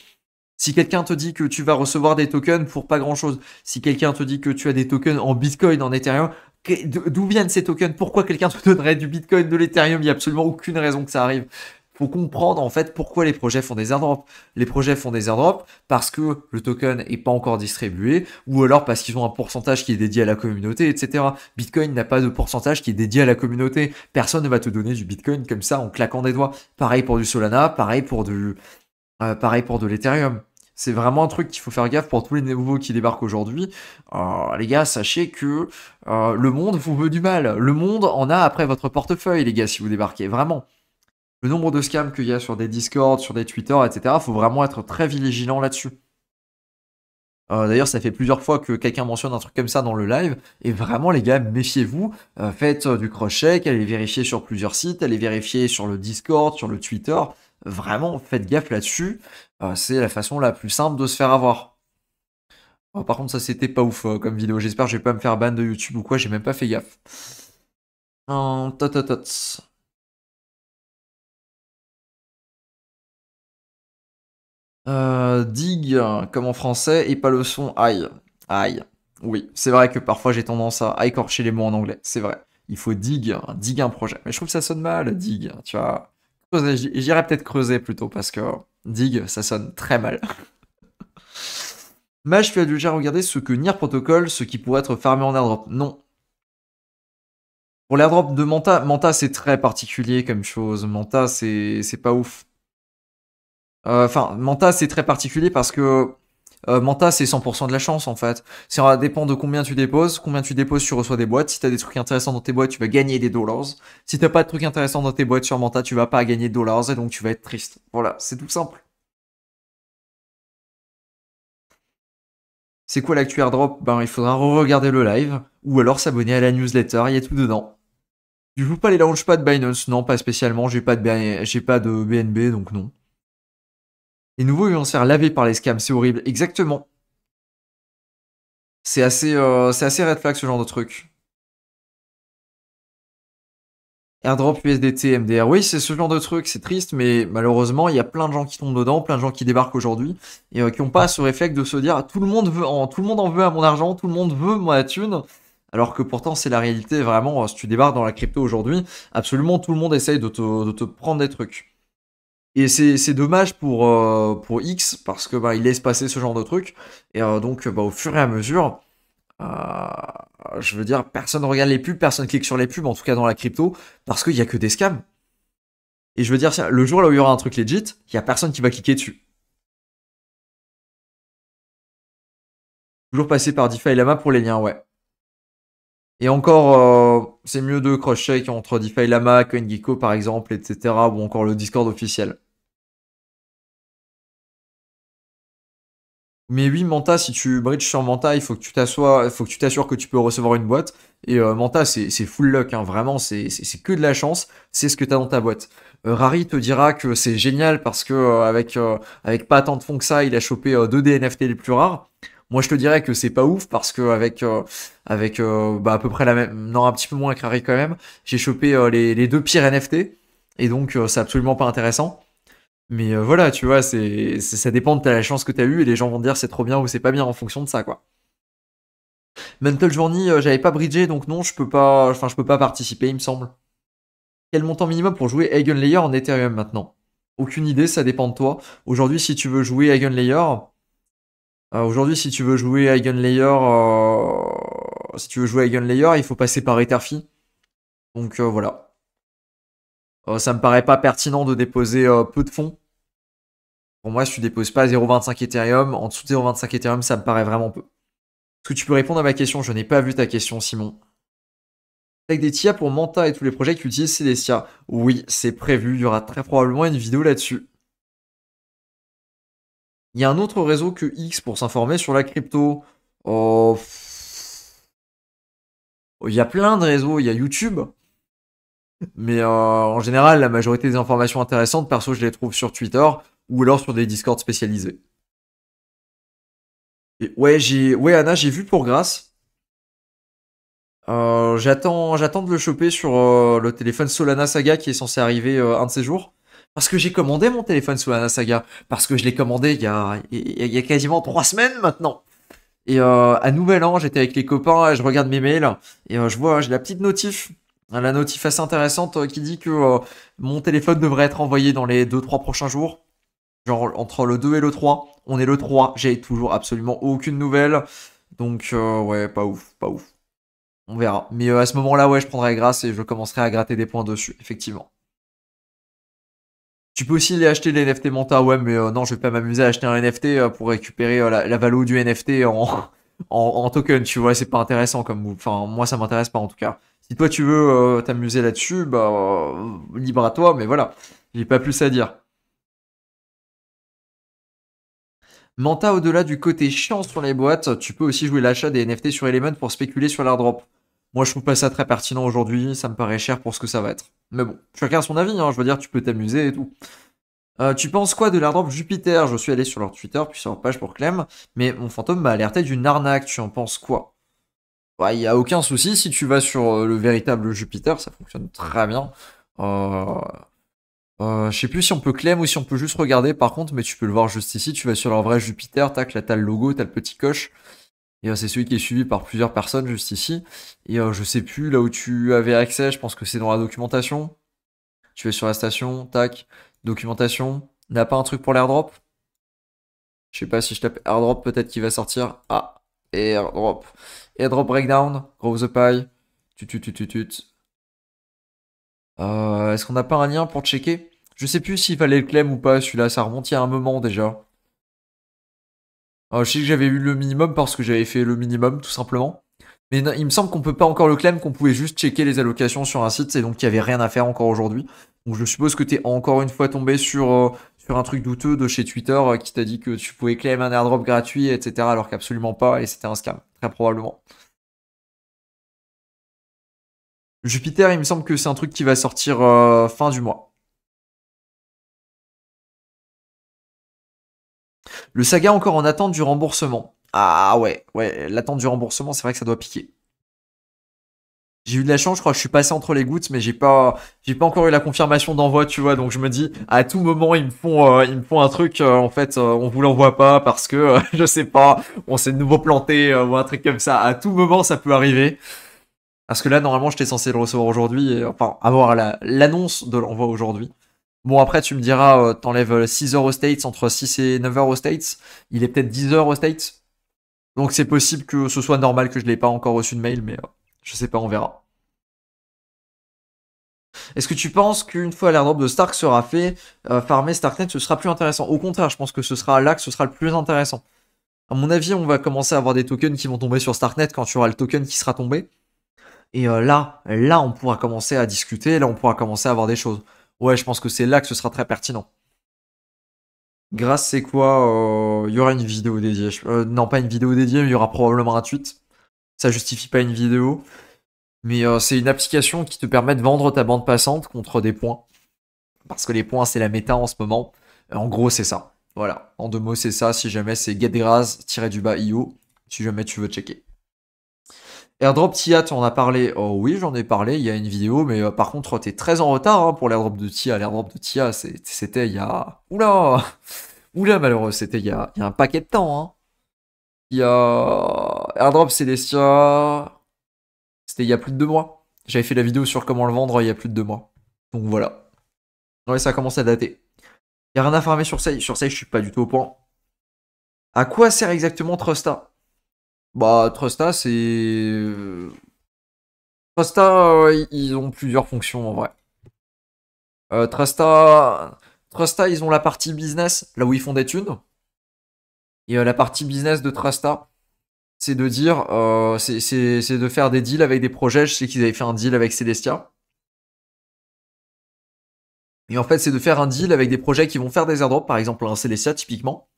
Si quelqu'un te dit que tu vas recevoir des tokens pour pas grand chose, si quelqu'un te dit que tu as des tokens en Bitcoin, en Ethereum, D'où viennent ces tokens Pourquoi quelqu'un te donnerait du Bitcoin, de l'Ethereum Il n'y a absolument aucune raison que ça arrive. Faut comprendre en fait pourquoi les projets font des airdrops. Les projets font des airdrops parce que le token n'est pas encore distribué ou alors parce qu'ils ont un pourcentage qui est dédié à la communauté, etc. Bitcoin n'a pas de pourcentage qui est dédié à la communauté. Personne ne va te donner du Bitcoin comme ça en claquant des doigts. Pareil pour du Solana, pareil pour du, euh, pareil pour de l'Ethereum. C'est vraiment un truc qu'il faut faire gaffe pour tous les nouveaux qui débarquent aujourd'hui. Euh, les gars, sachez que euh, le monde vous veut du mal. Le monde en a après votre portefeuille, les gars, si vous débarquez. Vraiment. Le nombre de scams qu'il y a sur des Discord, sur des Twitter, etc., faut vraiment être très vigilant là-dessus. Euh, d'ailleurs, ça fait plusieurs fois que quelqu'un mentionne un truc comme ça dans le live. Et vraiment, les gars, méfiez-vous. faites du crochet, allez vérifier sur plusieurs sites, allez vérifier sur le Discord, sur le Twitter. Vraiment, faites gaffe là-dessus. Euh, c'est la façon la plus simple de se faire avoir. Euh, par contre, ça c'était pas ouf euh, comme vidéo. J'espère que je vais pas me faire ban de YouTube ou quoi. J'ai même pas fait gaffe. dig comme en français et pas le son aïe. Aïe. Oui, c'est vrai que parfois j'ai tendance à écorcher les mots en anglais, c'est vrai. Il faut dig, dig un projet. Mais je trouve que ça sonne mal, dig, tu vois. J'irai peut-être creuser plutôt parce que dig, ça sonne très mal. Mage, tu as déjà regardé ce que Nier Protocol, ce qui pourrait être farmé en airdrop Non. Pour l'airdrop de Manta, Manta c'est très particulier comme chose. Manta c'est pas ouf. Euh, enfin, Manta c'est très particulier parce que euh, Manta, c'est 100% de la chance en fait. Ça dépend de combien tu déposes, combien tu déposes, tu reçois des boîtes. Si t'as des trucs intéressants dans tes boîtes, tu vas gagner des dollars. Si t'as pas de trucs intéressants dans tes boîtes sur Manta, tu vas pas gagner de dollars et donc tu vas être triste. Voilà, c'est tout simple. C'est quoi l'actu drop Ben, il faudra re-regarder le live ou alors s'abonner à la newsletter, il y a tout dedans. Je vous pas les de Binance, non, pas spécialement, j'ai pas j'ai pas de BNB donc non. Et nouveau, ils vont se faire laver par les scams, c'est horrible. Exactement. C'est assez, euh, assez red flag ce genre de truc. Airdrop USDT, MDR, oui, c'est ce genre de truc, c'est triste, mais malheureusement, il y a plein de gens qui tombent dedans, plein de gens qui débarquent aujourd'hui et euh, qui n'ont pas ce réflexe de se dire ah, tout le monde veut, en, tout le monde en veut à mon argent, tout le monde veut ma thune. Alors que pourtant, c'est la réalité, vraiment, euh, si tu débarques dans la crypto aujourd'hui, absolument tout le monde essaye de te prendre des trucs. Et c'est dommage euh, pour, X parce que bah, il laisse passer ce genre de truc. Et euh, donc, bah, au fur et à mesure, euh, je veux dire, personne ne regarde les pubs, personne ne clique sur les pubs, en tout cas dans la crypto, parce qu'il n'y a que des scams. Et je veux dire, le jour où il y aura un truc legit, il n'y a personne qui va cliquer dessus. Toujours passer par DeFi Lama pour les liens, ouais. Et encore, c'est mieux de cross-check entre DeFi Lama, CoinGecko par exemple, etc. ou encore le Discord officiel. Mais oui, Manta, si tu bridges sur Manta, il faut que tu t'assoies, faut que tu t'assures que tu peux recevoir une boîte. Et euh, Manta, c'est full luck, hein, vraiment, c'est que de la chance, c'est ce que tu as dans ta boîte. Euh, Rari te dira que c'est génial parce que euh, avec, avec pas tant de fonds que ça, il a chopé deux des NFT les plus rares. Moi, je te dirais que c'est pas ouf parce que avec avec bah, à peu près la même, non un petit peu moins que Rari quand même, j'ai chopé les, les, deux pires NFT et donc c'est absolument pas intéressant. Mais euh, voilà, tu vois, c'est, ça dépend de la chance que tu as eue et les gens vont dire c'est trop bien ou c'est pas bien en fonction de ça, quoi. Mental Journey, euh, j'avais pas bridgé, donc non, je peux pas, enfin, je peux pas participer, il me semble. Quel montant minimum pour jouer Layer en Ethereum maintenant Aucune idée, ça dépend de toi. Aujourd'hui, si tu veux jouer Eigenlayer, euh, aujourd'hui, si tu veux jouer Eigenlayer, si tu veux jouer Layer, il faut passer par Etherfi. Donc voilà. Euh, ça me paraît pas pertinent de déposer euh, peu de fonds. Pour moi, si tu déposes pas 0,25 Ethereum, en dessous de 0,25 Ethereum, ça me paraît vraiment peu. Est-ce que tu peux répondre à ma question Je n'ai pas vu ta question, Simon. Avec des TIA pour Manta et tous les projets qui utilisent Celestia. Oui, c'est prévu. Il y aura très probablement une vidéo là-dessus. Il y a un autre réseau que X pour s'informer sur la crypto. Oh, Il y a plein de réseaux. Il y a YouTube. Mais euh, en général, la majorité des informations intéressantes, perso, je les trouve sur Twitter ou alors sur des discords spécialisés. ouais, j'ai, ouais, Anna, j'ai vu pour grâce. Euh, j'attends, de le choper sur euh, le téléphone Solana Saga qui est censé arriver un de ces jours. Parce que j'ai commandé mon téléphone Solana Saga. Parce que je l'ai commandé il y a, il y a quasiment trois semaines maintenant. Et à Nouvel An, j'étais avec les copains, je regarde mes mails et je vois, j'ai la petite notif Hein, la notif assez intéressante euh, qui dit que euh, mon téléphone devrait être envoyé dans les 2-3 prochains jours. Genre entre le 2 et le 3. On est le 3, j'ai toujours absolument aucune nouvelle. Donc euh, ouais, pas ouf, pas ouf. On verra. Mais à ce moment-là, ouais, je prendrai grâce et je commencerai à gratter des points dessus, effectivement. Tu peux aussi aller acheter les NFT Manta, ouais, mais non, je vais pas m'amuser à acheter un NFT pour récupérer la, valeur du NFT en, token, tu vois, c'est pas intéressant comme Enfin, moi, ça m'intéresse pas en tout cas. Si toi tu veux euh, t'amuser là-dessus, bah euh, libre à toi, mais voilà, j'ai pas plus à dire. Manta, au-delà du côté chiant sur les boîtes, tu peux aussi jouer l'achat des NFT sur Element pour spéculer sur l'airdrop. Moi, je trouve pas ça très pertinent aujourd'hui, ça me paraît cher pour ce que ça va être. Mais bon, chacun son avis, hein, je veux dire, tu peux t'amuser et tout. Euh, tu penses quoi de l'airdrop Jupiter Je suis allé sur leur Twitter, puis sur leur page pour Clem, mais mon fantôme m'a alerté d'une arnaque, tu en penses quoi il y a aucun souci. Si tu vas sur euh, le véritable Jupiter, ça fonctionne très bien. Euh... Euh, je sais plus si on peut claim ou si on peut juste regarder par contre, mais tu peux le voir juste ici. Tu vas sur leur vrai Jupiter, tac, là t'as le logo, t'as le petit coche. Et euh, c'est celui qui est suivi par plusieurs personnes juste ici. Et euh, je sais plus là où tu avais accès, je pense que c'est dans la documentation. Tu vas sur la station, tac, documentation. N'a pas un truc pour l'airdrop Je sais pas si je tape airdrop, peut-être qu'il va sortir. Ah, Airdrop. Airdrop breakdown, grow the Pie. Euh, est-ce qu'on n'a pas un lien pour checker Je sais plus s'il fallait le claim ou pas, celui-là, ça remonte il y a un moment déjà. Euh, je sais que j'avais eu le minimum parce que j'avais fait le minimum tout simplement. Mais il me semble qu'on peut pas encore le claim, qu'on pouvait juste checker les allocations sur un site et donc qu'il n'y avait rien à faire encore aujourd'hui. Donc je suppose que tu es encore une fois tombé sur euh, sur un truc douteux de chez Twitter euh, qui t'a dit que tu pouvais claim un airdrop gratuit, etc. alors qu'absolument pas, et c'était un scam, très probablement. Jupiter, il me semble que c'est un truc qui va sortir euh, fin du mois. Le saga encore en attente du remboursement. Ah ouais, ouais, l'attente du remboursement, c'est vrai que ça doit piquer j'ai eu de la chance, je crois je suis passé entre les gouttes, mais j'ai pas, j'ai pas encore eu la confirmation d'envoi, tu vois. Donc je me dis, à tout moment, ils me font, euh, ils me font un truc. Euh, en fait, euh, on vous l'envoie pas parce que je sais pas, on s'est de nouveau planté ou un truc comme ça. À tout moment, ça peut arriver. Parce que là, normalement, je j'étais censé le recevoir aujourd'hui, enfin avoir l'annonce de l'envoi aujourd'hui. Bon, après, tu me diras, t'enlèves 6 heures aux States, entre 6 et 9 heures aux States. Il est peut-être 10 heures aux States. Donc c'est possible que ce soit normal que je l'ai pas encore reçu de mail, mais je sais pas, on verra. Est-ce que tu penses qu'une fois l'airdrop de Stark sera fait, euh, farmer Starknet, ce sera plus intéressant Au contraire, je pense que ce sera là que ce sera le plus intéressant. À mon avis, on va commencer à avoir des tokens qui vont tomber sur Starknet quand tu auras le token qui sera tombé. Et euh, là, là, on pourra commencer à discuter, là, on pourra commencer à avoir des choses. Ouais, je pense que c'est là que ce sera très pertinent. Grâce, c'est quoi euh, Il y aura une vidéo dédiée. non, pas une vidéo dédiée, mais il y aura probablement un tweet ça justifie pas une vidéo. Mais euh, c'est une application qui te permet de vendre ta bande passante contre des points. Parce que les points, c'est la méta en ce moment. Euh, en gros, c'est ça. Voilà. En deux mots, c'est ça. Si jamais c'est getgraz du io, si jamais tu veux checker. Airdrop TIA, tu en as parlé. Oh oui, j'en ai parlé, il y a une vidéo, mais euh, par contre, t'es très en retard hein, pour l'airdrop de TIA. L'airdrop de TIA, c'était il y a. Oula Oula, malheureux, c'était il, y a, un paquet de temps. Hein. Il y a Airdrop Celestia. C'était il y a plus de deux mois. J'avais fait la vidéo sur comment le vendre il y a plus de deux mois. Donc voilà. Ouais, ça a à dater. Il n'y a rien à farmer sur ça. Sur ça, je suis pas du tout au point. À quoi sert exactement Trusta Bah, Trusta, c'est. Euh, Trusta, ils ont plusieurs fonctions en vrai. Euh, Trusta. Trusta, ils ont la partie business, là où ils font des thunes. Et euh, la partie business de Trasta, c'est de dire, euh, c'est de faire des deals avec des projets. Je sais qu'ils avaient fait un deal avec Celestia. Et en fait, c'est de faire un deal avec des projets qui vont faire des airdrops, par exemple un Celestia typiquement,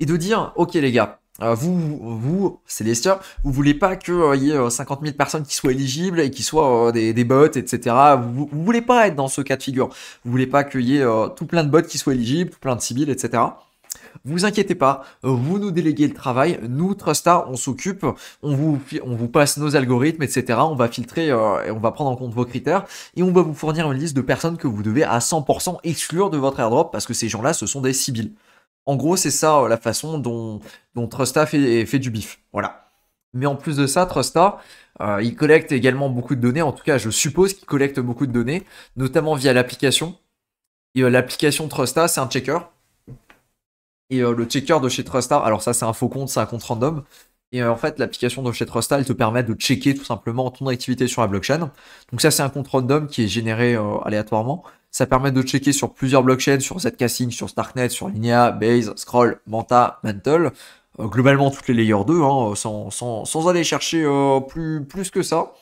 et de dire, ok les gars, euh, vous, vous, Celestia, vous voulez pas qu'il y ait 50 000 personnes qui soient éligibles et qui soient des, bots, etc. Vous, ne voulez pas être dans ce cas de figure. Vous voulez pas qu'il y ait tout plein de bots qui soient éligibles, tout plein de civils, etc vous inquiétez pas, vous nous déléguez le travail, nous, Trusta, on s'occupe, on vous, on vous passe nos algorithmes, etc. On va filtrer euh, et on va prendre en compte vos critères et on va vous fournir une liste de personnes que vous devez à 100% exclure de votre airdrop parce que ces gens-là, ce sont des cibles. En gros, c'est ça euh, la façon dont, dont Trusta fait, du bif. Voilà. Mais en plus de ça, Trusta, euh, il collecte également beaucoup de données. En tout cas, je suppose qu'il collecte beaucoup de données, notamment via l'application. L'application Trusta, c'est un checker. Et euh, le checker de chez Trustar, alors ça c'est un faux compte, c'est un compte random. Et euh, en fait, l'application de chez Trustar, elle te permet de checker tout simplement ton activité sur la blockchain. Donc ça c'est un compte random qui est généré euh, aléatoirement. Ça permet de checker sur plusieurs blockchains, sur Zcasting, sur Starknet, sur Linea, Base, Scroll, Manta, Mantle globalement toutes les layers 2, hein, sans, aller chercher plus, plus que ça.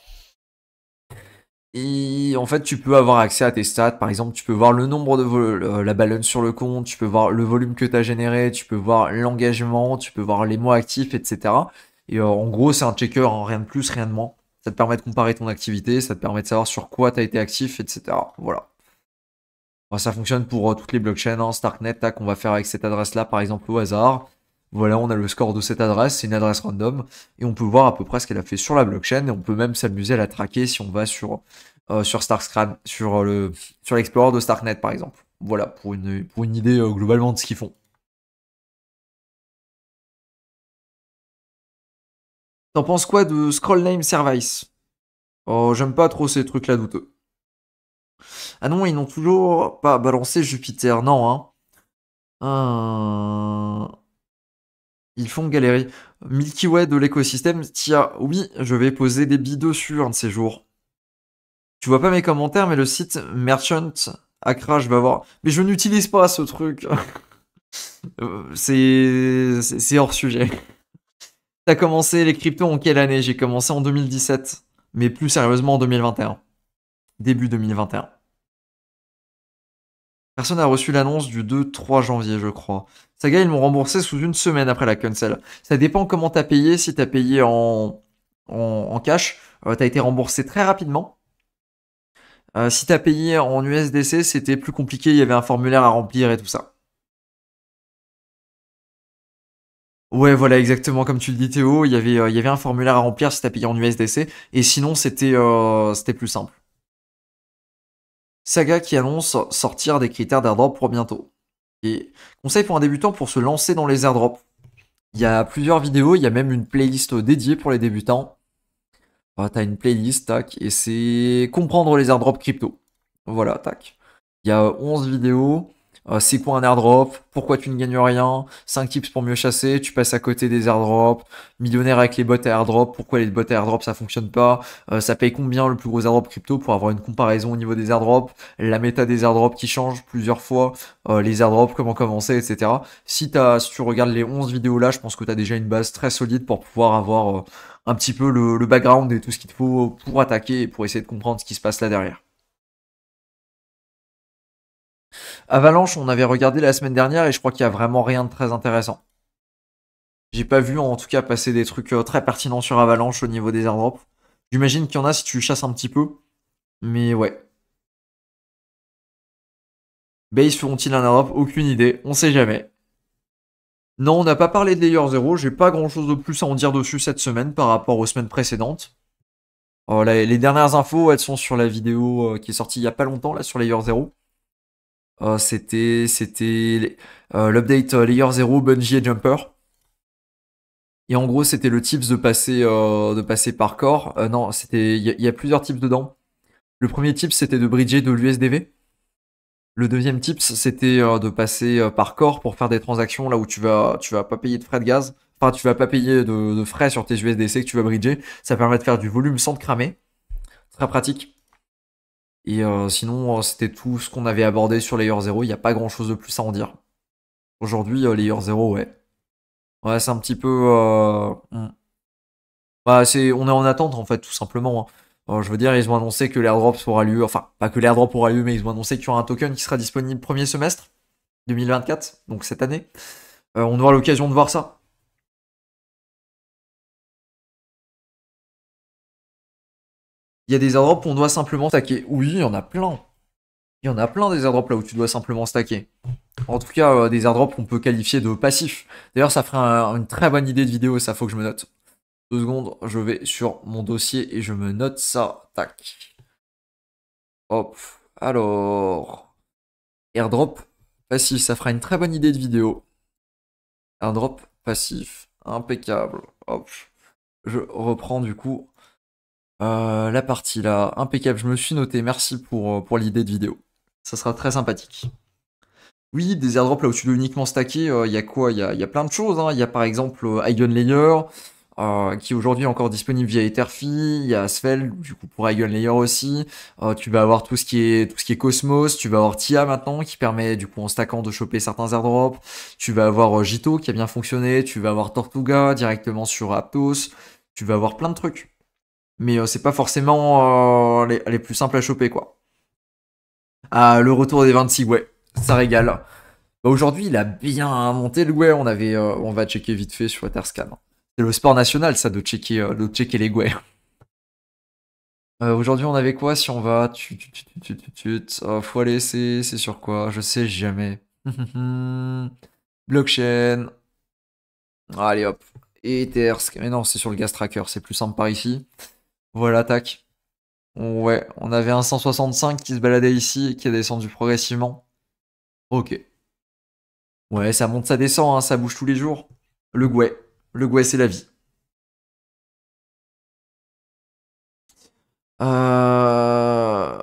Et en fait, tu peux avoir accès à tes stats. Par exemple, tu peux voir le nombre de vol euh, la balance sur le compte, tu peux voir le volume que tu as généré, tu peux voir l'engagement, tu peux voir les mois actifs, etc. Et euh, en gros, c'est un checker, hein, rien de plus, rien de moins. Ça te permet de comparer ton activité, ça te permet de savoir sur quoi tu as été actif, etc. Voilà. ça fonctionne pour euh, toutes les blockchains, hein, Starknet, qu'on va faire avec cette adresse-là, par exemple, au hasard. Voilà, on a le score de cette adresse, c'est une adresse random, et on peut voir à peu près ce qu'elle a fait sur la blockchain, et on peut même s'amuser à la traquer si on va sur, euh, sur, sur, euh, le, sur l'explorer de Starknet par exemple. Voilà, pour une, pour une idée euh, globalement de ce qu'ils font. T'en penses quoi de Scroll Name Service Oh, j'aime pas trop ces trucs-là douteux. Ah non, ils n'ont toujours pas balancé Jupiter, non, hein. Euh ils font galérer. Milky Way de l'écosystème, tiens, oui, je vais poser des bidons sur un de ces jours. Tu vois pas mes commentaires, mais le site Merchant Accra, je vais avoir. Mais je n'utilise pas ce truc. Euh, c'est, c'est hors sujet. T'as commencé les cryptos en quelle année J'ai commencé en 2017, mais plus sérieusement en 2021. Début 2021. Personne n'a reçu l'annonce du 2-3 janvier, je crois. Saga, ils m'ont remboursé sous une semaine après la cancel. Ça dépend comment t'as payé. Si t'as payé en, cash, euh, t'as été remboursé très rapidement. Euh, si t'as payé en USDC, c'était plus compliqué. Il y avait un formulaire à remplir et tout ça. Ouais, voilà, exactement comme tu le dis, Théo. Il y avait, euh, un formulaire à remplir si t'as payé en USDC. Et sinon, c'était plus simple. Saga qui annonce sortir des critères d'airdrop pour bientôt. Et conseil pour un débutant pour se lancer dans les airdrops. Il y a plusieurs vidéos, il y a même une playlist dédiée pour les débutants. Bah, t'as une playlist, tac, et c'est comprendre les airdrops crypto. Voilà, tac. Il y a 11 vidéos c'est quoi un airdrop, pourquoi tu ne gagnes rien, 5 tips pour mieux chasser, tu passes à côté des airdrops, millionnaire avec les bots à airdrop, pourquoi les bots à airdrop ça fonctionne pas, euh, ça paye combien le plus gros airdrop crypto pour avoir une comparaison au niveau des airdrops, la méta des airdrops qui change plusieurs fois, euh, les airdrops, comment commencer, etc. Si, as, tu regardes les 11 vidéos là, je pense que tu as déjà une base très solide pour pouvoir avoir euh, un petit peu le, le background et tout ce qu'il te faut pour attaquer et pour essayer de comprendre ce qui se passe là derrière. Avalanche, on avait regardé la semaine dernière et je crois qu'il y a vraiment rien de très intéressant. J'ai pas vu en tout cas passer des trucs euh, très pertinents sur Avalanche au niveau des airdrops. J'imagine qu'il y en a si tu chasses un petit peu. Mais ouais. Base feront-ils un airdrop Aucune idée, on sait jamais. Non, on n'a pas parlé de Layer 0, j'ai pas grand chose de plus à en dire dessus cette semaine par rapport aux semaines précédentes. Oh les, dernières infos, elles sont sur la vidéo euh, qui est sortie il y a pas longtemps, là, sur Layer 0. Oh, c'était euh, l'update euh, Layer 0, Bungie et Jumper. Et en gros, c'était le tips de passer, euh, de passer par corps. non, c'était il y, a plusieurs tips dedans. Le premier type c'était de bridger de l'USDV. Le deuxième type c'était de passer par corps pour faire des transactions là où tu vas, tu vas pas payer de frais de gaz. Enfin, tu vas pas payer de, de frais sur tes USDC que tu vas bridger. Ça permet de faire du volume sans te cramer. Très pratique. Et euh, sinon, euh, c'était tout ce qu'on avait abordé sur Layer 0. Il n'y a pas grand chose de plus à en dire. Aujourd'hui, euh, Layer 0, ouais. Ouais, c'est un petit peu. Hmm. Bah, c'est... On est en attente, en fait, tout simplement. Hein. je veux dire, ils ont annoncé que l'airdrop aura lieu. Enfin, pas que l'airdrop aura lieu, mais ils ont annoncé qu'il y aura un token qui sera disponible premier semestre 2024, donc cette année. on aura l'occasion de voir ça. Il y a des airdrops où on doit simplement stacker. Oui, il y en a plein. Il y en a plein des airdrops là où tu dois simplement stacker. En tout cas, euh, des airdrops qu'on peut qualifier de passifs. D'ailleurs, ça ferait une très bonne idée de vidéo, ça faut que je me note. Deux secondes, je vais sur mon dossier et je me note ça. Tac. Hop. Alors. Airdrop passif, ça fera une très bonne idée de vidéo. Airdrop passif. Impeccable. Hop. Je reprends du coup euh, la partie là, impeccable, je me suis noté, merci pour, euh, pour l'idée de vidéo. Ça sera très sympathique. Oui, des airdrops là où tu dois uniquement stacker, euh, il y a quoi Il y a, plein de choses. Hein. Il y a par exemple Ion Eigenlayer, qui aujourd'hui encore disponible via Etherfi. Il y a Svel, du coup pour layer aussi. tu vas avoir tout ce qui est tout ce qui est Cosmos. Tu vas avoir TIA maintenant, qui permet du coup en stackant de choper certains airdrops. Tu vas avoir Jito qui a bien fonctionné. Tu vas avoir Tortuga directement sur Aptos. Tu vas avoir plein de trucs mais euh, c'est pas forcément euh, les, plus simples à choper, quoi. Ah, le retour des 26, ouais, ça régale. Bah, aujourd'hui, il a bien monté le ouais, On avait, euh, on va checker vite fait sur Waterscan. C'est le sport national, ça, de checker, checker les ouais. aujourd'hui, on avait quoi Si on va, tu, tu, oh, faut aller, c'est, sur quoi Je sais jamais. Blockchain. Allez hop. Ether. Mais non, c'est sur le gas tracker. C'est plus simple par ici. Voilà, tac. ouais, on avait un 165 qui se baladait ici et qui a descendu progressivement. Ok. Ouais, ça monte, ça descend, hein, ça bouge tous les jours. Le gouet. Le gouet, c'est la vie. Euh,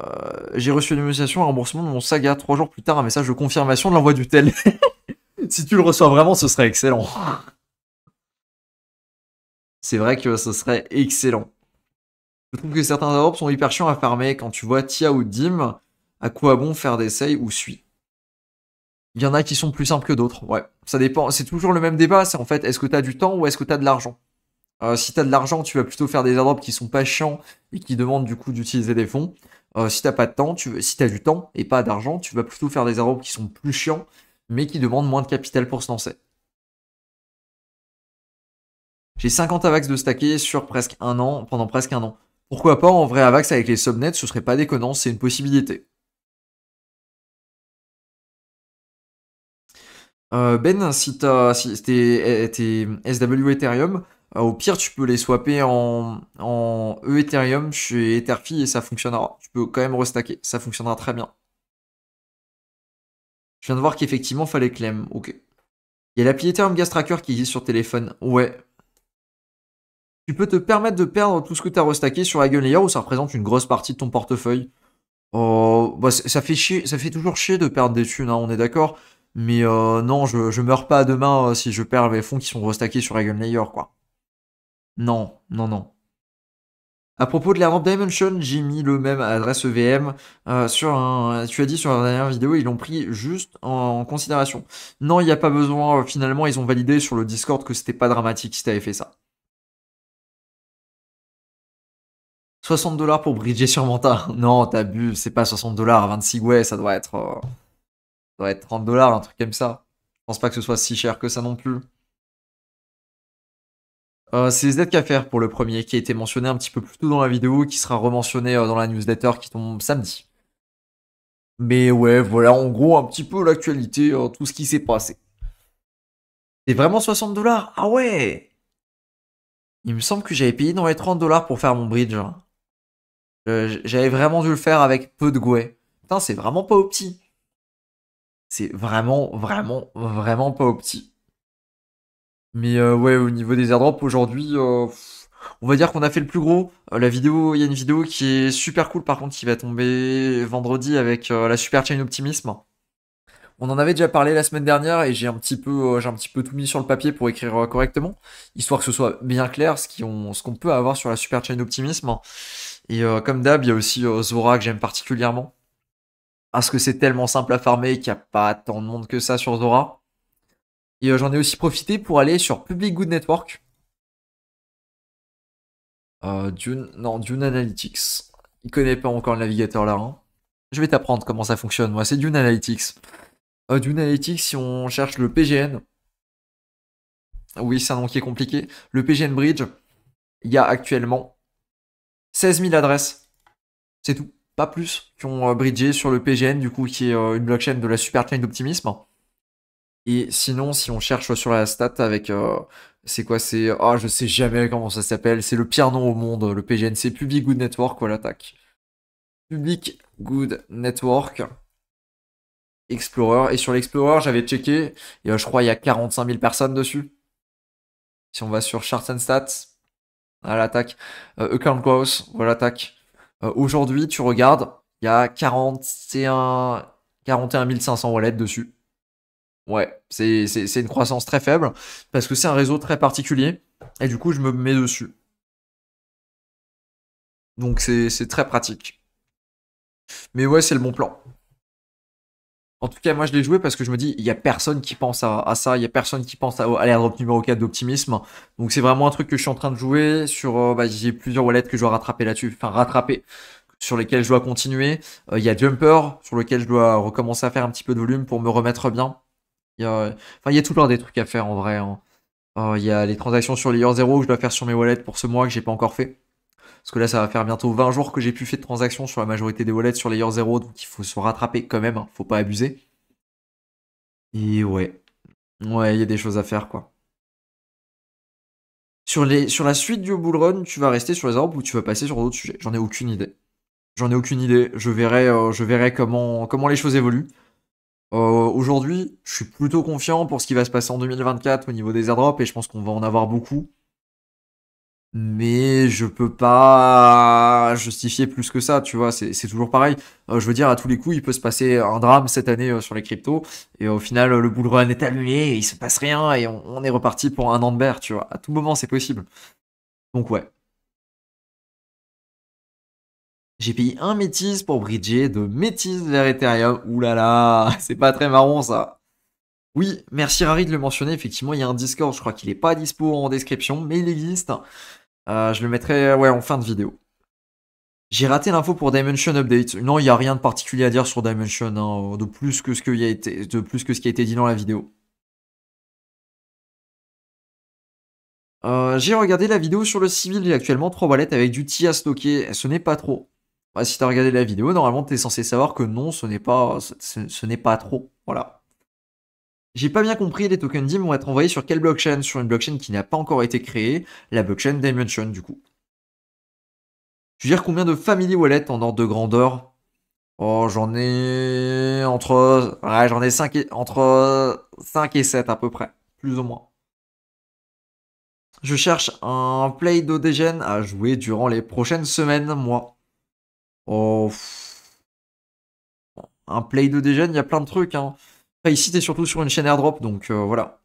j'ai reçu une notification à remboursement de mon saga. Trois jours plus tard, un message de confirmation de l'envoi du tel. si tu le reçois vraiment, ce serait excellent. C'est vrai que ce serait excellent. Je trouve que certains arobes sont hyper chiants à farmer. Quand tu vois Tia ou Dim, à quoi bon faire des essais ou suis? Il y en a qui sont plus simples que d'autres. Ouais, ça dépend. C'est toujours le même débat. C'est en fait, est-ce que tu as du temps ou est-ce que tu as de l'argent euh, Si as de l'argent, tu vas plutôt faire des airdrops qui sont pas chiants et qui demandent du coup d'utiliser des fonds. Euh, si t'as pas de temps, tu si du temps et pas d'argent, tu vas plutôt faire des airdrops qui sont plus chiants mais qui demandent moins de capital pour se lancer. J'ai 50 avax de stacker sur presque un an, pendant presque un an. Pourquoi pas en vrai Avax avec les subnets, ce serait pas déconnant, c'est une possibilité. Euh, ben, si t'as t'es, eh, SW Ethereum, euh, au pire tu peux les swapper en, en E Ethereum chez Etherfi et ça fonctionnera. Tu peux quand même restacker, ça fonctionnera très bien. Je viens de voir qu'effectivement fallait clem. Ok. Il y a l'appli Ethereum Gas Tracker qui existe sur téléphone. Ouais, tu peux te permettre de perdre tout ce que tu as restacké sur la Layer où ça représente une grosse partie de ton portefeuille. Oh, bah, ça, fait ça fait toujours chier de perdre des thunes, hein, on est d'accord. Mais euh, non, je, meurs pas demain euh, si je perds les fonds qui sont restackés sur Eagle Layer, quoi. Non, non, non. À propos de la ramp Dimension, j'ai mis le même adresse EVM euh, sur un. Tu as dit sur la dernière vidéo, ils l'ont pris juste en, considération. Non, il n'y a pas besoin. Finalement, ils ont validé sur le Discord que c'était pas dramatique si tu avais fait ça. 60 dollars pour bridger sur Manta. Non, t'as bu, c'est pas 60 dollars, 26 ouais, ça doit être, euh, ça doit être 30 dollars, un truc comme ça. Je pense pas que ce soit si cher que ça non plus. Euh, c'est ZKFR qu'à faire pour le premier qui a été mentionné un petit peu plus tôt dans la vidéo, qui sera rementionné euh, dans la newsletter qui tombe samedi. Mais ouais, voilà en gros un petit peu l'actualité, euh, tout ce qui s'est passé. C'est vraiment 60 dollars Ah ouais Il me semble que j'avais payé dans les 30 dollars pour faire mon bridge. Hein. Euh, j'avais vraiment dû le faire avec peu de gouet. Putain, c'est vraiment pas au C'est vraiment, vraiment, vraiment pas au Mais euh, ouais, au niveau des airdrops, aujourd'hui, euh, on va dire qu'on a fait le plus gros. la vidéo, il y a une vidéo qui est super cool par contre qui va tomber vendredi avec la Super Chain Optimisme. On en avait déjà parlé la semaine dernière et j'ai un petit peu, j'ai un petit peu tout mis sur le papier pour écrire correctement, histoire que ce soit bien clair ce qu'on peut avoir sur la Super Chain Optimisme. Et euh, comme d'hab, il y a aussi euh, Zora que j'aime particulièrement. Parce que c'est tellement simple à farmer qu'il n'y a pas tant de monde que ça sur Zora. Et euh, j'en ai aussi profité pour aller sur Public Good Network. Dune, non, Dune Analytics. Il connaît pas encore le navigateur là. Hein. Je vais t'apprendre comment ça fonctionne, moi. C'est Dune Analytics. Dune Analytics, si on cherche le PGN. Oui, c'est un nom qui est compliqué. Le PGN Bridge, il y a actuellement 16 000 adresses. C'est tout. Pas plus. Qui ont euh, bridgé sur le PGN, du coup, qui est euh, une blockchain de la super chain d'optimisme. Et sinon, si on cherche sur la stat avec. Euh, c'est quoi C'est. Ah, je sais jamais comment ça s'appelle. C'est le pire nom au monde, le PGN. C'est Public Good Network, voilà, tac. Public Good Network. Explorer. Et sur l'Explorer, j'avais checké, et je crois qu'il y a 45 000 personnes dessus. Si on va sur Charts and Stats, à l'attaque. Euh, account voilà l'attaque. Euh, aujourd'hui, tu regardes, il y a 41, 41 500 wallets dessus. Ouais, c'est une croissance très faible parce que c'est un réseau très particulier et du coup, je me mets dessus. Donc, c'est très pratique. Mais ouais, c'est le bon plan. En tout cas, moi, je l'ai joué parce que je me dis, il y a personne qui pense à, ça, il y a personne qui pense à, à drop numéro 4 d'optimisme. Donc, c'est vraiment un truc que je suis en train de jouer sur, euh, bah, j'ai plusieurs wallets que je dois rattraper là-dessus, enfin, rattraper, sur lesquels je dois continuer. Euh, il y a Jumper, sur lequel je dois recommencer à faire un petit peu de volume pour me remettre bien. Il y a, enfin, il y a tout plein des trucs à faire en vrai. Hein. Euh, il y a les transactions sur les 0 que je dois faire sur mes wallets pour ce mois que j'ai pas encore fait. Parce que là, ça va faire bientôt 20 jours que j'ai pu faire de transactions sur la majorité des wallets sur Year 0, donc il faut se rattraper quand même, hein. faut pas abuser. Et ouais. Ouais, il y a des choses à faire, quoi. Sur, les, sur la suite du bullrun, tu vas rester sur les arbres ou tu vas passer sur d'autres sujets J'en ai aucune idée. J'en ai aucune idée. Je verrai, euh, je verrai comment, comment les choses évoluent. Euh, aujourd'hui, je suis plutôt confiant pour ce qui va se passer en 2024 au niveau des airdrops et je pense qu'on va en avoir beaucoup mais je peux pas justifier plus que ça, tu vois, c'est toujours pareil. Euh, je veux dire, à tous les coups, il peut se passer un drame cette année euh, sur les cryptos, et au final, le bull run est annulé, il se passe rien, et on, est reparti pour un an de tu vois. À tout moment, c'est possible. Donc ouais. J'ai payé un métis pour bridger de métis vers Ethereum. Oulala, là là, c'est pas très marrant, ça. Oui, merci Rari de le mentionner. Effectivement, il y a un Discord. Je crois qu'il n'est pas dispo en description, mais il existe. Euh, je le mettrai euh, en fin de vidéo. J'ai raté l'info pour Dimension Update. Non, il n'y a rien de particulier à dire sur Dimension, hein, de, plus que ce qui a été dit dans la vidéo. Euh, j'ai regardé la vidéo sur le civil, a actuellement 3 wallets avec du T à stocker, ce n'est pas trop. si tu as regardé la vidéo, normalement tu es censé savoir que non, ce n'est pas, ce n'est pas trop. Voilà. J'ai pas bien compris, les tokens DIM vont être envoyés sur quelle blockchain Sur une blockchain qui n'a pas encore été créée, la blockchain Dimension du coup. Je veux dire combien de family wallet en ordre de grandeur Oh, j'en ai entre ouais, j'en ai 5 et... entre 5 et 7 à peu près, plus ou moins. Je cherche un play d'Odegen à jouer durant les prochaines semaines, moi. Oh. Un play d'Odegen, il y a plein de trucs hein ici, t'es surtout sur une chaîne airdrop, donc euh, voilà.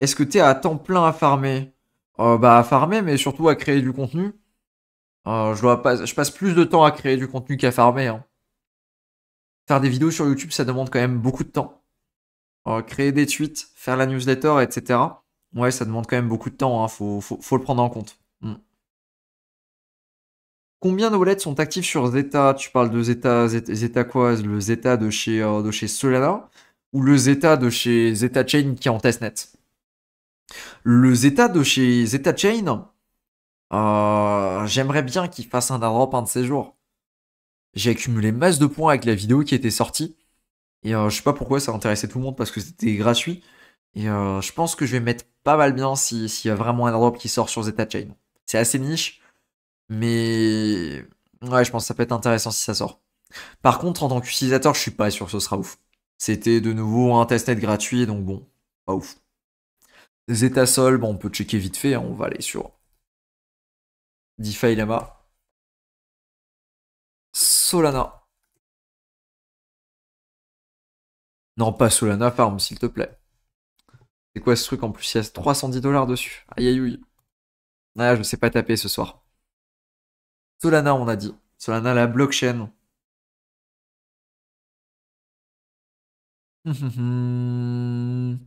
Est-ce que es à temps plein à farmer euh, Bah, à farmer, mais surtout à créer du contenu. Euh, je, passe plus de temps à créer du contenu qu'à farmer. Hein. Faire des vidéos sur YouTube, ça demande quand même beaucoup de temps. créer des tweets, faire la newsletter, etc. Ouais, ça demande quand même beaucoup de temps, hein. faut le prendre en compte. Combien de wallets sont actifs sur Zeta Tu parles de Zeta, Zeta, quoi Le Zeta euh, de chez, Solana ou le Zeta de chez Zeta Chain qui est en testnet Le Zeta de chez Zeta Chain, euh, j'aimerais bien qu'il fasse un drop un de ces jours. J'ai accumulé masse de points avec la vidéo qui était sortie. Et euh, je sais pas pourquoi ça intéressait tout le monde parce que c'était gratuit. Et euh, je pense que je vais mettre pas mal bien s'il y a vraiment un drop qui sort sur Zeta Chain. C'est assez niche. Mais ouais, je pense que ça peut être intéressant si ça sort. Par contre, en tant qu'utilisateur, je suis pas sûr que ce sera ouf. C'était de nouveau un testnet gratuit, donc bon, pas ouf. Zetasol, bon, on peut checker vite fait, hein, on va aller sur DeFi Lama. Solana. Non, pas Solana Farm, s'il te plaît. C'est quoi ce truc en plus Il y a 310 dollars dessus. Aïe aïe aïe. Ah, je sais pas taper ce soir. Solana, on a dit. Solana, la blockchain. Hum, hum, hum.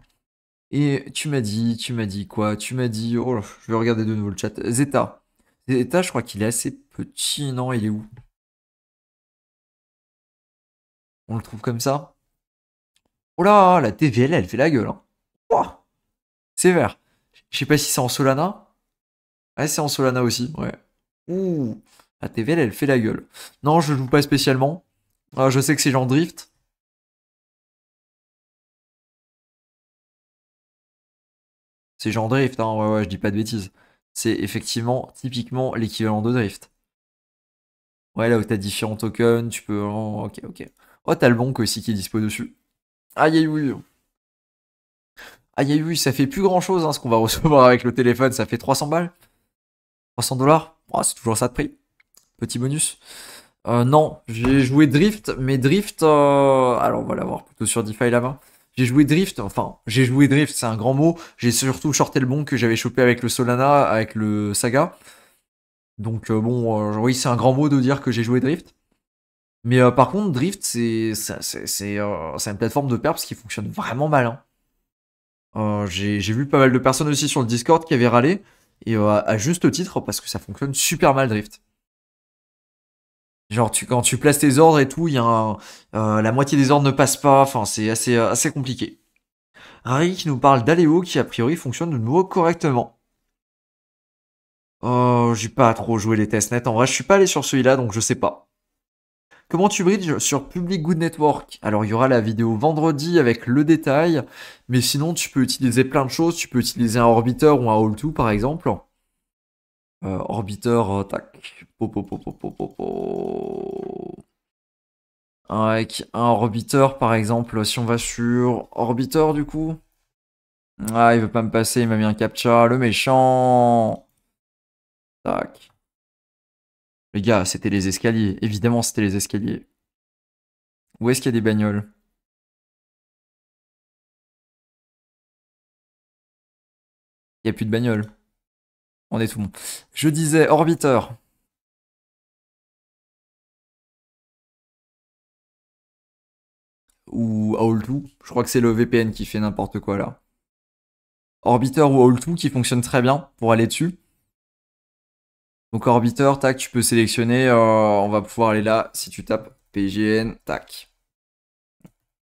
Et tu m'as dit, tu m'as dit quoi Tu m'as dit, oh, je vais regarder de nouveau le chat. Zeta. Zeta, je crois qu'il est assez petit. Non, il est où On le trouve comme ça Oh là, la TVL, elle fait la gueule. Hein. vert Sévère. Je sais pas si c'est en Solana. Ah, c'est en Solana aussi, ouais. Ouh. La TVL, elle fait la gueule. Non, je joue pas spécialement. Ah, je sais que c'est genre drift. C'est genre drift, hein. ouais, ouais, je dis pas de bêtises. C'est effectivement typiquement l'équivalent de drift. Ouais, là où t'as différents tokens, tu peux. ok, ok. Oh, t'as le bonk aussi qui est dispo dessus. Aïe aïe oui. Aïe aïe oui, ça fait plus grand chose hein, ce qu'on va recevoir avec le téléphone, ça fait 300 balles 300 dollars oh, C'est toujours ça de prix. Petit bonus. Euh, non, j'ai joué Drift, mais Drift, euh, alors on va l'avoir plutôt sur DeFi là-bas. J'ai joué Drift, enfin, j'ai joué Drift, c'est un grand mot. J'ai surtout shorté le bon que j'avais chopé avec le Solana, avec le Saga. Donc euh, bon, oui, c'est un grand mot de dire que j'ai joué Drift. Mais par contre, Drift, c'est c'est une plateforme de perps qui fonctionne vraiment mal. Hein. j'ai vu pas mal de personnes aussi sur le Discord qui avaient râlé, et à juste titre, parce que ça fonctionne super mal Drift. Genre tu, quand tu places tes ordres et tout, euh, la moitié des ordres ne passent pas. Enfin, c'est assez euh, compliqué. Harry qui nous parle d'Aleo qui a priori fonctionne de nouveau correctement. Oh j'ai pas trop joué les tests nets, En vrai, je suis pas allé sur celui-là, donc je sais pas. Comment tu bridges sur Public Good Network Alors, il y aura la vidéo vendredi avec le détail, mais sinon, tu peux utiliser plein de choses. Tu peux utiliser un orbiter ou un all to par exemple. Orbiter, euh, orbiteur, euh, tac. Avec un orbiteur, par exemple, si on va sur orbiteur, du coup. Ah, il veut pas me passer, il m'a mis un captcha, le méchant. Tac. Les gars, c'était les escaliers. Évidemment, c'était les escaliers. Où est-ce qu'il y a des bagnoles Il n'y a plus de bagnoles. On est tout bon. Je disais Orbiter. Ou All2. Je crois que c'est le VPN qui fait n'importe quoi là. Orbiter ou All2 qui fonctionne très bien pour aller dessus. Donc Orbiter, tac, tu peux sélectionner. Euh, on va pouvoir aller là si tu tapes PGN, tac.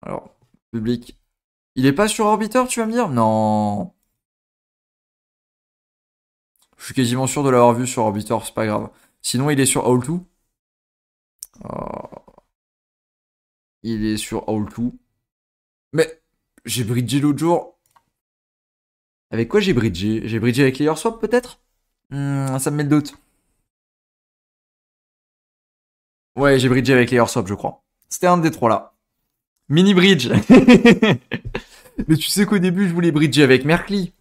Alors, public. Il est pas sur Orbiter, tu vas me dire Non. Je suis quasiment sûr de l'avoir vu sur Orbitor, c'est pas grave. Sinon, il est sur All 2. Euh, il est sur All 2. Mais j'ai bridgé l'autre jour. Avec quoi j'ai bridgé J'ai bridgé avec Layer Swap peut-être hmm, Ça me met le doute. Ouais, j'ai bridgé avec Layer Swap, je crois. C'était un des trois là. Mini bridge Mais tu sais qu'au début, je voulais bridger avec Merkley.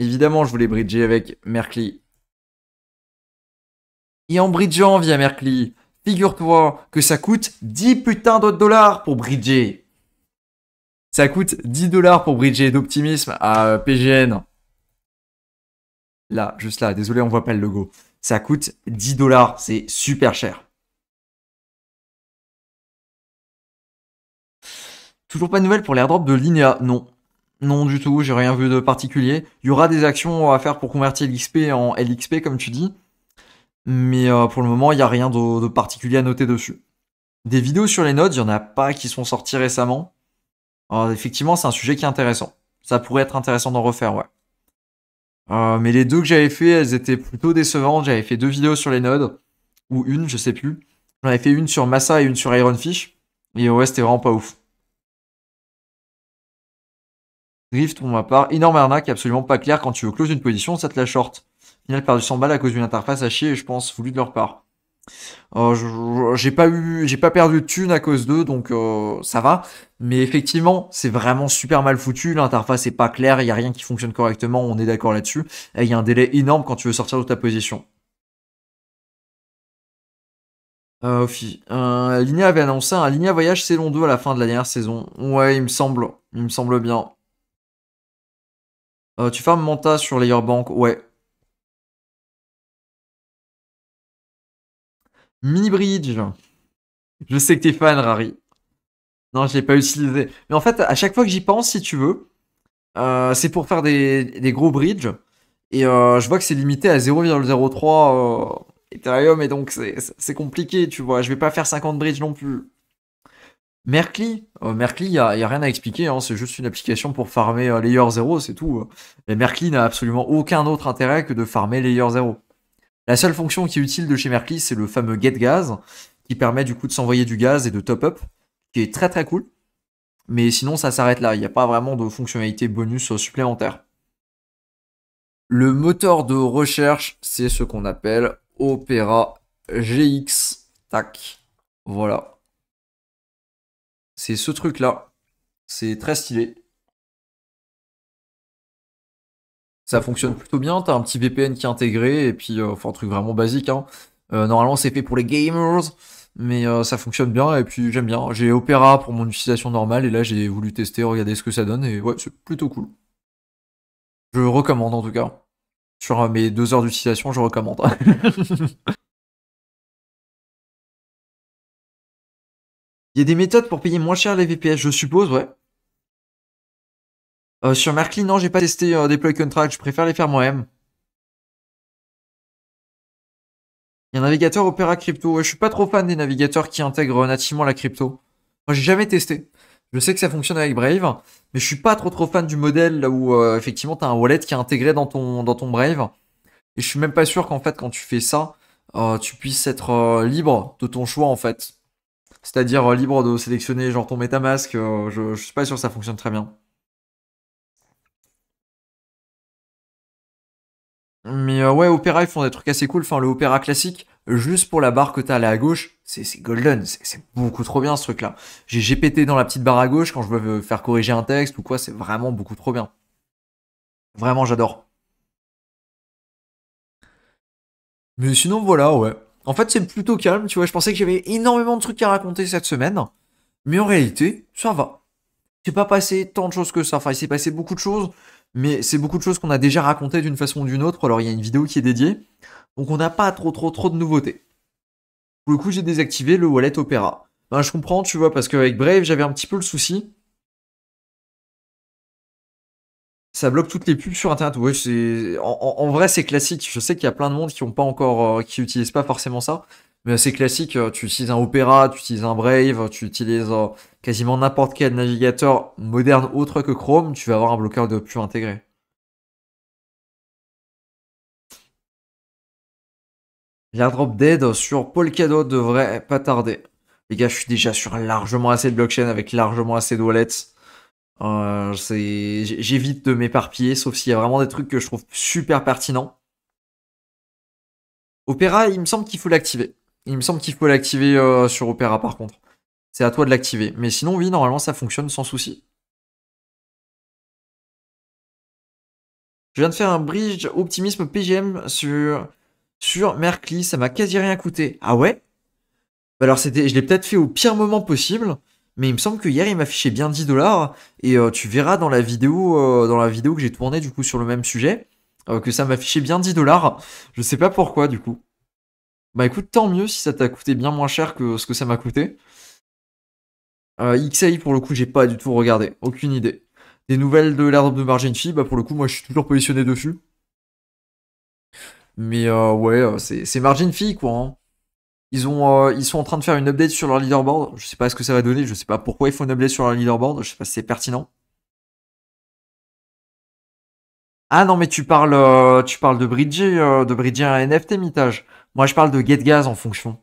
Évidemment, je voulais bridger avec Merkli. Et en bridgeant via Merkli, figure-toi que ça coûte 10 putains de dollars pour bridger. Ça coûte 10 dollars pour bridger d'optimisme à euh, PGN. Là, juste là, désolé, on voit pas le logo. Ça coûte 10 dollars, c'est super cher. Toujours pas de nouvelles pour l'airdrop de Linea, non. Non, du tout, j'ai rien vu de particulier. Il y aura des actions à faire pour convertir l'XP en LXP, comme tu dis. Mais euh, pour le moment, il n'y a rien de, particulier à noter dessus. Des vidéos sur les nodes, il n'y en a pas qui sont sorties récemment. Euh, effectivement, c'est un sujet qui est intéressant. Ça pourrait être intéressant d'en refaire, ouais. Euh, mais les deux que j'avais fait, elles étaient plutôt décevantes. J'avais fait deux vidéos sur les nodes, ou une, je sais plus. J'en avais fait une sur Massa et une sur Ironfish. Et ouais, c'était vraiment pas ouf. Drift, pour ma part, énorme arnaque, absolument pas clair. Quand tu veux close une position, ça te la short. a perdu 100 balles à cause d'une interface à chier, je pense, voulu de leur part. Euh, j'ai pas perdu de thunes à cause d'eux, donc euh, ça va. Mais effectivement, c'est vraiment super mal foutu. L'interface est pas claire, il y a rien qui fonctionne correctement. On est d'accord là-dessus. Et il y a un délai énorme quand tu veux sortir de ta position. Euh, avait annoncé un Linia Voyage saison 2 à la fin de la dernière saison. Ouais, il me semble, il me semble bien. Euh, tu fermes montage sur Layerbank, ouais. Mini Bridge. Je sais que t'es fan, Rari. Non, je l'ai pas utilisé. Mais en fait, à chaque fois que j'y pense, si tu veux, euh, c'est pour faire des, gros bridges. Et euh, je vois que c'est limité à 0,03 Ethereum, et donc c'est compliqué, tu vois. Je vais pas faire 50 bridges non plus. Merkly, il n'y a, rien à expliquer, hein. c'est juste une application pour farmer euh, Layer 0, c'est tout. Mais hein. Merkly n'a absolument aucun autre intérêt que de farmer Layer 0. La seule fonction qui est utile de chez Merkly, c'est le fameux getGaz, qui permet du coup de s'envoyer du gaz et de top-up, qui est très très cool. Mais sinon, ça s'arrête là, il n'y a pas vraiment de fonctionnalité bonus euh, supplémentaire. Le moteur de recherche, c'est ce qu'on appelle Opera GX. Tac. Voilà. C'est ce truc-là. C'est très stylé. Ça fonctionne plutôt bien. T'as un petit VPN qui est intégré et puis, euh, enfin, un truc vraiment basique. Hein. Euh, normalement, c'est fait pour les gamers, mais euh, ça fonctionne bien et puis j'aime bien. J'ai Opera pour mon utilisation normale et là, j'ai voulu tester, regarder ce que ça donne et ouais, c'est plutôt cool. Je recommande en tout cas. Sur mes deux heures d'utilisation, je recommande. Il y a des méthodes pour payer moins cher les VPS, je suppose, ouais. Euh, sur Merkly, non, j'ai pas testé euh, Deploy Contract, je préfère les faire moi-même. Il y a un navigateur Opera Crypto. Ouais, je suis pas trop fan des navigateurs qui intègrent euh, nativement la crypto. Moi, j'ai jamais testé. Je sais que ça fonctionne avec Brave, mais je suis pas trop trop fan du modèle où effectivement tu as un wallet qui est intégré dans ton, dans ton Brave. Et je suis même pas sûr qu'en fait quand tu fais ça, tu puisses être libre de ton choix en fait c'est-à-dire euh, libre de sélectionner genre ton MetaMask, euh, je, je suis pas sûr que ça fonctionne très bien. Mais euh, ouais, Opera, ils font des trucs assez cool. Enfin, le Opera classique, juste pour la barre que t'as à gauche, c'est golden. C'est beaucoup trop bien ce truc-là. J'ai GPT dans la petite barre à gauche quand je veux faire corriger un texte ou quoi, c'est vraiment beaucoup trop bien. Vraiment, j'adore. Mais sinon, voilà, ouais. En fait, c'est plutôt calme, tu vois. Je pensais que j'avais énormément de trucs à raconter cette semaine. Mais en réalité, ça va. C'est pas passé tant de choses que ça. Enfin, il s'est passé beaucoup de choses, mais c'est beaucoup de choses qu'on a déjà racontées d'une façon ou d'une autre. Alors, il y a une vidéo qui est dédiée. Donc, on n'a pas trop, trop, trop de nouveautés. Pour le coup, j'ai désactivé le wallet Opera. Ben, je comprends, tu vois, parce qu'avec Brave, j'avais un petit peu le souci ça bloque toutes les pubs sur internet. Oui, en, vrai c'est classique. Je sais qu'il y a plein de monde qui ont pas encore, euh, qui utilisent pas forcément ça, mais c'est classique. Euh, tu utilises un Opera, tu utilises un Brave, tu utilises euh, quasiment n'importe quel navigateur moderne autre que Chrome, tu vas avoir un bloqueur de pub intégré. drop dead sur Polkadot devrait pas tarder. Les gars, je suis déjà sur largement assez de blockchain avec largement assez de wallets. Euh, j'évite de m'éparpiller, sauf s'il y a vraiment des trucs que je trouve super pertinents. Opéra, il me semble qu'il faut l'activer. Il me semble qu'il faut l'activer euh, sur Opéra, par contre. C'est à toi de l'activer. Mais sinon, oui, normalement ça fonctionne sans souci. Je viens de faire un bridge optimisme PGM sur, sur Ça m'a quasi rien coûté. Ah ouais bah Alors, je l'ai peut-être fait au pire moment possible mais il me semble que hier il m'affichait bien 10 dollars et euh, tu verras dans la vidéo euh, dans la vidéo que j'ai tournée du coup sur le même sujet euh, que ça m'affichait bien 10 dollars. Je sais pas pourquoi du coup. Bah écoute, tant mieux si ça t'a coûté bien moins cher que ce que ça m'a coûté. XAI pour le coup j'ai pas du tout regardé, aucune idée. Des nouvelles de l'air de Margin Fee, bah pour le coup moi je suis toujours positionné dessus. Mais ouais, c'est, c'est Margin Fee quoi. Hein. Ils, ont, euh, ils sont en train de faire une update sur leur leaderboard. Je sais pas ce que ça va donner. Je sais pas pourquoi ils font une update sur leur leaderboard. Je sais pas si c'est pertinent. Ah non, mais tu parles, euh, tu parles de bridger, euh, de bridger un NFT mitage. Moi, je parle de GetGaz en fonction.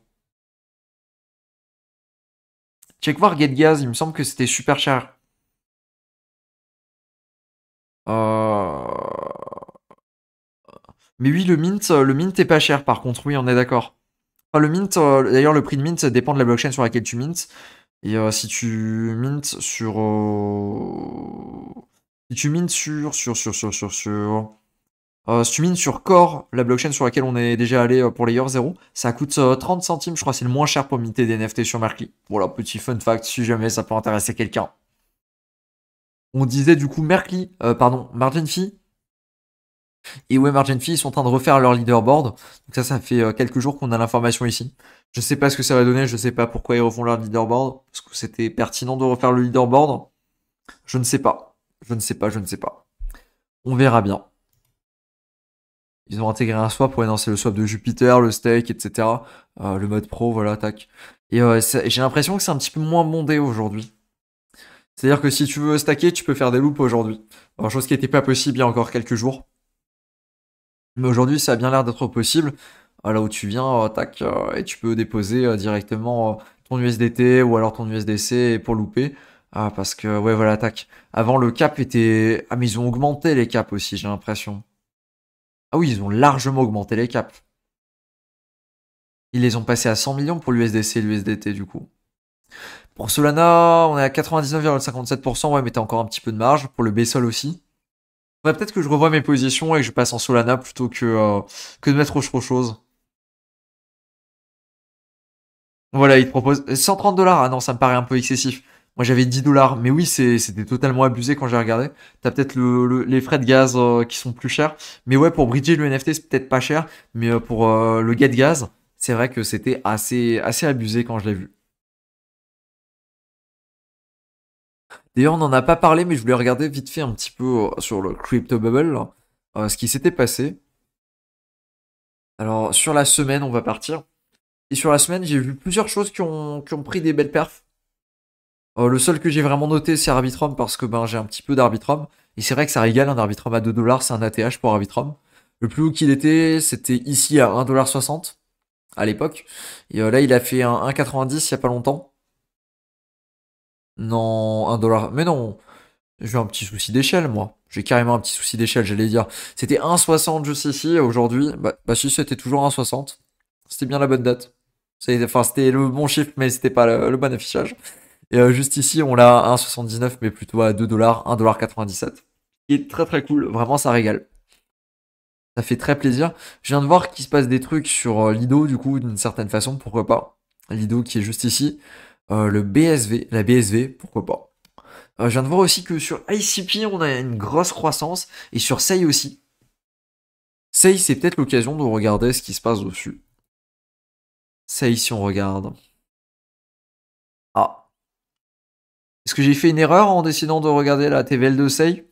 Check voir GetGaz, Il me semble que c'était super cher. Mais oui, le mint, le mint est pas cher par contre, oui, on est d'accord le mint, euh, d'ailleurs, le prix de mint dépend de la blockchain sur laquelle tu mintes. Et euh, si tu mintes sur. Euh, si tu mintes sur. Sur, sur, sur, sur, si tu mintes sur Core, la blockchain sur laquelle on est déjà allé pour Layer 0, ça coûte 30 centimes, je crois, c'est le moins cher pour minter des NFT sur Merkley. Voilà, petit fun fact si jamais ça peut intéresser quelqu'un. On disait du coup Merkle, pardon, Margin Fee, et Weimar Genfi, sont en train de refaire leur leaderboard. Donc ça, ça fait euh, quelques jours qu'on a l'information ici. Je ne sais pas ce que ça va donner, je sais pas pourquoi ils refont leur leaderboard. Parce que c'était pertinent de refaire le leaderboard. Je ne sais pas. Je ne sais pas, je ne sais pas. On verra bien. Ils ont intégré un swap pour énoncer le swap de Jupiter, le stake, etc. Euh, le mode pro, voilà, tac. Et euh, j'ai l'impression que c'est un petit peu moins bondé aujourd'hui. C'est-à-dire que si tu veux stacker, tu peux faire des loops aujourd'hui. chose qui n'était pas possible il y a encore quelques jours. Mais aujourd'hui, ça a bien l'air d'être possible. Là où tu viens, euh, tac, euh, et tu peux déposer euh, directement ton USDT ou alors ton USDC pour louper. Ah, parce que, ouais, voilà, tac. Avant, le cap était. Ah, mais ils ont augmenté les caps aussi, j'ai l'impression. Ah oui, ils ont largement augmenté les caps. Ils les ont passés à 100 millions pour l'USDC et l'USDT, du coup. Pour Solana, on est à 99,57%, ouais, mais t'as encore un petit peu de marge. Pour le BSOL aussi peut-être que je revois mes positions et que je passe en Solana plutôt que, euh, que de mettre autre chose. Voilà, il te propose 130 dollars. Ah non, ça me paraît un peu excessif. Moi, j'avais 10 dollars. Mais oui, c'était totalement abusé quand j'ai regardé. T'as peut-être les frais de gaz euh, qui sont plus chers. Mais ouais, pour bridger le NFT, c'est peut-être pas cher. Mais euh, pour le get gaz, c'est vrai que c'était assez, assez abusé quand je l'ai vu. D'ailleurs, on n'en a pas parlé, mais je voulais regarder vite fait un petit peu euh, sur le crypto bubble, euh, ce qui s'était passé. Alors, sur la semaine, on va partir. Et sur la semaine, j'ai vu plusieurs choses qui ont, pris des belles perfs. Euh, le seul que j'ai vraiment noté, c'est Arbitrum, parce que ben, j'ai un petit peu d'Arbitrum. Et c'est vrai que ça régale, un Arbitrum à 2 dollars, c'est un ATH pour Arbitrum. Le plus haut qu'il était, c'était ici à 1,60$ à l'époque. Et là, il a fait un 1,90$ il n'y a pas longtemps. Non, 1 dollar. Mais non, j'ai un petit souci d'échelle, moi. J'ai carrément un petit souci d'échelle, j'allais dire. C'était 1,60 sais ici, aujourd'hui, bah, bah, si c'était toujours 1,60. C'était bien la bonne date. Enfin, c'était le bon chiffre, mais c'était pas le, bon affichage. Et euh, juste ici, on l'a 1,79, mais plutôt à 2 dollars, 1,97$. Qui est très très cool, vraiment ça régale. Ça fait très plaisir. Je viens de voir qu'il se passe des trucs sur euh, Lido, du coup, d'une certaine façon, pourquoi pas. Lido qui est juste ici. Euh, le BSV, la BSV, pourquoi pas. Euh, je viens de voir aussi que sur ICP, on a une grosse croissance, et sur SEI aussi. SEI, c'est peut-être l'occasion de regarder ce qui se passe dessus. SEI, si on regarde. Ah. Est-ce que j'ai fait une erreur en décidant de regarder la TVL de SEI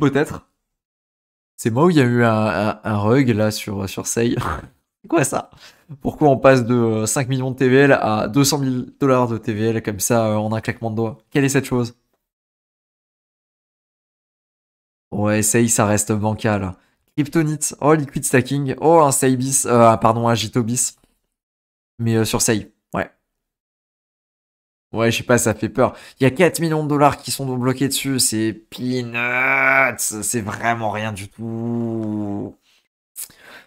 Peut-être. C'est moi où il y a eu un, rug là sur, sur SEI. C'est quoi ça pourquoi on passe de 5 euh, millions de TVL à 200 000 dollars de TVL comme ça euh, en un claquement de doigts Quelle est cette chose Ouais, Sei, ça reste bancal. Kryptonite, oh Liquid Stacking, oh un SAIbis, euh, ah, pardon, un Jitobis. Mais sur Sei, ouais. Ouais, je sais pas, ça fait peur. Il y a 4 millions de dollars qui sont bloqués dessus, c'est peanuts, c'est vraiment rien du tout.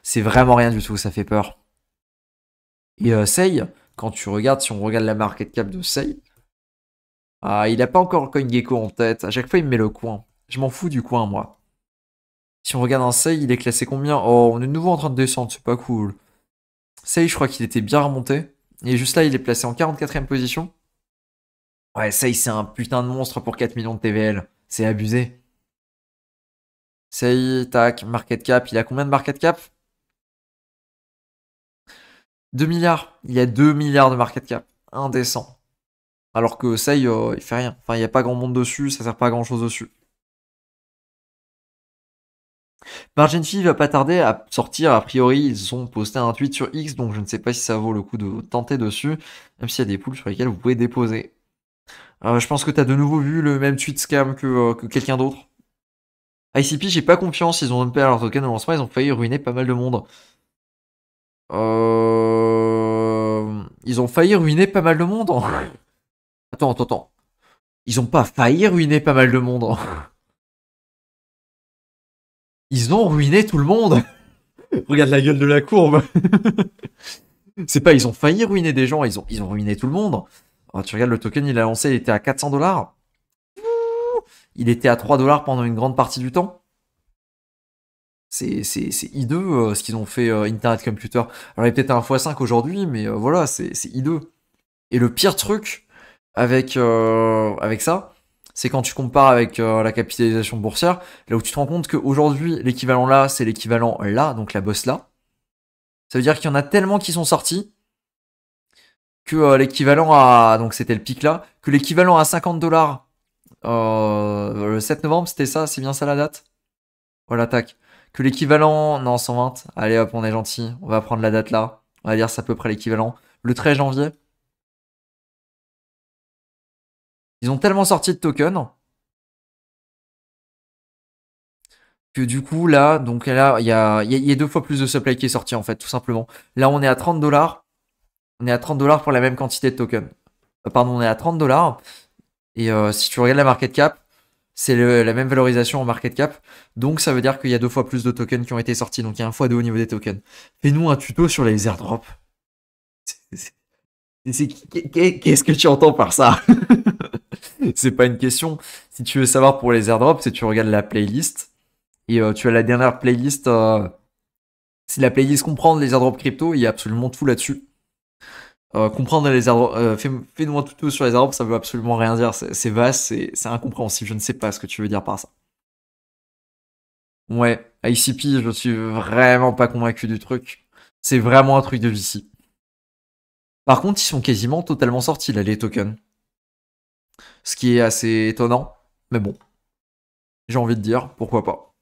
C'est vraiment rien du tout, ça fait peur. Et euh, Sei, quand tu regardes, si on regarde la market cap de Sei, ah il n'a pas encore CoinGecko en tête. À chaque fois, il me met le coin. Je m'en fous du coin, moi. Si on regarde un Sei, il est classé combien Oh, on est de nouveau en train de descendre, c'est pas cool. Sei, je crois qu'il était bien remonté. Et juste là, il est placé en 44ème position. Ouais, Sei, c'est un putain de monstre pour 4 millions de TVL. C'est abusé. Sei, tac, market cap. Il a combien de market cap 2 milliards. Il y a 2 milliards de market cap. Indécent. Alors que ça, euh, il, fait rien. Enfin, il n'y a pas grand monde dessus, ça sert pas à grand chose dessus. Marginfi va pas tarder à sortir. A priori, ils ont posté un tweet sur X, donc je ne sais pas si ça vaut le coup de tenter dessus, même s'il y a des poules sur lesquelles vous pouvez déposer. Euh, je pense que tu as de nouveau vu le même tweet scam que, euh, quelqu'un d'autre. ICP, j'ai pas confiance, ils ont un à leur token de lancement, ils ont failli ruiner pas mal de monde. Euh... Ils ont failli ruiner pas mal de monde. Hein. Attends, attends, attends. Ils ont pas failli ruiner pas mal de monde. Hein. Ils ont ruiné tout le monde. Regarde la gueule de la courbe. C'est pas, ils ont failli ruiner des gens, ils ont, ils ont ruiné tout le monde. Ah, tu regardes le token, il a lancé, il était à 400 dollars. Il était à 3 dollars pendant une grande partie du temps c'est hideux euh, ce qu'ils ont fait euh, Internet Computer. Alors il a peut-être un 1x5 aujourd'hui, mais euh, voilà, c'est hideux. Et le pire truc avec, avec ça, c'est quand tu compares avec la capitalisation boursière, là où tu te rends compte qu'aujourd'hui, l'équivalent là, c'est l'équivalent là, donc la bosse là. Ça veut dire qu'il y en a tellement qui sont sortis que l'équivalent à. Donc c'était le pic là, que l'équivalent à 50 dollars le 7 novembre, c'était ça, c'est bien ça la date Voilà, tac que l'équivalent, non, 120, allez hop, on est gentil, on va prendre la date là, on va dire c'est à peu près l'équivalent, le 13 janvier. Ils ont tellement sorti de tokens que du coup là, donc là, il y a, deux fois plus de supply qui est sorti en fait, tout simplement. Là, on est à 30 dollars, on est à 30 dollars pour la même quantité de tokens. Euh, pardon, on est à 30 dollars. Et euh, si tu regardes la market cap, c'est la même valorisation en market cap. Donc ça veut dire qu'il y a deux fois plus de tokens qui ont été sortis. Donc il y a un fois deux au niveau des tokens. Fais-nous un tuto sur les airdrops. Qu'est-ce que tu entends par ça C'est pas une question. Si tu veux savoir pour les airdrops, c'est tu regardes la playlist et euh, tu as la dernière playlist. c'est euh, si la playlist comprend les airdrops crypto, il y a absolument tout là-dessus. Euh, comprendre les arbres, euh, fais-nous tout sur les arbres, ça veut absolument rien dire. C'est vaste, c'est incompréhensible. Je ne sais pas ce que tu veux dire par ça. Ouais, ICP, je suis vraiment pas convaincu du truc. C'est vraiment un truc de VC. Par contre, ils sont quasiment totalement sortis là, les tokens. Ce qui est assez étonnant, mais bon. J'ai envie de dire, pourquoi pas.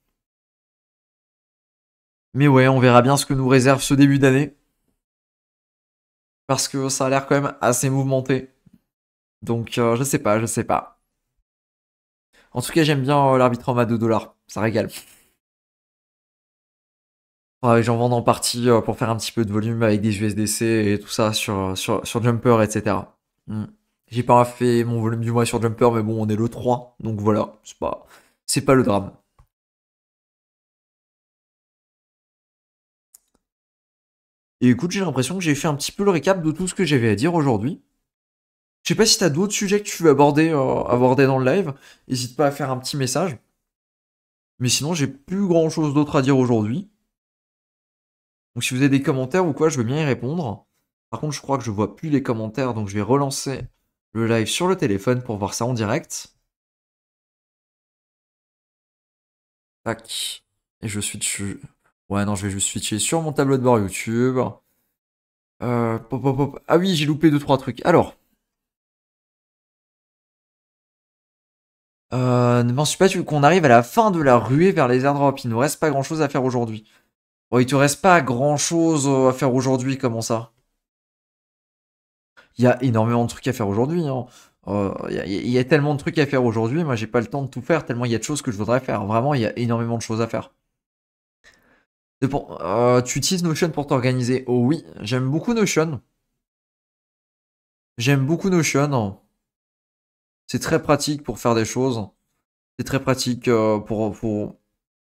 Mais ouais, on verra bien ce que nous réserve ce début d'année parce que ça a l'air quand même assez mouvementé. Donc euh, je sais pas, je sais pas. En tout cas, j'aime bien euh, l'arbitre en de 2 dollars, ça régale. J'en vends en partie euh, pour faire un petit peu de volume avec des USDC et tout ça sur, sur, Jumper, etc. Hmm. J'ai pas fait mon volume du mois sur Jumper, mais bon, on est le 3, donc voilà, c'est pas, pas le drame. Et écoute, j'ai l'impression que j'ai fait un petit peu le récap de tout ce que j'avais à dire aujourd'hui. Je sais pas si tu as d'autres sujets que tu veux euh, aborder, dans le live. N'hésite pas à faire un petit message. Mais sinon, j'ai plus grand chose d'autre à dire aujourd'hui. Donc si vous avez des commentaires ou quoi, je veux bien y répondre. Par contre, je crois que je vois plus les commentaires, donc je vais relancer le live sur le téléphone pour voir ça en direct. Tac. Et je suis dessus. Ouais, non, je vais juste switcher sur mon tableau de bord YouTube. Euh, pop, Ah oui, j'ai loupé 2-3 trucs. Alors. Euh, ne pense pas qu'on arrive à la fin de la ruée vers les airdrops. Il ne nous reste pas grand chose à faire aujourd'hui. Il oh, il te reste pas grand chose euh, à faire aujourd'hui, comment ça Il y a énormément de trucs à faire aujourd'hui. Hein. il, y a, il y, a tellement de trucs à faire aujourd'hui, moi j'ai pas le temps de tout faire, tellement il y a de choses que je voudrais faire. Vraiment, il y a énormément de choses à faire. Euh, tu utilises Notion pour t'organiser Oh oui, j'aime beaucoup Notion. J'aime beaucoup Notion. C'est très pratique pour faire des choses. C'est très pratique euh, pour, pour,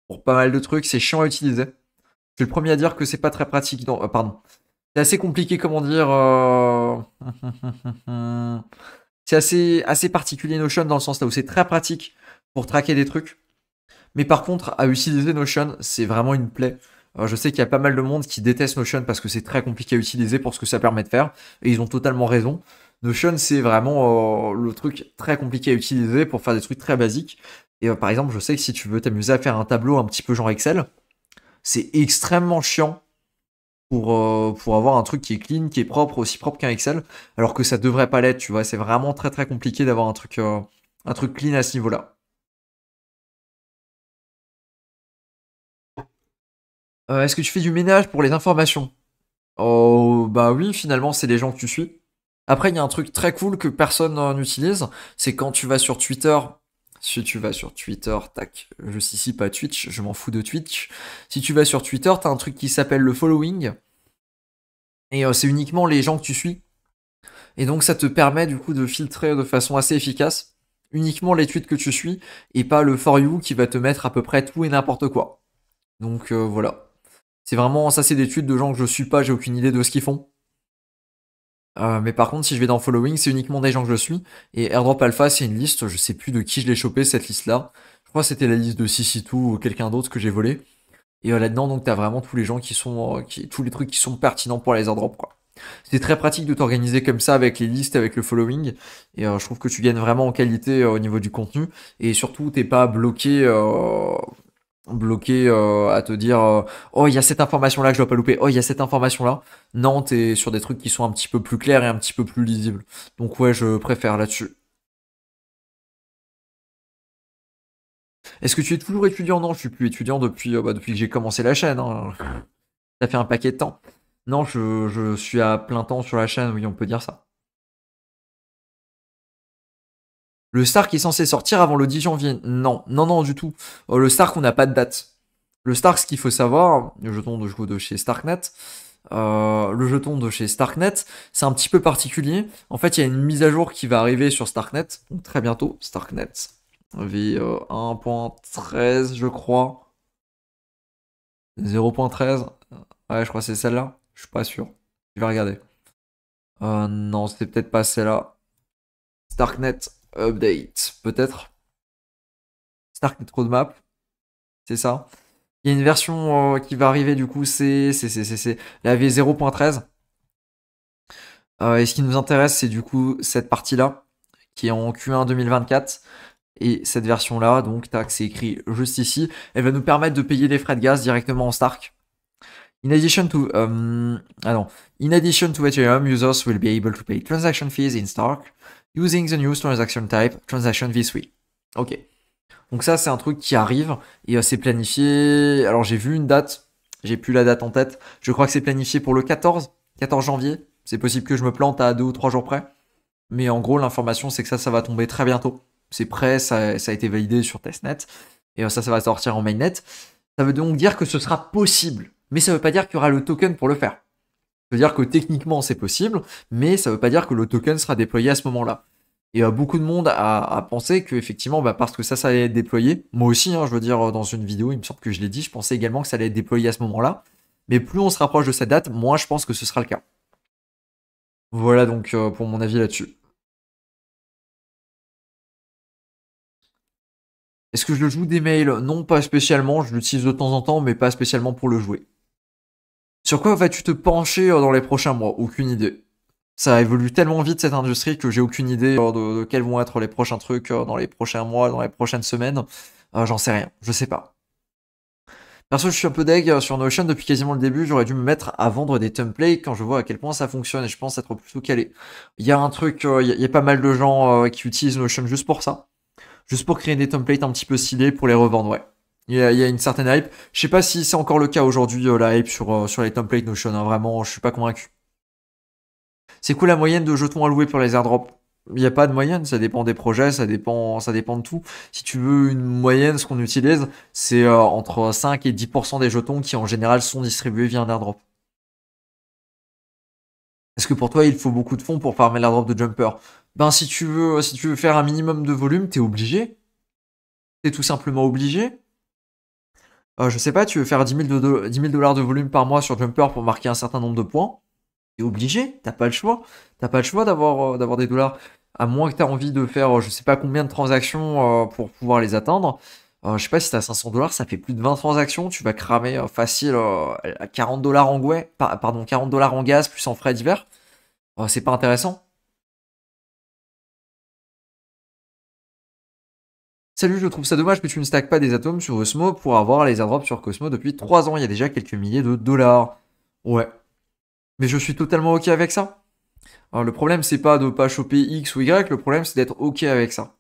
pour, pas mal de trucs. C'est chiant à utiliser. Je suis le premier à dire que c'est pas très pratique. Non, euh, pardon. C'est assez compliqué, comment dire. c'est assez, assez particulier Notion dans le sens là où c'est très pratique pour traquer des trucs. Mais par contre, à utiliser Notion, c'est vraiment une plaie. Euh, je sais qu'il y a pas mal de monde qui déteste Notion parce que c'est très compliqué à utiliser pour ce que ça permet de faire, et ils ont totalement raison. Notion, c'est vraiment euh, le truc très compliqué à utiliser pour faire des trucs très basiques. Et euh, par exemple, je sais que si tu veux t'amuser à faire un tableau un petit peu genre Excel, c'est extrêmement chiant pour, pour avoir un truc qui est clean, qui est propre, aussi propre qu'un Excel, alors que ça devrait pas l'être, tu vois. C'est vraiment très très compliqué d'avoir un truc, un truc clean à ce niveau-là. Euh, est-ce que tu fais du ménage pour les informations Oh, bah oui, finalement, c'est les gens que tu suis. Après, il y a un truc très cool que personne n'utilise, c'est quand tu vas sur Twitter. Si tu vas sur Twitter, tac, je suis si pas Twitch, je m'en fous de Twitch. Si tu vas sur Twitter, t'as un truc qui s'appelle le following. Et euh, c'est uniquement les gens que tu suis. Et donc ça te permet du coup de filtrer de façon assez efficace uniquement les tweets que tu suis et pas le for you qui va te mettre à peu près tout et n'importe quoi. Donc euh, voilà. C'est vraiment ça, c'est des tweets de gens que je suis pas, j'ai aucune idée de ce qu'ils font. Euh, mais par contre, si je vais dans following, c'est uniquement des gens que je suis. Et Airdrop Alpha, c'est une liste, je sais plus de qui je l'ai chopé cette liste-là. Je crois que c'était la liste de Sissi2 ou quelqu'un d'autre que j'ai volé. Et euh, là-dedans, donc, t'as vraiment tous les gens qui sont, euh, qui, tous les trucs qui sont pertinents pour les airdrops, quoi. C'est très pratique de t'organiser comme ça avec les listes, avec le following. Et je trouve que tu gagnes vraiment en qualité au niveau du contenu. Et surtout, t'es pas bloqué, bloqué euh, à te dire euh, oh il y a cette information là que je dois pas louper oh il y a cette information là non t'es sur des trucs qui sont un petit peu plus clairs et un petit peu plus lisibles donc ouais je préfère là-dessus est-ce que tu es toujours étudiant non je suis plus étudiant depuis euh, bah, depuis que j'ai commencé la chaîne hein. ça fait un paquet de temps non je, je suis à plein temps sur la chaîne oui on peut dire ça Le Stark est censé sortir avant le 10 janvier. Non, non, non, du tout. Euh, le Stark, on n'a pas de date. Le Stark, ce qu'il faut savoir, le jeton de jeu de chez Starknet, euh, le jeton de chez Starknet, c'est un petit peu particulier. En fait, il y a une mise à jour qui va arriver sur Starknet, donc très bientôt, Starknet, V1.13, je crois. 0.13. Ouais, je crois que c'est celle-là. Je suis pas sûr. Je vais regarder. Euh, non, c'était peut-être pas celle-là. Starknet update, peut-être. Starknet Roadmap, c'est ça. Il y a une version euh, qui va arriver du coup, c'est la V0.13. Euh, et ce qui nous intéresse, c'est du coup cette partie-là, qui est en Q1 2024. Et cette version-là, donc, tac, c'est écrit juste ici. Elle va nous permettre de payer les frais de gaz directement en Stark. In addition to, um, ah In addition to Ethereum, users will be able to pay transaction fees in Stark. Using the news transaction type, transaction this week. Ok. Donc ça, c'est un truc qui arrive et euh, c'est planifié. Alors j'ai vu une date, j'ai plus la date en tête. Je crois que c'est planifié pour le 14, 14 janvier. C'est possible que je me plante à deux ou trois jours près. Mais en gros, l'information, c'est que ça, ça va tomber très bientôt. C'est prêt, ça, a été validé sur testnet. Et euh, ça, ça va sortir en mainnet. Ça veut donc dire que ce sera possible. Mais ça veut pas dire qu'il y aura le token pour le faire dire que techniquement c'est possible, mais ça veut pas dire que le token sera déployé à ce moment-là. Et euh, beaucoup de monde a, pensé que effectivement, bah, parce que ça, ça allait être déployé, moi aussi, hein, je veux dire, dans une vidéo, il me semble que je l'ai dit, je pensais également que ça allait être déployé à ce moment-là. Mais plus on se rapproche de cette date, moins je pense que ce sera le cas. Voilà donc euh, pour mon avis là-dessus. Est-ce que je le joue des mails Non, pas spécialement. Je l'utilise de temps en temps, mais pas spécialement pour le jouer. Sur quoi vas-tu te pencher euh, dans les prochains mois Aucune idée. Ça évolue tellement vite cette industrie que j'ai aucune idée euh, de, quels vont être les prochains trucs euh, dans les prochains mois, dans les prochaines semaines. J'en sais rien, je sais pas. Perso, je suis un peu deg sur Notion depuis quasiment le début. J'aurais dû me mettre à vendre des templates quand je vois à quel point ça fonctionne et je pense être plutôt calé. Il y a un truc, il y, a pas mal de gens qui utilisent Notion juste pour ça. Juste pour créer des templates un petit peu stylés pour les revendre, ouais. Il y, a, une certaine hype. Je sais pas si c'est encore le cas aujourd'hui, euh, la hype euh, sur, les templates Notion. Hein, vraiment, je suis pas convaincu. C'est quoi la moyenne de jetons alloués pour les airdrops Il n'y a pas de moyenne, ça dépend des projets, ça dépend, ça dépend de tout. Si tu veux une moyenne, ce qu'on utilise, c'est euh, entre 5 et 10% des jetons qui en général sont distribués via un airdrop. Est-ce que pour toi, il faut beaucoup de fonds pour farmer l'airdrop de Jumper Ben, si tu, veux, si tu veux faire un minimum de volume, t'es obligé. T'es tout simplement obligé. Euh, je sais pas, tu veux faire 10 000, dollars de volume par mois sur Jumper pour marquer un certain nombre de points, t'es obligé, t'as pas le choix. T'as pas le choix d'avoir euh, des dollars, à moins que t'aies envie de faire euh, je sais pas combien de transactions pour pouvoir les atteindre. je sais pas si t'as 500 dollars, ça fait plus de 20 transactions, tu vas cramer facile 40 dollars en pardon, 40 dollars en gaz plus en frais divers. c'est pas intéressant. Salut, je trouve ça dommage que tu ne stackes pas des atomes sur Osmo pour avoir les airdrops sur Cosmo depuis 3 ans, il y a déjà quelques milliers de dollars. Ouais. Mais je suis totalement ok avec ça. le problème, c'est pas de pas choper X ou Y, le problème, c'est d'être ok avec ça.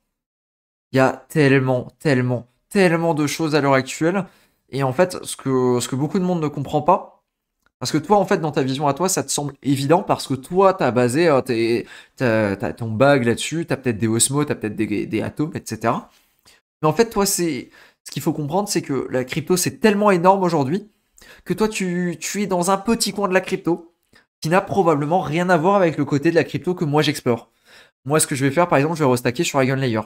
Il y a tellement, tellement, tellement de choses à l'heure actuelle. Et en fait, ce que, ce que beaucoup de monde ne comprend pas, parce que toi, en fait, dans ta vision à toi, ça te semble évident parce que toi, t'as basé, euh, t'as ton bug là-dessus, t'as peut-être des osmos, t'as peut-être des atomes, etc. Mais en fait, toi, c'est ce qu'il faut comprendre, c'est que la crypto, c'est tellement énorme aujourd'hui que toi, tu, es dans un petit coin de la crypto qui n'a probablement rien à voir avec le côté de la crypto que moi j'explore. Moi, ce que je vais faire, par exemple, je vais restacker sur Eigen Layer.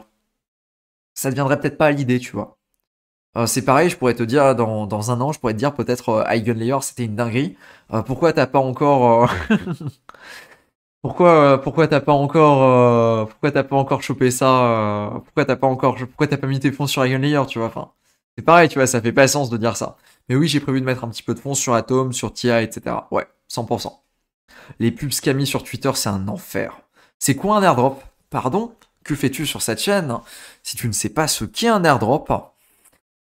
Ça ne viendrait peut-être pas à l'idée, tu vois. Euh, c'est pareil, je pourrais te dire dans, un an, je pourrais te dire peut-être euh, Layer, c'était une dinguerie. Euh, pourquoi t'as pas encore euh, Pourquoi, euh, pourquoi t'as pas encore, euh, pourquoi t'as pas encore chopé ça euh, Pourquoi t'as pas encore, pourquoi t'as pas mis tes fonds sur Layer, tu vois c'est pareil, tu vois, ça fait pas sens de dire ça. Mais oui, j'ai prévu de mettre un petit peu de fonds sur Atom, sur TIA, etc. Ouais, 100%. Les pubs qu'a mis sur Twitter, c'est un enfer. C'est quoi un airdrop Pardon Que fais-tu sur cette chaîne Si tu ne sais pas ce qu'est un airdrop,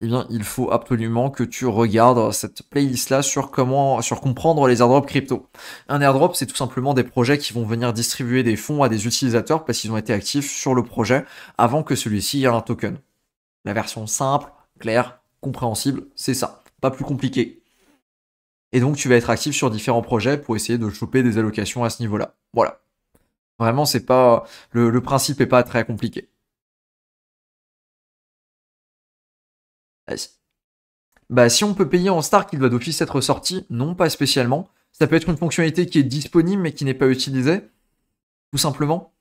eh bien, il faut absolument que tu regardes cette playlist-là sur comment, sur comprendre les airdrops crypto. Un airdrop, c'est tout simplement des projets qui vont venir distribuer des fonds à des utilisateurs parce qu'ils ont été actifs sur le projet avant que celui-ci ait un token. La version simple, claire, compréhensible, c'est ça. Pas plus compliqué. Et donc, tu vas être actif sur différents projets pour essayer de choper des allocations à ce niveau-là. Voilà. Vraiment, c'est pas, le, le principe est pas très compliqué. Bah, si on peut payer en Stark, il doit d'office être sorti. Non, pas spécialement. Ça peut être une fonctionnalité qui est disponible mais qui n'est pas utilisée. Tout simplement.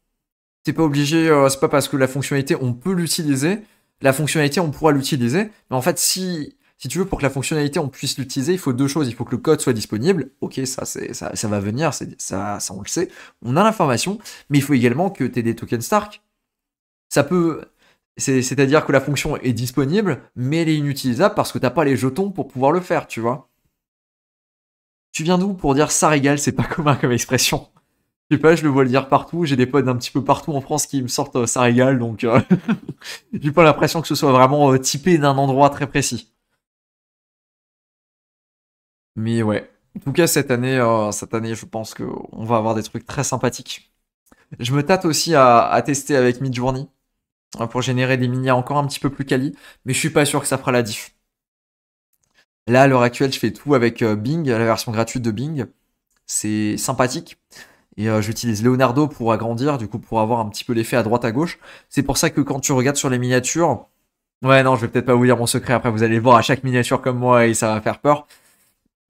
C'est pas obligé, euh, c'est pas parce que la fonctionnalité, on peut l'utiliser. La fonctionnalité, on pourra l'utiliser. Mais en fait, si, si tu veux, pour que la fonctionnalité, on puisse l'utiliser, il faut deux choses. Il faut que le code soit disponible. Ok, ça, c'est, ça, va venir, ça, ça, on le sait. On a l'information. Mais il faut également que tu aies des tokens Stark. Ça peut, c'est-à-dire que la fonction est disponible, mais elle est inutilisable parce que t'as pas les jetons pour pouvoir le faire, tu vois. Tu viens d'où pour dire ça régale, c'est pas commun comme expression Je sais pas, je le vois le dire partout, j'ai des potes un petit peu partout en France qui me sortent euh, ça régale, donc euh, j'ai pas l'impression que ce soit vraiment euh, typé d'un endroit très précis. Mais ouais. En tout cas, cette année, je pense qu'on va avoir des trucs très sympathiques. Je me tâte aussi à, à tester avec Midjourney. Hein, pour générer des miniatures encore un petit peu plus quali, mais je suis pas sûr que ça fera la diff. Là, à l'heure actuelle, je fais tout avec euh, Bing, la version gratuite de Bing. C'est sympathique. Et euh, j'utilise Leonardo pour agrandir, du coup, pour avoir un petit peu l'effet à droite à gauche. C'est pour ça que quand tu regardes sur les miniatures, ouais, non, je vais peut-être pas vous dire mon secret. Après, vous allez le voir à chaque miniature comme moi et ça va faire peur.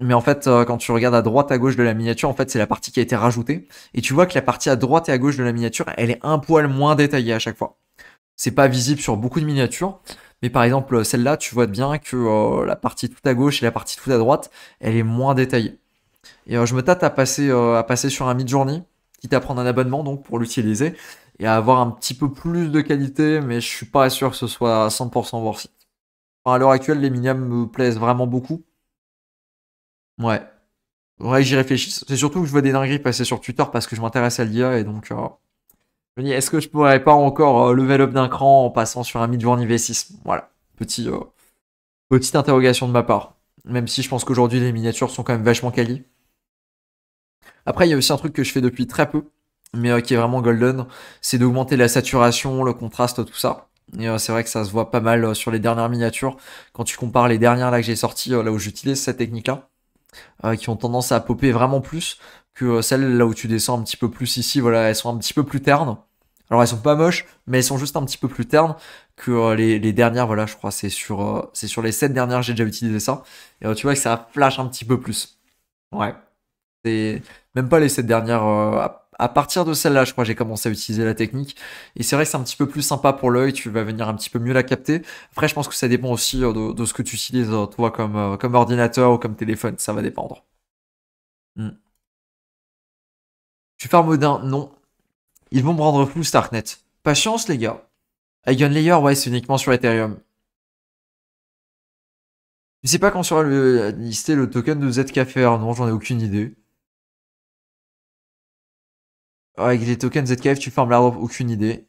Mais en fait, euh, quand tu regardes à droite à gauche de la miniature, en fait, c'est la partie qui a été rajoutée. Et tu vois que la partie à droite et à gauche de la miniature, elle est un poil moins détaillée à chaque fois. C'est pas visible sur beaucoup de miniatures. Mais par exemple, euh, celle-là, tu vois bien que euh, la partie tout à gauche et la partie tout à droite, elle est moins détaillée. Et euh, je me tâte à passer, à passer sur un mid-journey, quitte à prendre un abonnement donc pour l'utiliser et à avoir un petit peu plus de qualité, mais je suis pas sûr que ce soit à 100% worth it. à l'heure actuelle, les miniatures me plaisent vraiment beaucoup. Ouais. Ouais, j'y réfléchis. C'est surtout que je vois des dingueries passer sur Twitter parce que je m'intéresse à l'IA et donc je me dis, est-ce que je pourrais pas encore euh, level up d'un cran en passant sur un mid-journey V6 Voilà, euh, petite interrogation de ma part. Même si je pense qu'aujourd'hui les miniatures sont quand même vachement quali. Après, il y a aussi un truc que je fais depuis très peu, mais euh, qui est vraiment golden, c'est d'augmenter la saturation, le contraste, tout ça. Et c'est vrai que ça se voit pas mal sur les dernières miniatures. Quand tu compares les dernières là que j'ai sorties, là où j'utilise cette technique-là, qui ont tendance à popper vraiment plus, que euh, celles là où tu descends un petit peu plus ici, voilà, elles sont un petit peu plus ternes. Alors elles sont pas moches, mais elles sont juste un petit peu plus ternes que euh, les, les dernières, voilà, je crois, c'est sur, euh, c'est sur les 7 dernières, j'ai déjà utilisé ça. Et tu vois que ça flash un petit peu plus. Ouais. C'est même pas les 7 dernières. À, partir de celle-là, je crois, j'ai commencé à utiliser la technique. Et c'est vrai que c'est un petit peu plus sympa pour l'œil, tu vas venir un petit peu mieux la capter. Après, je pense que ça dépend aussi de, de ce que tu utilises, toi, comme, comme ordinateur ou comme téléphone. Ça va dépendre. Hmm. Tu fermes Odin non. Ils vont me rendre fou, Starknet. Patience, les gars. layer ouais, c'est uniquement sur Ethereum. Je sais pas quand sera le, listé le token de ZKFR, non, j'en ai aucune idée. Avec les tokens ZKF, tu fermes l'arbre, aucune idée.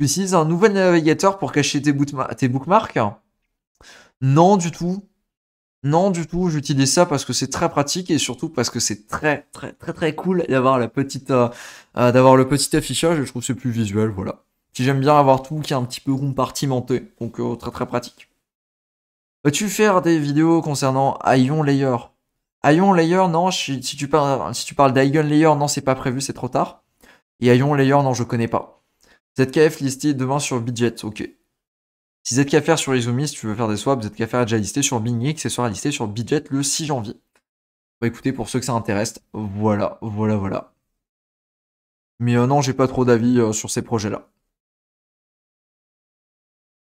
Tu utilises un nouvel navigateur pour cacher tes, bookmarks Non, du tout. Non, du tout, j'utilise ça parce que c'est très pratique et surtout parce que c'est très très très très cool d'avoir la petite euh, euh, d'avoir le petit affichage et je trouve que c'est plus visuel, voilà. Si j'aime bien avoir tout qui est un petit peu compartimenté, donc euh, très très pratique. Vas-tu faire des vidéos concernant Ion Layer Ion Layer, non, si, tu parles, si d'Ion Layer, non, c'est pas prévu, c'est trop tard. Et Ion Layer, non, je connais pas. ZKF listé demain sur Budget, ok. Si vous qu'à faire sur Izumi, si tu veux faire des swaps, vous qu'à faire est déjà listé sur BingX et sera listé sur Bidget le 6 janvier. Bah, écoutez, pour ceux que ça intéresse, voilà, voilà, voilà. Mais euh, non, j'ai pas trop d'avis euh, sur ces projets-là.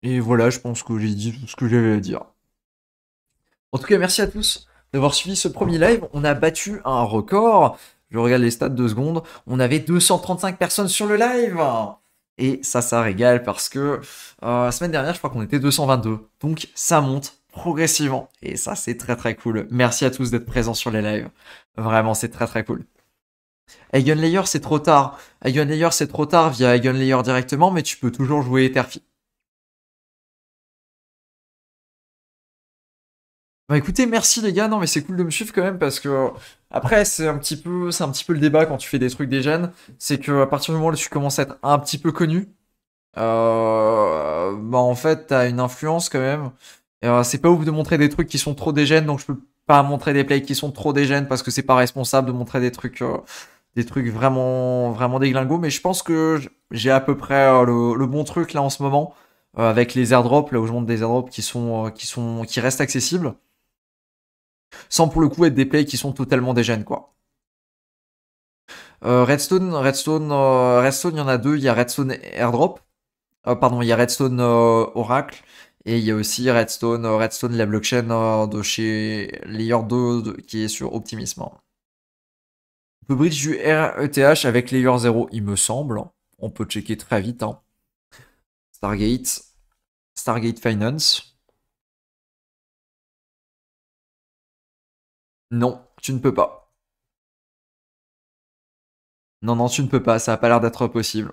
Et voilà, je pense que j'ai dit tout ce que j'avais à dire. En tout cas, merci à tous d'avoir suivi ce premier live. On a battu un record. Je regarde les stats deux secondes. On avait 235 personnes sur le live. Et ça, ça régale parce que euh, la semaine dernière, je crois qu'on était 222. Donc ça monte progressivement. Et ça, c'est très très cool. Merci à tous d'être présents sur les lives. Vraiment, c'est très très cool. Layer, c'est trop tard. Layer, c'est trop tard via Layer directement, mais tu peux toujours jouer Etherfi. Bah écoutez, merci les gars, non mais c'est cool de me suivre quand même parce que après, c'est un petit peu, c'est un petit peu le débat quand tu fais des trucs des c'est que à partir du moment où tu commences à être un petit peu connu, euh, bah en fait, t'as une influence quand même. Euh, c'est pas ouf de montrer des trucs qui sont trop des donc je peux pas montrer des plays qui sont trop des parce que c'est pas responsable de montrer des trucs, euh, des trucs vraiment, vraiment déglingos. Mais je pense que j'ai à peu près le, bon truc là en ce moment avec les airdrops, là où je monte des airdrops qui sont, qui sont, qui restent accessibles sans pour le coup être des plays qui sont totalement gènes quoi. Euh, Redstone, Redstone, euh, Redstone, il y en a deux. Il y a Redstone Airdrop, euh, pardon, il y a Redstone Oracle et il y a aussi Redstone, Redstone la blockchain de chez Layer 2 qui est sur Optimism. On peut bridge du RETH avec Layer 0, il me semble. Hein. On peut checker très vite. Hein. Stargate, Stargate Finance. Non, tu ne peux pas. Non, non, tu ne peux pas, ça n'a pas l'air d'être possible.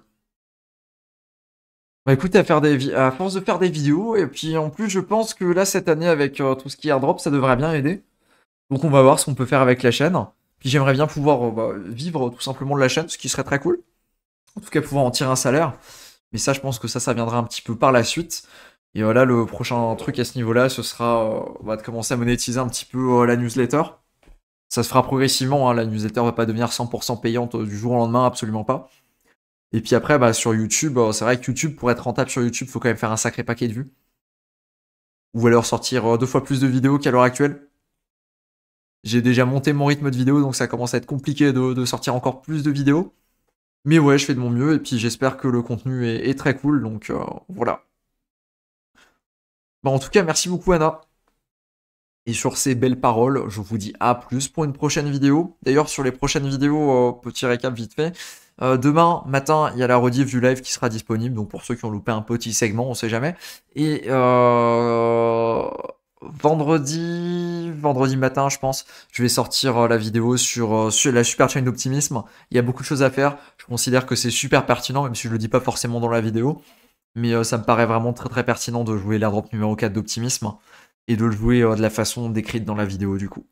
Bah écoute, à, faire des à force de faire des vidéos, et puis en plus, je pense que là, cette année, avec euh, tout ce qui est airdrop, ça devrait bien aider. Donc on va voir ce qu'on peut faire avec la chaîne. Puis j'aimerais bien pouvoir euh, bah, vivre tout simplement de la chaîne, ce qui serait très cool. En tout cas, pouvoir en tirer un salaire. Mais ça, je pense que ça, ça viendra un petit peu par la suite. Et voilà, le prochain truc à ce niveau-là, ce sera de euh, commencer à monétiser un petit peu la newsletter. Ça se fera progressivement, hein, la newsletter va pas devenir 100% payante euh, du jour au lendemain, absolument pas. Et puis après, bah, sur YouTube, euh, c'est vrai que YouTube, pour être rentable sur YouTube, il faut quand même faire un sacré paquet de vues. Ou alors sortir euh, deux fois plus de vidéos qu'à l'heure actuelle. J'ai déjà monté mon rythme de vidéo, donc ça commence à être compliqué de, sortir encore plus de vidéos. Mais ouais, je fais de mon mieux, et puis j'espère que le contenu est, très cool, donc voilà. Bah, en tout cas, merci beaucoup Anna. Et sur ces belles paroles, je vous dis à plus pour une prochaine vidéo. D'ailleurs, sur les prochaines vidéos, euh, petit récap vite fait. Euh, demain matin, il y a la rediff du live qui sera disponible. Donc pour ceux qui ont loupé un petit segment, on sait jamais. Et euh, vendredi, vendredi matin, je pense, je vais sortir la vidéo sur, la super chaîne d'optimisme. Il y a beaucoup de choses à faire. Je considère que c'est super pertinent, même si je le dis pas forcément dans la vidéo. Mais ça me paraît vraiment très très pertinent de jouer l'airdrop numéro 4 d'optimisme et de le jouer euh, de la façon décrite dans la vidéo du coup.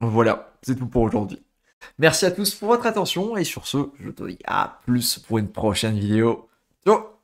Voilà, c'est tout pour aujourd'hui. Merci à tous pour votre attention et sur ce, je te dis à plus pour une prochaine vidéo. Ciao